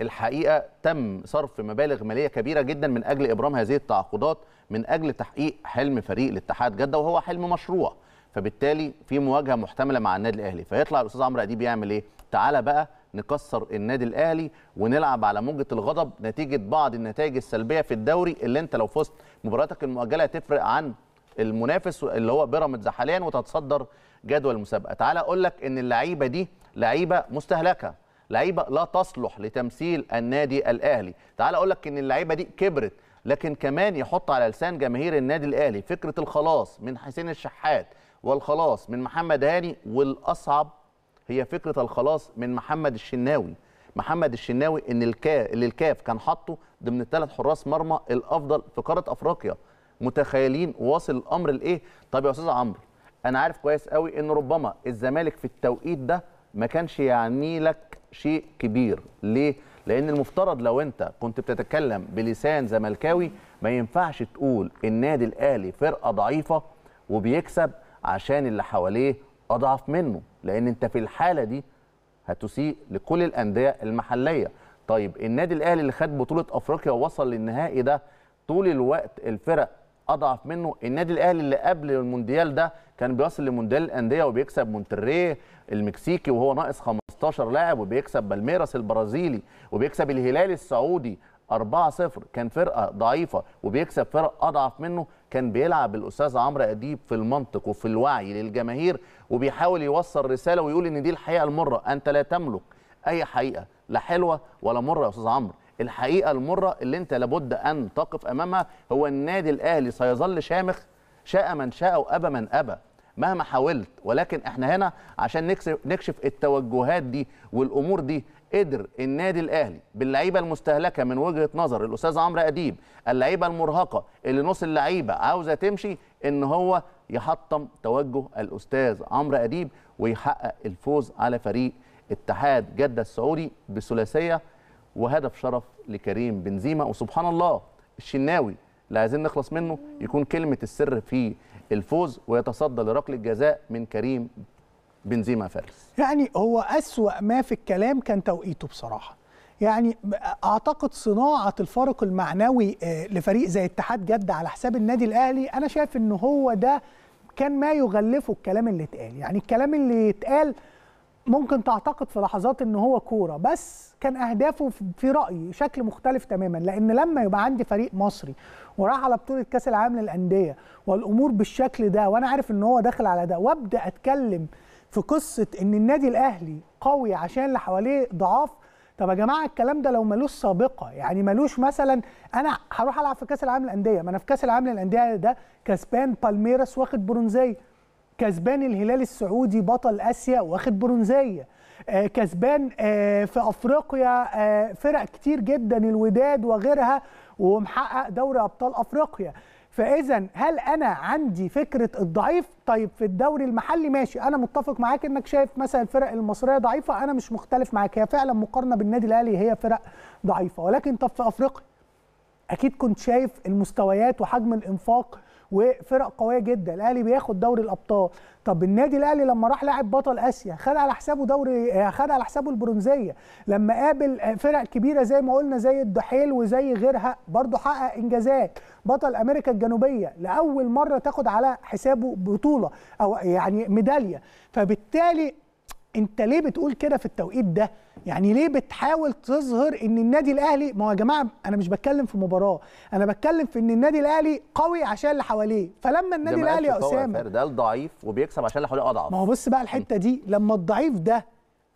الحقيقه تم صرف مبالغ ماليه كبيره جدا من اجل ابرام هذه التعاقدات من اجل تحقيق حلم فريق الاتحاد جده وهو حلم مشروع فبالتالي في مواجهه محتمله مع النادي الاهلي فيطلع الاستاذ عمرو اديب يعمل ايه تعالى بقى نكسر النادي الاهلي ونلعب على موجه الغضب نتيجه بعض النتائج السلبيه في الدوري اللي انت لو فزت مباراتك المؤجله هتفرق عن المنافس اللي هو بيراميدز حاليا وتتصدر جدول المسابقه تعال اقول لك ان اللعيبه دي لعيبه مستهلكه لعيبه لا تصلح لتمثيل النادي الاهلي تعال اقول لك ان اللعيبه دي كبرت لكن كمان يحط على لسان جماهير النادي الاهلي فكره الخلاص من حسين الشحات والخلاص من محمد هاني والاصعب هي فكره الخلاص من محمد الشناوي محمد الشناوي ان الكا اللي الكاف كان حاطه ضمن الثلاث حراس مرمى الافضل في قاره افريقيا متخيلين واصل الامر لايه طب يا استاذ عمرو انا عارف كويس قوي ان ربما الزمالك في التوقيت ده ما كانش يعني لك شيء كبير ليه لان المفترض لو انت كنت بتتكلم بلسان زملكاوي ما ينفعش تقول النادي الاهلي فرقه ضعيفه وبيكسب عشان اللي حواليه اضعف منه لان انت في الحاله دي هتسيء لكل الانديه المحليه طيب النادي الاهلي اللي خد بطوله افريقيا ووصل للنهائي ده طول الوقت الفرق اضعف منه النادي الاهلي اللي قبل المونديال ده كان بيصل لمونديال الانديه وبيكسب مونتريه المكسيكي وهو ناقص 15 لاعب وبيكسب بالميراس البرازيلي وبيكسب الهلال السعودي 4-0 كان فرقه ضعيفه وبيكسب فرق اضعف منه كان بيلعب الاستاذ عمرو اديب في المنطق وفي الوعي للجماهير وبيحاول يوصل رساله ويقول ان دي الحقيقه المره انت لا تملك اي حقيقه لا حلوه ولا مره يا استاذ عمرو الحقيقه المره اللي انت لابد ان تقف امامها هو النادي الاهلي سيظل شامخ شاء من شاء وابى من ابى مهما حاولت ولكن احنا هنا عشان نكشف التوجهات دي والامور دي قدر النادي الاهلي باللعيبه المستهلكه من وجهه نظر الاستاذ عمرو اديب اللعيبه المرهقه اللي نص اللعيبه عاوزه تمشي ان هو يحطم توجه الاستاذ عمرو اديب ويحقق الفوز على فريق اتحاد جده السعودي بثلاثيه وهدف شرف لكريم بنزيما وسبحان الله الشناوي اللي عايزين نخلص منه يكون كلمه السر في الفوز ويتصدى لركله جزاء من كريم بنزيما فارس يعني هو أسوأ ما في الكلام كان توقيته بصراحة يعني اعتقد صناعه الفارق المعنوي آه، لفريق زي اتحاد جده على حساب النادي الاهلي انا شايف ان هو ده كان ما يغلفه الكلام اللي اتقال يعني الكلام اللي اتقال ممكن تعتقد في لحظات ان هو كوره بس كان اهدافه في رايي شكل مختلف تماما لان لما يبقى عندي فريق مصري وراح على بطوله كاس العالم للانديه والامور بالشكل ده وانا عارف ان هو داخل على ده وابدا اتكلم في قصه ان النادي الاهلي قوي عشان اللي حواليه ضعاف طب يا جماعه الكلام ده لو ملوش سابقه يعني ملوش مثلا انا هروح العب في كاس العالم للانديه ما انا في كاس العالم للانديه ده كسبان بالميراس واخد برونزيه كسبان الهلال السعودي بطل اسيا واخد برونزيه آه كسبان آه في افريقيا آه فرق كتير جدا الوداد وغيرها ومحقق دوري ابطال افريقيا فاذا هل انا عندي فكره الضعيف طيب في الدوري المحلي ماشي انا متفق معاك انك شايف مثلا الفرق المصريه ضعيفه انا مش مختلف معاك هي فعلا مقارنه بالنادي الاهلي هي فرق ضعيفه ولكن طب في افريقيا اكيد كنت شايف المستويات وحجم الانفاق وفرق قويه جدا الاهلي بياخد دوري الابطال طب النادي الاهلي لما راح لاعب بطل اسيا خد على حسابه دوري آه، خد على حسابه البرونزيه لما قابل آه، فرق كبيره زي ما قلنا زي الدحيل وزي غيرها برضه حقق انجازات بطل امريكا الجنوبيه لاول مره تاخد على حسابه بطوله او يعني ميداليه فبالتالي انت ليه بتقول كده في التوقيت ده يعني ليه بتحاول تظهر ان النادي الاهلي ما هو يا جماعه انا مش بتكلم في مباراه انا بتكلم في ان النادي الاهلي قوي عشان اللي حواليه فلما النادي الاهلي يا اسامه ده الضعيف وبيكسب عشان اللي حواليه اضعف ما هو بص بقى الحته دي لما الضعيف ده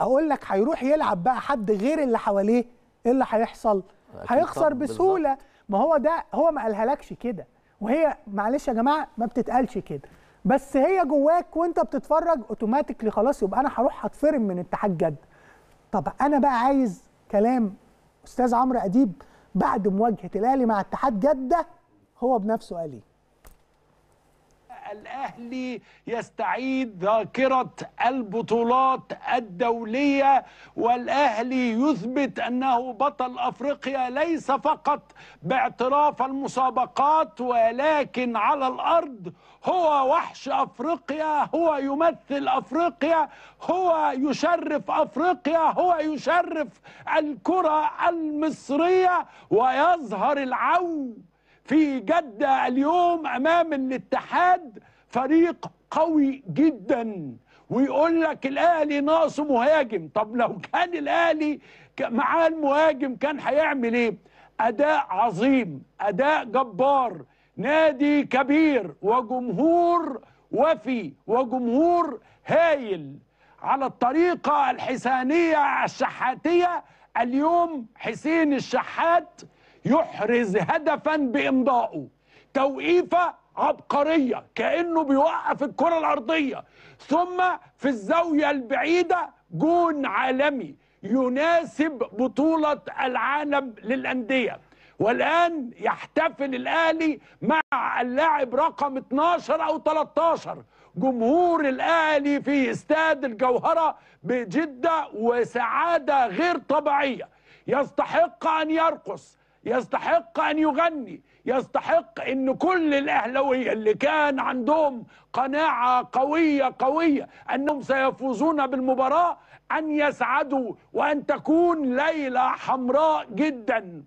اقول لك هيروح يلعب بقى حد غير اللي حواليه ايه اللي هيحصل هيخسر بسهوله ما هو ده هو ما قالهالكش كده وهي معلش يا جماعه ما بتتقالش كده بس هي جواك وانت بتتفرج اوتوماتيكلي خلاص يبقى انا هروح هتفرم من اتحاد جد طب انا بقى عايز كلام استاذ عمرو اديب بعد مواجهه الاهلي مع اتحاد جده هو بنفسه قال ايه الأهلي يستعيد ذاكرة البطولات الدولية والأهلي يثبت أنه بطل أفريقيا ليس فقط باعتراف المسابقات ولكن على الأرض هو وحش أفريقيا هو يمثل أفريقيا هو يشرف أفريقيا هو يشرف الكرة المصرية ويظهر العون في جدة اليوم أمام الاتحاد فريق قوي جدا ويقول لك الاهلي ناقصه مهاجم طب لو كان الاهلي معاه المهاجم كان هيعمل ايه اداء عظيم اداء جبار نادي كبير وجمهور وفي وجمهور هايل على الطريقه الحسانيه الشحاتيه اليوم حسين الشحات يحرز هدفا بامضائه توقيفه عبقريه كانه بيوقف الكره الارضيه ثم في الزاويه البعيده جون عالمي يناسب بطوله العالم للانديه والان يحتفل الاهلي مع اللاعب رقم 12 او 13 جمهور الاهلي في استاد الجوهره بجده وسعاده غير طبيعيه يستحق ان يرقص يستحق أن يغني يستحق أن كل الأهلوية اللي كان عندهم قناعة قوية قوية أنهم سيفوزون بالمباراة أن يسعدوا وأن تكون ليلة حمراء جدا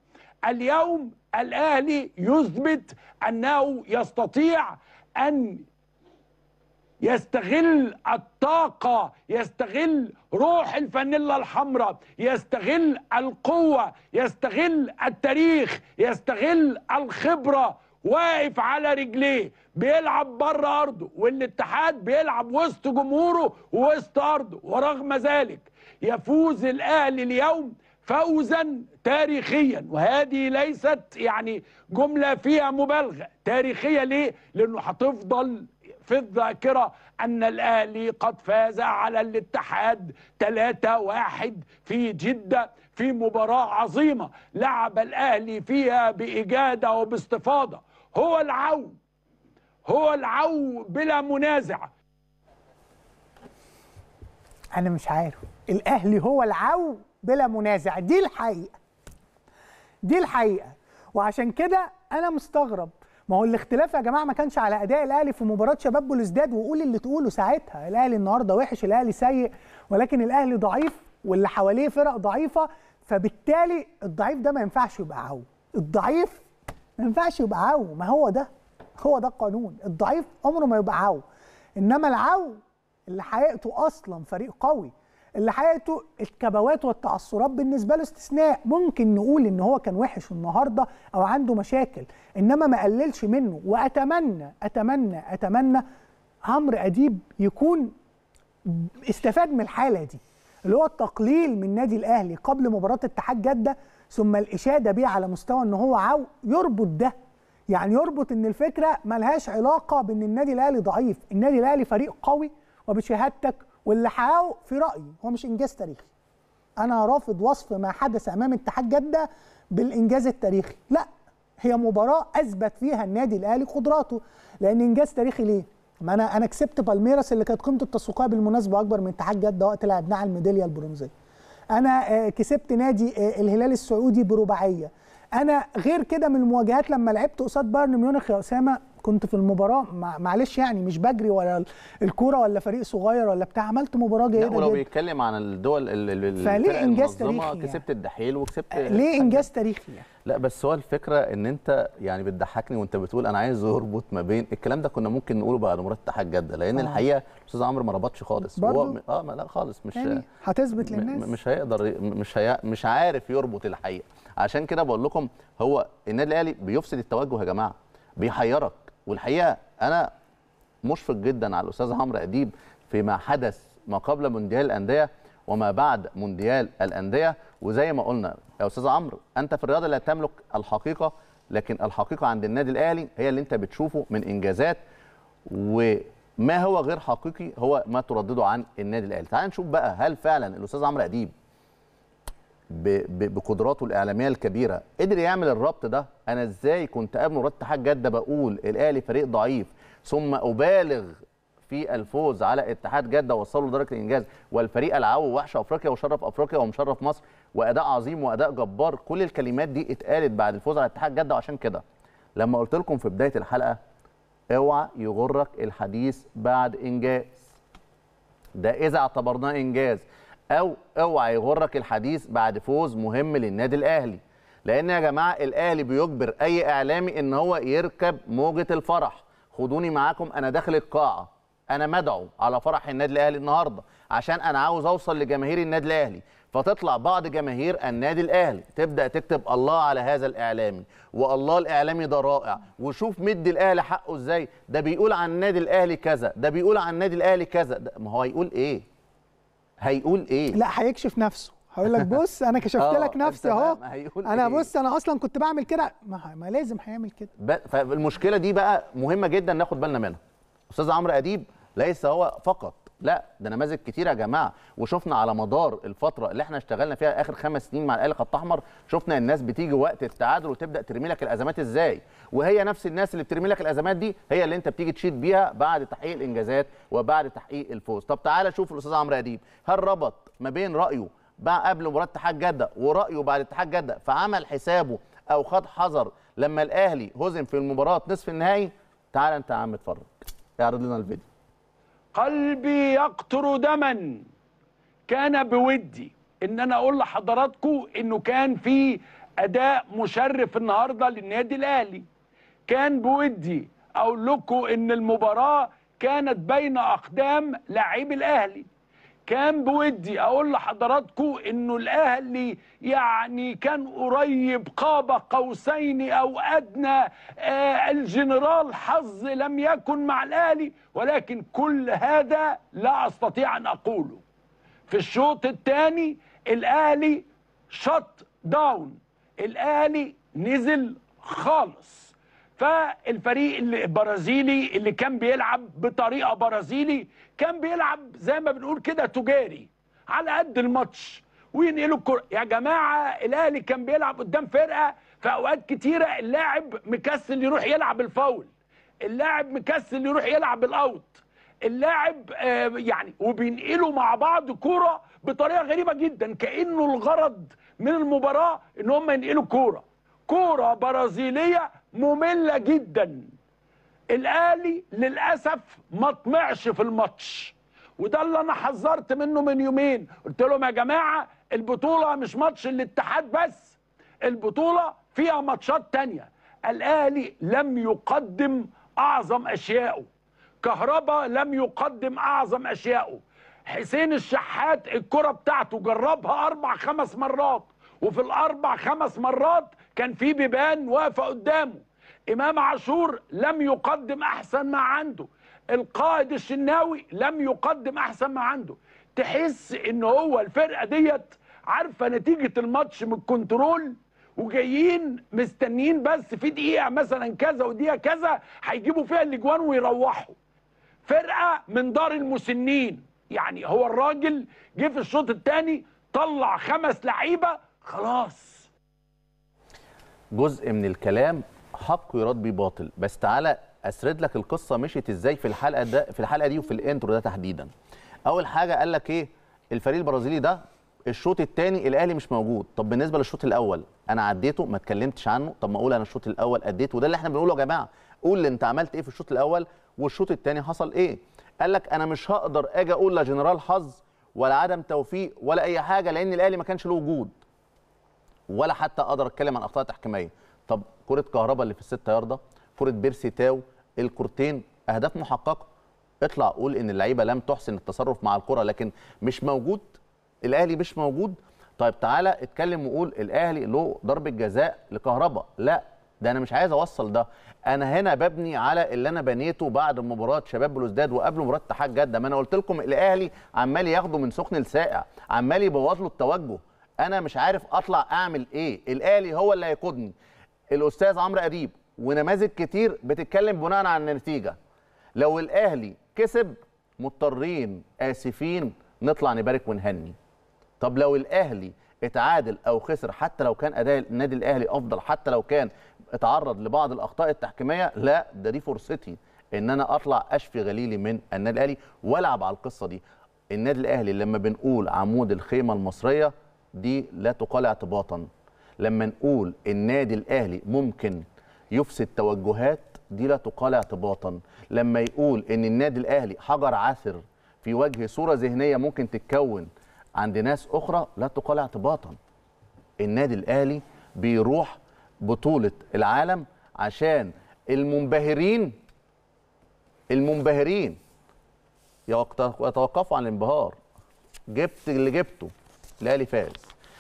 اليوم الأهلي يثبت أنه يستطيع أن يستغل الطاقة يستغل روح الفانيلا الحمراء يستغل القوة يستغل التاريخ يستغل الخبرة واقف على رجليه بيلعب بره أرضه والاتحاد بيلعب وسط جمهوره ووسط أرضه ورغم ذلك يفوز الأهلي اليوم فوزا تاريخيا وهذه ليست يعني جملة فيها مبالغة تاريخية ليه؟ لأنه هتفضل في الذاكرة أن الأهلي قد فاز على الاتحاد 3-1 في جدة في مباراة عظيمة لعب الأهلي فيها بإجادة وباستفاضة هو العو هو العو بلا منازع أنا مش عارف الأهلي هو العو بلا منازع دي الحقيقة دي الحقيقة وعشان كده أنا مستغرب ما هو الاختلاف يا جماعه ما كانش على اداء الاهلي في مباراه شباب بلوزداد وقول اللي تقوله ساعتها الاهلي النهارده وحش الاهلي سيء ولكن الاهلي ضعيف واللي حواليه فرق ضعيفه فبالتالي الضعيف ده ما ينفعش يبقى عو الضعيف ما ينفعش يبقى عو ما هو ده هو ده القانون الضعيف عمره ما يبقى عو انما العو اللي حقيقته اصلا فريق قوي اللي حياته الكبوات والتعثرات بالنسبه له استثناء ممكن نقول ان هو كان وحش النهارده او عنده مشاكل انما ما قللش منه واتمنى اتمنى اتمنى عمرو اديب يكون استفاد من الحاله دي اللي هو التقليل من نادي الاهلي قبل مباراه اتحاد جده ثم الاشاده بيه على مستوى ان هو عاو يربط ده يعني يربط ان الفكره ملهاش علاقه بان النادي الاهلي ضعيف النادي الاهلي فريق قوي وبشهادتك واللي حققه في رايي هو مش انجاز تاريخي انا رافض وصف ما حدث امام اتحاد جده بالانجاز التاريخي لا هي مباراه اثبت فيها النادي الاهلي قدراته لان انجاز تاريخي ليه ما انا انا كسبت بالميراس اللي كانت قيمته التسويقيه بالمناسبه اكبر من اتحاد جده وقت لعبناه على الميداليه البرونزيه انا آه، كسبت نادي آه، الهلال السعودي برباعيه انا غير كده من المواجهات لما لعبت قصاد بايرن ميونخ يا اسامه كنت في المباراه معلش يعني مش بجري ولا الكوره ولا فريق صغير ولا بتاع عملت مباراه جيده جدا ولو بيتكلم عن الدول فليه انجاز تاريخي يعني؟ كسبت الدحيل وكسبت آه، ليه انجاز تاريخي يعني. لا بس هو الفكره ان انت يعني بتضحكني وانت بتقول انا عايز اربط ما بين الكلام ده كنا ممكن نقوله بعد مباراه الاتحاد جده لان آه. الحقيقه الاستاذ عمرو ما ربطش خالص هو م... اه لا خالص مش يعني هتثبت للناس مش هيقدر مش هي... مش عارف يربط الحقيقه عشان كده بقول لكم هو النادي الاهلي بيفسد التوجه يا جماعه بيحيرك والحقيقه انا مشفق جدا على الاستاذ عمرو اديب فيما حدث ما قبل مونديال الانديه وما بعد مونديال الانديه وزي ما قلنا يا استاذ عمرو انت في الرياضه لا تملك الحقيقه لكن الحقيقه عند النادي الاهلي هي اللي انت بتشوفه من انجازات وما هو غير حقيقي هو ما تردده عن النادي الاهلي تعال نشوف بقى هل فعلا الاستاذ عمرو اديب بقدراته الاعلاميه الكبيره قدر يعمل الربط ده انا ازاي كنت قبل مباراه اتحاد جده بقول الاهلي فريق ضعيف ثم ابالغ في الفوز على اتحاد جده وصلوا لدرجه الانجاز والفريق العو وحش افريقيا وشرف افريقيا ومشرف مصر واداء عظيم واداء جبار كل الكلمات دي اتقالت بعد الفوز على اتحاد جده وعشان كده لما قلت لكم في بدايه الحلقه اوعى يغرك الحديث بعد انجاز ده اذا اعتبرناه انجاز او اوعى يغرك الحديث بعد فوز مهم للنادي الاهلي لان يا جماعه الاهلي بيجبر اي اعلامي ان هو يركب موجه الفرح خدوني معاكم انا داخل القاعه انا مدعو على فرح النادي الاهلي النهارده عشان انا عاوز اوصل لجماهير النادي الاهلي فتطلع بعض جماهير النادي الاهلي تبدا تكتب الله على هذا الاعلامي والله الاعلامي ده رائع وشوف مد الاهلي حقه ازاي ده بيقول عن النادي الاهلي كذا ده بيقول عن النادي الاهلي كذا ما هو هيقول ايه هيقول ايه لا هيكشف نفسه هقول لك بص انا كشفت آه، لك نفسي اهو انا إيه؟ بص انا اصلا كنت بعمل كده ما, ما لازم هيعمل كده فالمشكله دي بقى مهمه جدا ناخد بالنا منها استاذ عمرو اديب ليس هو فقط لا ده نماذج كتير يا جماعه وشفنا على مدار الفتره اللي احنا اشتغلنا فيها اخر خمس سنين مع الاهلي خط احمر شفنا الناس بتيجي وقت التعادل وتبدا ترمي لك الازمات ازاي وهي نفس الناس اللي بترمي لك الازمات دي هي اللي انت بتيجي تشيد بيها بعد تحقيق الانجازات وبعد تحقيق الفوز طب تعالى شوف الاستاذ عمرو اديب هل ربط ما بين رايه قبل مباراه اتحاد جده ورايه بعد اتحاد جده فعمل حسابه او خد حذر لما الاهلي هزم في المباراه نصف النهائي تعالى انت يا عم اتفرج اعرض لنا الفيديو قلبي يقطر دما كان بودي ان انا اقول لحضراتكم انه كان في اداء مشرف النهارده للنادي الاهلي كان بودي اقول لكم ان المباراه كانت بين اقدام لاعبي الاهلي كان بودي اقول لحضراتكم انه الاهلي يعني كان قريب قاب قوسين او ادنى آه الجنرال حظ لم يكن مع الاهلي ولكن كل هذا لا استطيع ان اقوله في الشوط الثاني الاهلي شط داون الاهلي نزل خالص فالفريق البرازيلي اللي كان بيلعب بطريقه برازيلي كان بيلعب زي ما بنقول كده تجاري على قد الماتش وينقلوا الكره يا جماعه الاهلي كان بيلعب قدام فرقه في اوقات كتيره اللاعب مكسل يروح يلعب الفاول اللاعب مكسل يروح يلعب الاوت اللاعب آه، يعني وبينقلوا مع بعض كوره بطريقه غريبه جدا كانه الغرض من المباراه ان هم ينقلوا كوره كوره برازيليه ممله جدا الاهلي للاسف ما طمعش في الماتش وده اللي انا حذرت منه من يومين قلت لهم يا جماعه البطوله مش ماتش الاتحاد بس البطوله فيها ماتشات تانية الاهلي لم يقدم اعظم اشيائه كهربا لم يقدم اعظم اشيائه حسين الشحات الكره بتاعته جربها اربع خمس مرات وفي الاربع خمس مرات كان في بيبان واقفه قدامه إمام عاشور لم يقدم أحسن ما عنده القائد الشناوي لم يقدم أحسن ما عنده تحس إن هو الفرقة ديت عارفة نتيجة الماتش من الكنترول وجايين مستنيين بس في دقيقة مثلا كذا ودقيقة كذا هيجيبوا فيها الأجوان ويروحوا فرقة من دار المسنين يعني هو الراجل جه في الشوط الثاني طلع خمس لعيبة خلاص جزء من الكلام حق يراد بيه باطل بس تعالى اسرد لك القصه مشيت ازاي في الحلقه ده في الحلقه دي وفي الانترو ده تحديدا اول حاجه قال لك ايه الفريق البرازيلي ده الشوط الثاني الاهلي مش موجود طب بالنسبه للشوط الاول انا عديته ما اتكلمتش عنه طب ما اقول انا الشوط الاول اديته وده اللي احنا بنقوله يا جماعه قول لي انت عملت ايه في الشوط الاول والشوط الثاني حصل ايه قال لك انا مش هقدر اجي اقول لا جنرال حظ ولا عدم توفيق ولا اي حاجه لان الاهلي ما كانش له وجود ولا حتى اقدر اتكلم عن اخطاء تحكيميه طب كره كهربا اللي في الست يارده كره بيرسي تاو الكورتين اهداف محققه اطلع قول ان اللعيبه لم تحسن التصرف مع الكره لكن مش موجود الاهلي مش موجود طيب تعالى اتكلم وقول الاهلي له ضربه جزاء لكهربا لا ده انا مش عايز اوصل ده انا هنا ببني على اللي انا بنيته بعد مباراه شباب بلوزداد وقبل مباراه اتحاد جده ما انا قلت لكم الاهلي عمال ياخده من سخن لسائع عمال يبوظ له التوجه انا مش عارف اطلع اعمل ايه الاهلي هو اللي هيقودني الاستاذ عمرو قريب ونماذج كتير بتتكلم بناء على النتيجه لو الاهلي كسب مضطرين اسفين نطلع نبارك ونهني طب لو الاهلي اتعادل او خسر حتى لو كان اداء النادي الاهلي افضل حتى لو كان اتعرض لبعض الاخطاء التحكيميه لا ده دي فرصتي ان انا اطلع اشفي غليلي من النادي الاهلي والعب على القصه دي النادي الاهلي لما بنقول عمود الخيمه المصريه دي لا تقال اعتباطا لما نقول النادي الاهلي ممكن يفسد توجهات دي لا تقال اعتباطا لما يقول ان النادي الاهلي حجر عثر في وجه صوره ذهنيه ممكن تتكون عند ناس اخرى لا تقال اعتباطا النادي الاهلي بيروح بطوله العالم عشان المنبهرين المنبهرين يتوقفوا عن الانبهار جبت اللي جبته الاهلي فاز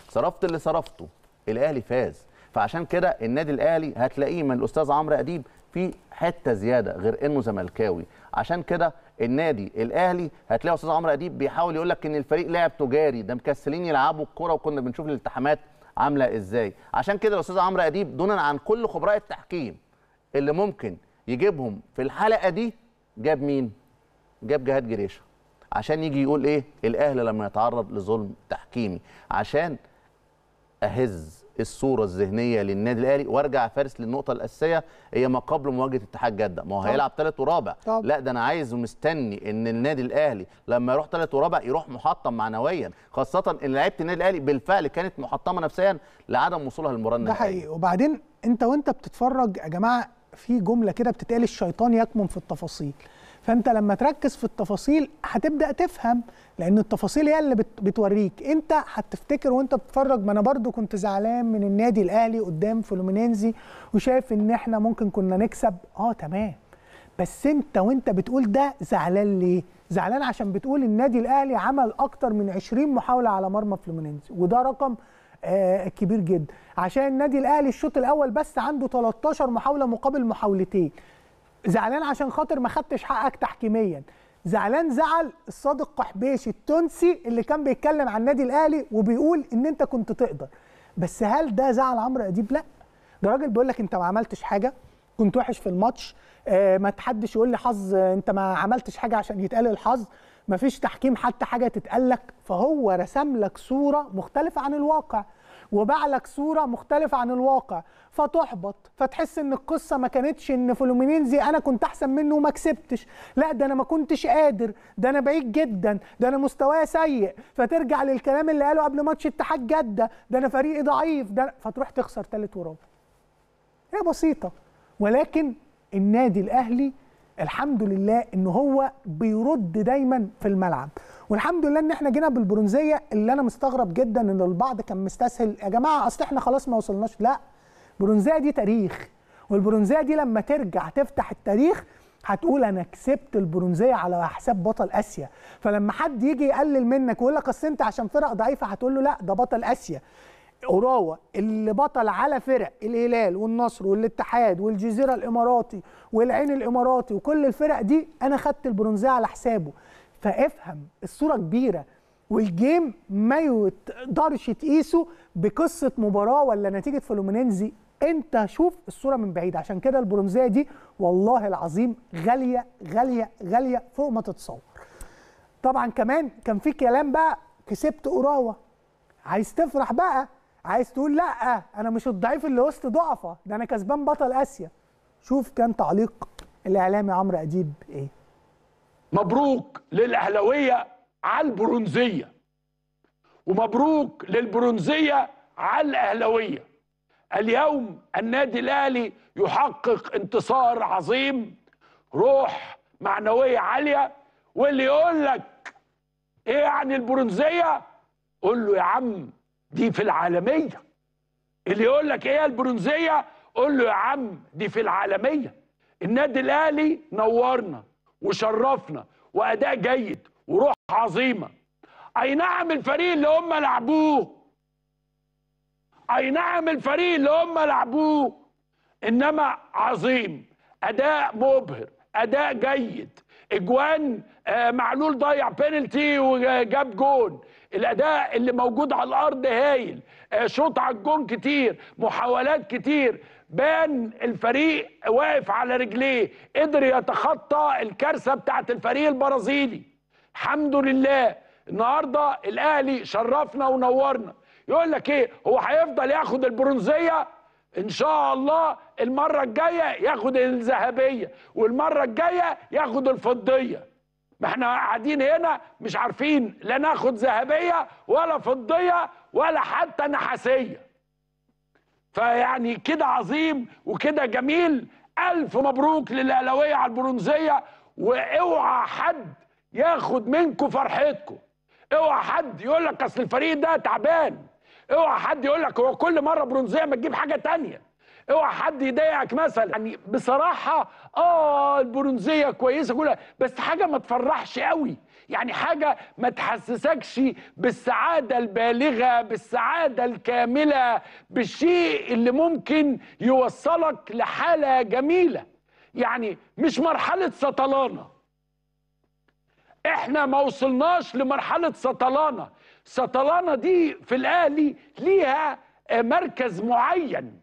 صرفت اللي صرفته الاهلي فاز فعشان كده النادي الاهلي هتلاقيه من الاستاذ عمرو اديب في حته زياده غير انه زملكاوي عشان كده النادي الاهلي هتلاقي استاذ عمرو اديب بيحاول يقول لك ان الفريق لعب تجاري ده مكسلين يلعبوا الكوره وكنا بنشوف الالتحامات عامله ازاي عشان كده الاستاذ عمرو اديب دونا عن كل خبراء التحكيم اللي ممكن يجيبهم في الحلقه دي جاب مين جاب جهاد جريشه عشان يجي يقول ايه الاهلي لما يتعرض لظلم تحكيمي عشان اهز الصوره الذهنيه للنادي الاهلي وارجع فارس للنقطه الاساسيه هي ما قبل مواجهه اتحاد جده ما هو هيلعب ثالث ورابع طب. لا ده انا عايز ومستني ان النادي الاهلي لما يروح ثالث ورابع يروح محطم معنويا خاصه ان لعيبه النادي الاهلي بالفعل كانت محطمه نفسيا لعدم وصولها للمرنه النهائيه ده حقيقي وبعدين انت وانت بتتفرج يا جماعه في جمله كده بتتقال الشيطان يكمن في التفاصيل فانت لما تركز في التفاصيل هتبدا تفهم لان التفاصيل هي اللي بتوريك انت هتفتكر وانت بتتفرج ما انا برضو كنت زعلان من النادي الاهلي قدام فلومينينزي وشايف ان احنا ممكن كنا نكسب اه تمام بس انت وانت بتقول ده زعلان ليه زعلان عشان بتقول النادي الاهلي عمل اكتر من 20 محاوله على مرمى فلومينينزي وده رقم آه، كبير جدا عشان النادي الاهلي الشوط الاول بس عنده 13 محاوله مقابل محاولتين زعلان عشان خاطر ما خدتش حقك تحكيميا زعلان زعل الصادق قحبيشي التونسي اللي كان بيتكلم عن النادي الاهلي وبيقول ان انت كنت تقدر بس هل ده زعل عمرو اديب لا ده راجل بيقول لك انت ما عملتش حاجه كنت وحش في الماتش آه ما تحدش يقول لي حظ انت ما عملتش حاجه عشان يتقال الحظ ما فيش تحكيم حتى حاجه تتقال لك فهو رسم لك صوره مختلفه عن الواقع وباع لك صوره مختلفه عن الواقع فتحبط فتحس ان القصه ما كانتش ان فلومينينزي انا كنت احسن منه وما كسبتش لا ده انا ما كنتش قادر ده انا بعيد جدا ده انا مستواي سيء فترجع للكلام اللي قاله قبل ماتش اتحاد جده ده انا فريقي ضعيف ده فتروح تخسر ثالث ورابع هي بسيطه ولكن النادي الاهلي الحمد لله ان هو بيرد دايما في الملعب والحمد لله ان احنا جينا بالبرونزيه اللي انا مستغرب جدا ان البعض كان مستسهل يا جماعه اصل احنا خلاص ما وصلناش لا البرونزيه دي تاريخ والبرونزيه دي لما ترجع تفتح التاريخ هتقول انا كسبت البرونزيه على حساب بطل اسيا فلما حد يجي يقلل منك ويقول لك اصل انت عشان فرق ضعيفه هتقول له لا ده بطل اسيا اوراوا اللي بطل على فرق الهلال والنصر والاتحاد والجزيره الاماراتي والعين الاماراتي وكل الفرق دي انا خدت البرونزيه على حسابه فافهم الصوره كبيره والجيم ما يقدرش تقيسه بقصه مباراه ولا نتيجه فلومينينزي انت شوف الصوره من بعيد عشان كده البرونزيه دي والله العظيم غاليه غاليه غاليه فوق ما تتصور طبعا كمان كان في كلام بقى كسبت اوراوا عايز تفرح بقى عايز تقول لا انا مش الضعيف اللي وسط ضعفه ده انا كسبان بطل اسيا شوف كان تعليق الاعلامي عمرو اديب ايه مبروك للأهلوية على البرونزية ومبروك للبرونزية على الأهلوية اليوم النادي الأهلي يحقق انتصار عظيم روح معنوية عالية واللي يقول لك ايه يعني البرونزية قول له يا عم دي في العالمية اللي يقول لك ايه البرونزية قول له يا عم دي في العالمية النادي الأهلي نورنا وشرفنا واداء جيد وروح عظيمه اي نعم الفريق اللي هم لعبوه اي نعم الفريق اللي هم لعبوه انما عظيم اداء مبهر اداء جيد اجوان آه، معلول ضيع بينالتي وجاب جون الاداء اللي موجود على الارض هايل آه، شوط على الجون كتير محاولات كتير بان الفريق واقف على رجليه قدر يتخطى الكارثه بتاعت الفريق البرازيلي الحمد لله النهارده الاهلي شرفنا ونورنا يقول لك ايه هو هيفضل ياخد البرونزيه ان شاء الله المره الجايه ياخد الذهبيه والمره الجايه ياخد الفضيه ما احنا قاعدين هنا مش عارفين لا ناخد ذهبيه ولا فضيه ولا حتى نحاسيه فيعني كده عظيم وكده جميل ألف مبروك للأهلاوية على البرونزية واوعى حد ياخد منكم فرحتكم اوعى حد يقول لك اصل الفريق ده تعبان اوعى حد يقول لك هو كل مره برونزيه ما تجيب حاجه تانية اوعى حد يضايقك مثلا يعني بصراحه اه البرونزيه كويسه كلها بس حاجه ما تفرحش قوي يعني حاجه ما تحسسكش بالسعاده البالغه بالسعاده الكامله بالشيء اللي ممكن يوصلك لحاله جميله يعني مش مرحله سطلانه احنا ما وصلناش لمرحله سطلانه سطلانه دي في الاهلي ليها مركز معين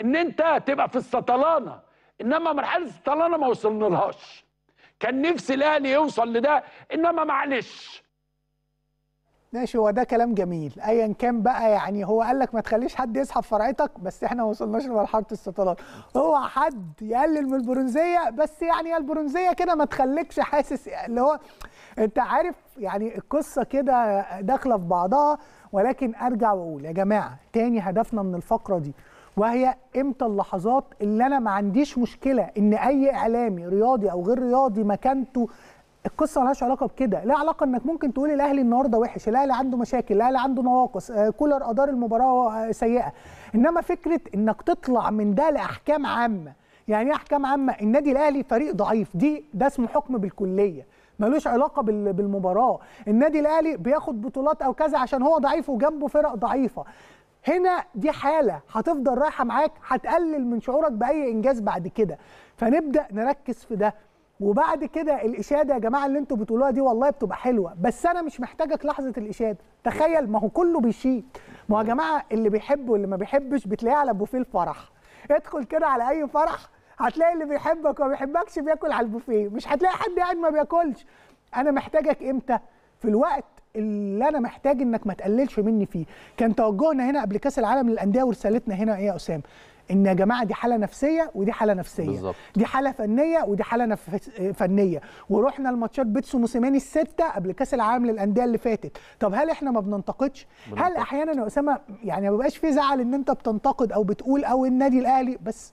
ان انت تبقى في السطلانه انما مرحله السطلانه ما وصلنا لهاش كان نفسي الاهلي يوصل لده انما معلش ماشي هو ده كلام جميل ايا كان بقى يعني هو قال لك ما تخليش حد يسحب فرعتك بس احنا ما وصلناش لمرحله السطلات هو حد يقلل من البرونزيه بس يعني البرونزيه كده ما تخليكش حاسس اللي هو انت عارف يعني القصه كده داخله في بعضها ولكن ارجع واقول يا جماعه تاني هدفنا من الفقره دي وهي امتى اللحظات اللي انا ما عنديش مشكله ان اي اعلامي رياضي او غير رياضي مكانته القصه مالهاش علاقه بكده لا علاقه انك ممكن تقول الاهلي النهارده وحش الاهلي عنده مشاكل الاهلي عنده نواقص آه، كولر ادار المباراه سيئه انما فكره انك تطلع من ده لاحكام عامه يعني ايه احكام عامه النادي الاهلي فريق ضعيف دي ده اسمه حكم بالكليه ملوش علاقه بالمباراه النادي الاهلي بياخد بطولات او كذا عشان هو ضعيف وجنبه فرق ضعيفه هنا دي حاله هتفضل رايحه معاك هتقلل من شعورك باي انجاز بعد كده فنبدا نركز في ده وبعد كده الاشاده يا جماعه اللي انتوا بتقولوها دي والله بتبقى حلوه بس انا مش محتاجك لحظه الاشاده تخيل ما هو كله بيشيل ما هو يا جماعه اللي بيحب واللي ما بيحبش بتلاقيه على بوفيه الفرح ادخل كده على اي فرح هتلاقي اللي بيحبك وما بيحبكش بياكل على البوفيه مش هتلاقي حد قاعد يعني ما بياكلش انا محتاجك امتى في الوقت اللي انا محتاج انك ما تقللش مني فيه كان توجهنا هنا قبل كاس العالم للانديه ورسالتنا هنا ايه يا اسامه ان يا جماعه دي حاله نفسيه ودي حاله نفسيه بالزبط. دي حاله فنيه ودي حاله نف... فنيه ورحنا الماتشات بيتسو موسيماني السته قبل كاس العالم للانديه اللي فاتت طب هل احنا ما بننتقدش هل احيانا يا اسامه يعني ما بيبقاش في زعل ان انت بتنتقد او بتقول او النادي الاهلي بس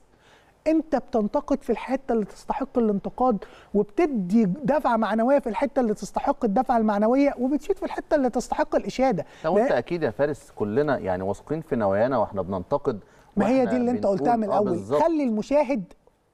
انت بتنتقد في الحته اللي تستحق الانتقاد وبتدي دفعه معنويه في الحته اللي تستحق الدفعه المعنويه وبتشيد في الحته اللي تستحق الاشاده طب انت اكيد يا فارس كلنا يعني واثقين في نوايانا واحنا بننتقد ما هي دي اللي انت قلتها من آه، الاول خلي المشاهد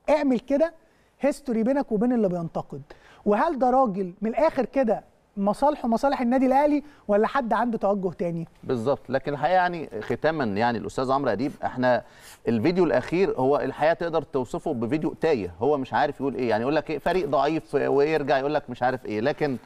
اعمل كده هيستوري بينك وبين اللي بينتقد وهل ده راجل من الاخر كده مصالحه مصالح النادي الاهلي ولا حد عنده توجه تاني بالظبط لكن الحقيقه يعني ختاما يعني الاستاذ عمرو اديب احنا الفيديو الاخير هو الحقيقه تقدر توصفه بفيديو تايه هو مش عارف يقول ايه يعني يقول لك ايه فريق ضعيف ويرجع يقول لك مش عارف ايه لكن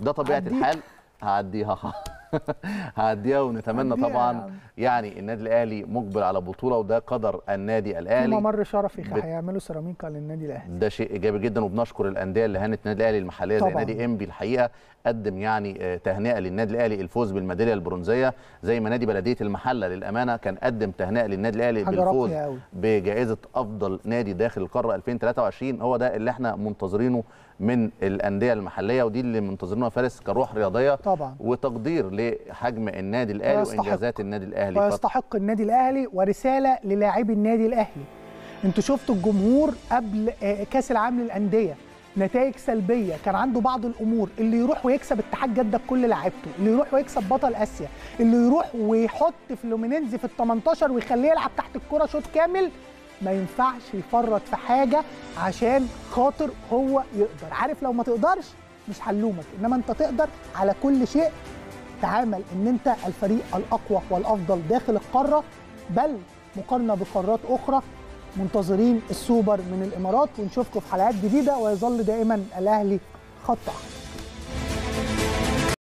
ده طبيعه الحال هعديها هعديها ونتمنى طبعا يعني النادي الاهلي مقبل على بطوله وده قدر النادي الاهلي ممر شرفي بت... هيعملوا سيراميكا للنادي الاهلي ده شيء ايجابي جدا وبنشكر الانديه اللي هانت النادي الاهلي المحليه زي نادي انبي الحقيقه قدم يعني آه، تهنئه للنادي الاهلي الفوز بالميداليه البرونزيه زي ما نادي بلديه المحله للامانه كان قدم تهنئه للنادي الاهلي بالفوز بجائزه افضل نادي داخل القاره 2023 هو ده اللي احنا منتظرينه من الانديه المحليه ودي اللي منتظرينها فارس كروح رياضيه طبعا وتقدير لحجم النادي الاهلي وانجازات النادي الاهلي ويستحق النادي الاهلي ورساله للاعبي النادي الاهلي انتوا شفتوا الجمهور قبل آه، كاس العالم للانديه نتائج سلبيه كان عنده بعض الامور اللي يروح ويكسب اتحاد جده بكل لعيبته اللي يروح ويكسب بطل اسيا اللي يروح ويحط فلومينينزي في ال 18 ويخليه يلعب تحت الكره شوط كامل ما ينفعش يفرط في حاجه عشان خاطر هو يقدر عارف لو ما تقدرش مش هنلومك انما انت تقدر على كل شيء تعامل ان انت الفريق الاقوى والافضل داخل القاره بل مقارنه بقارات اخرى منتظرين السوبر من الامارات ونشوفكم في حلقات جديده ويظل دائما الاهلي خط احمر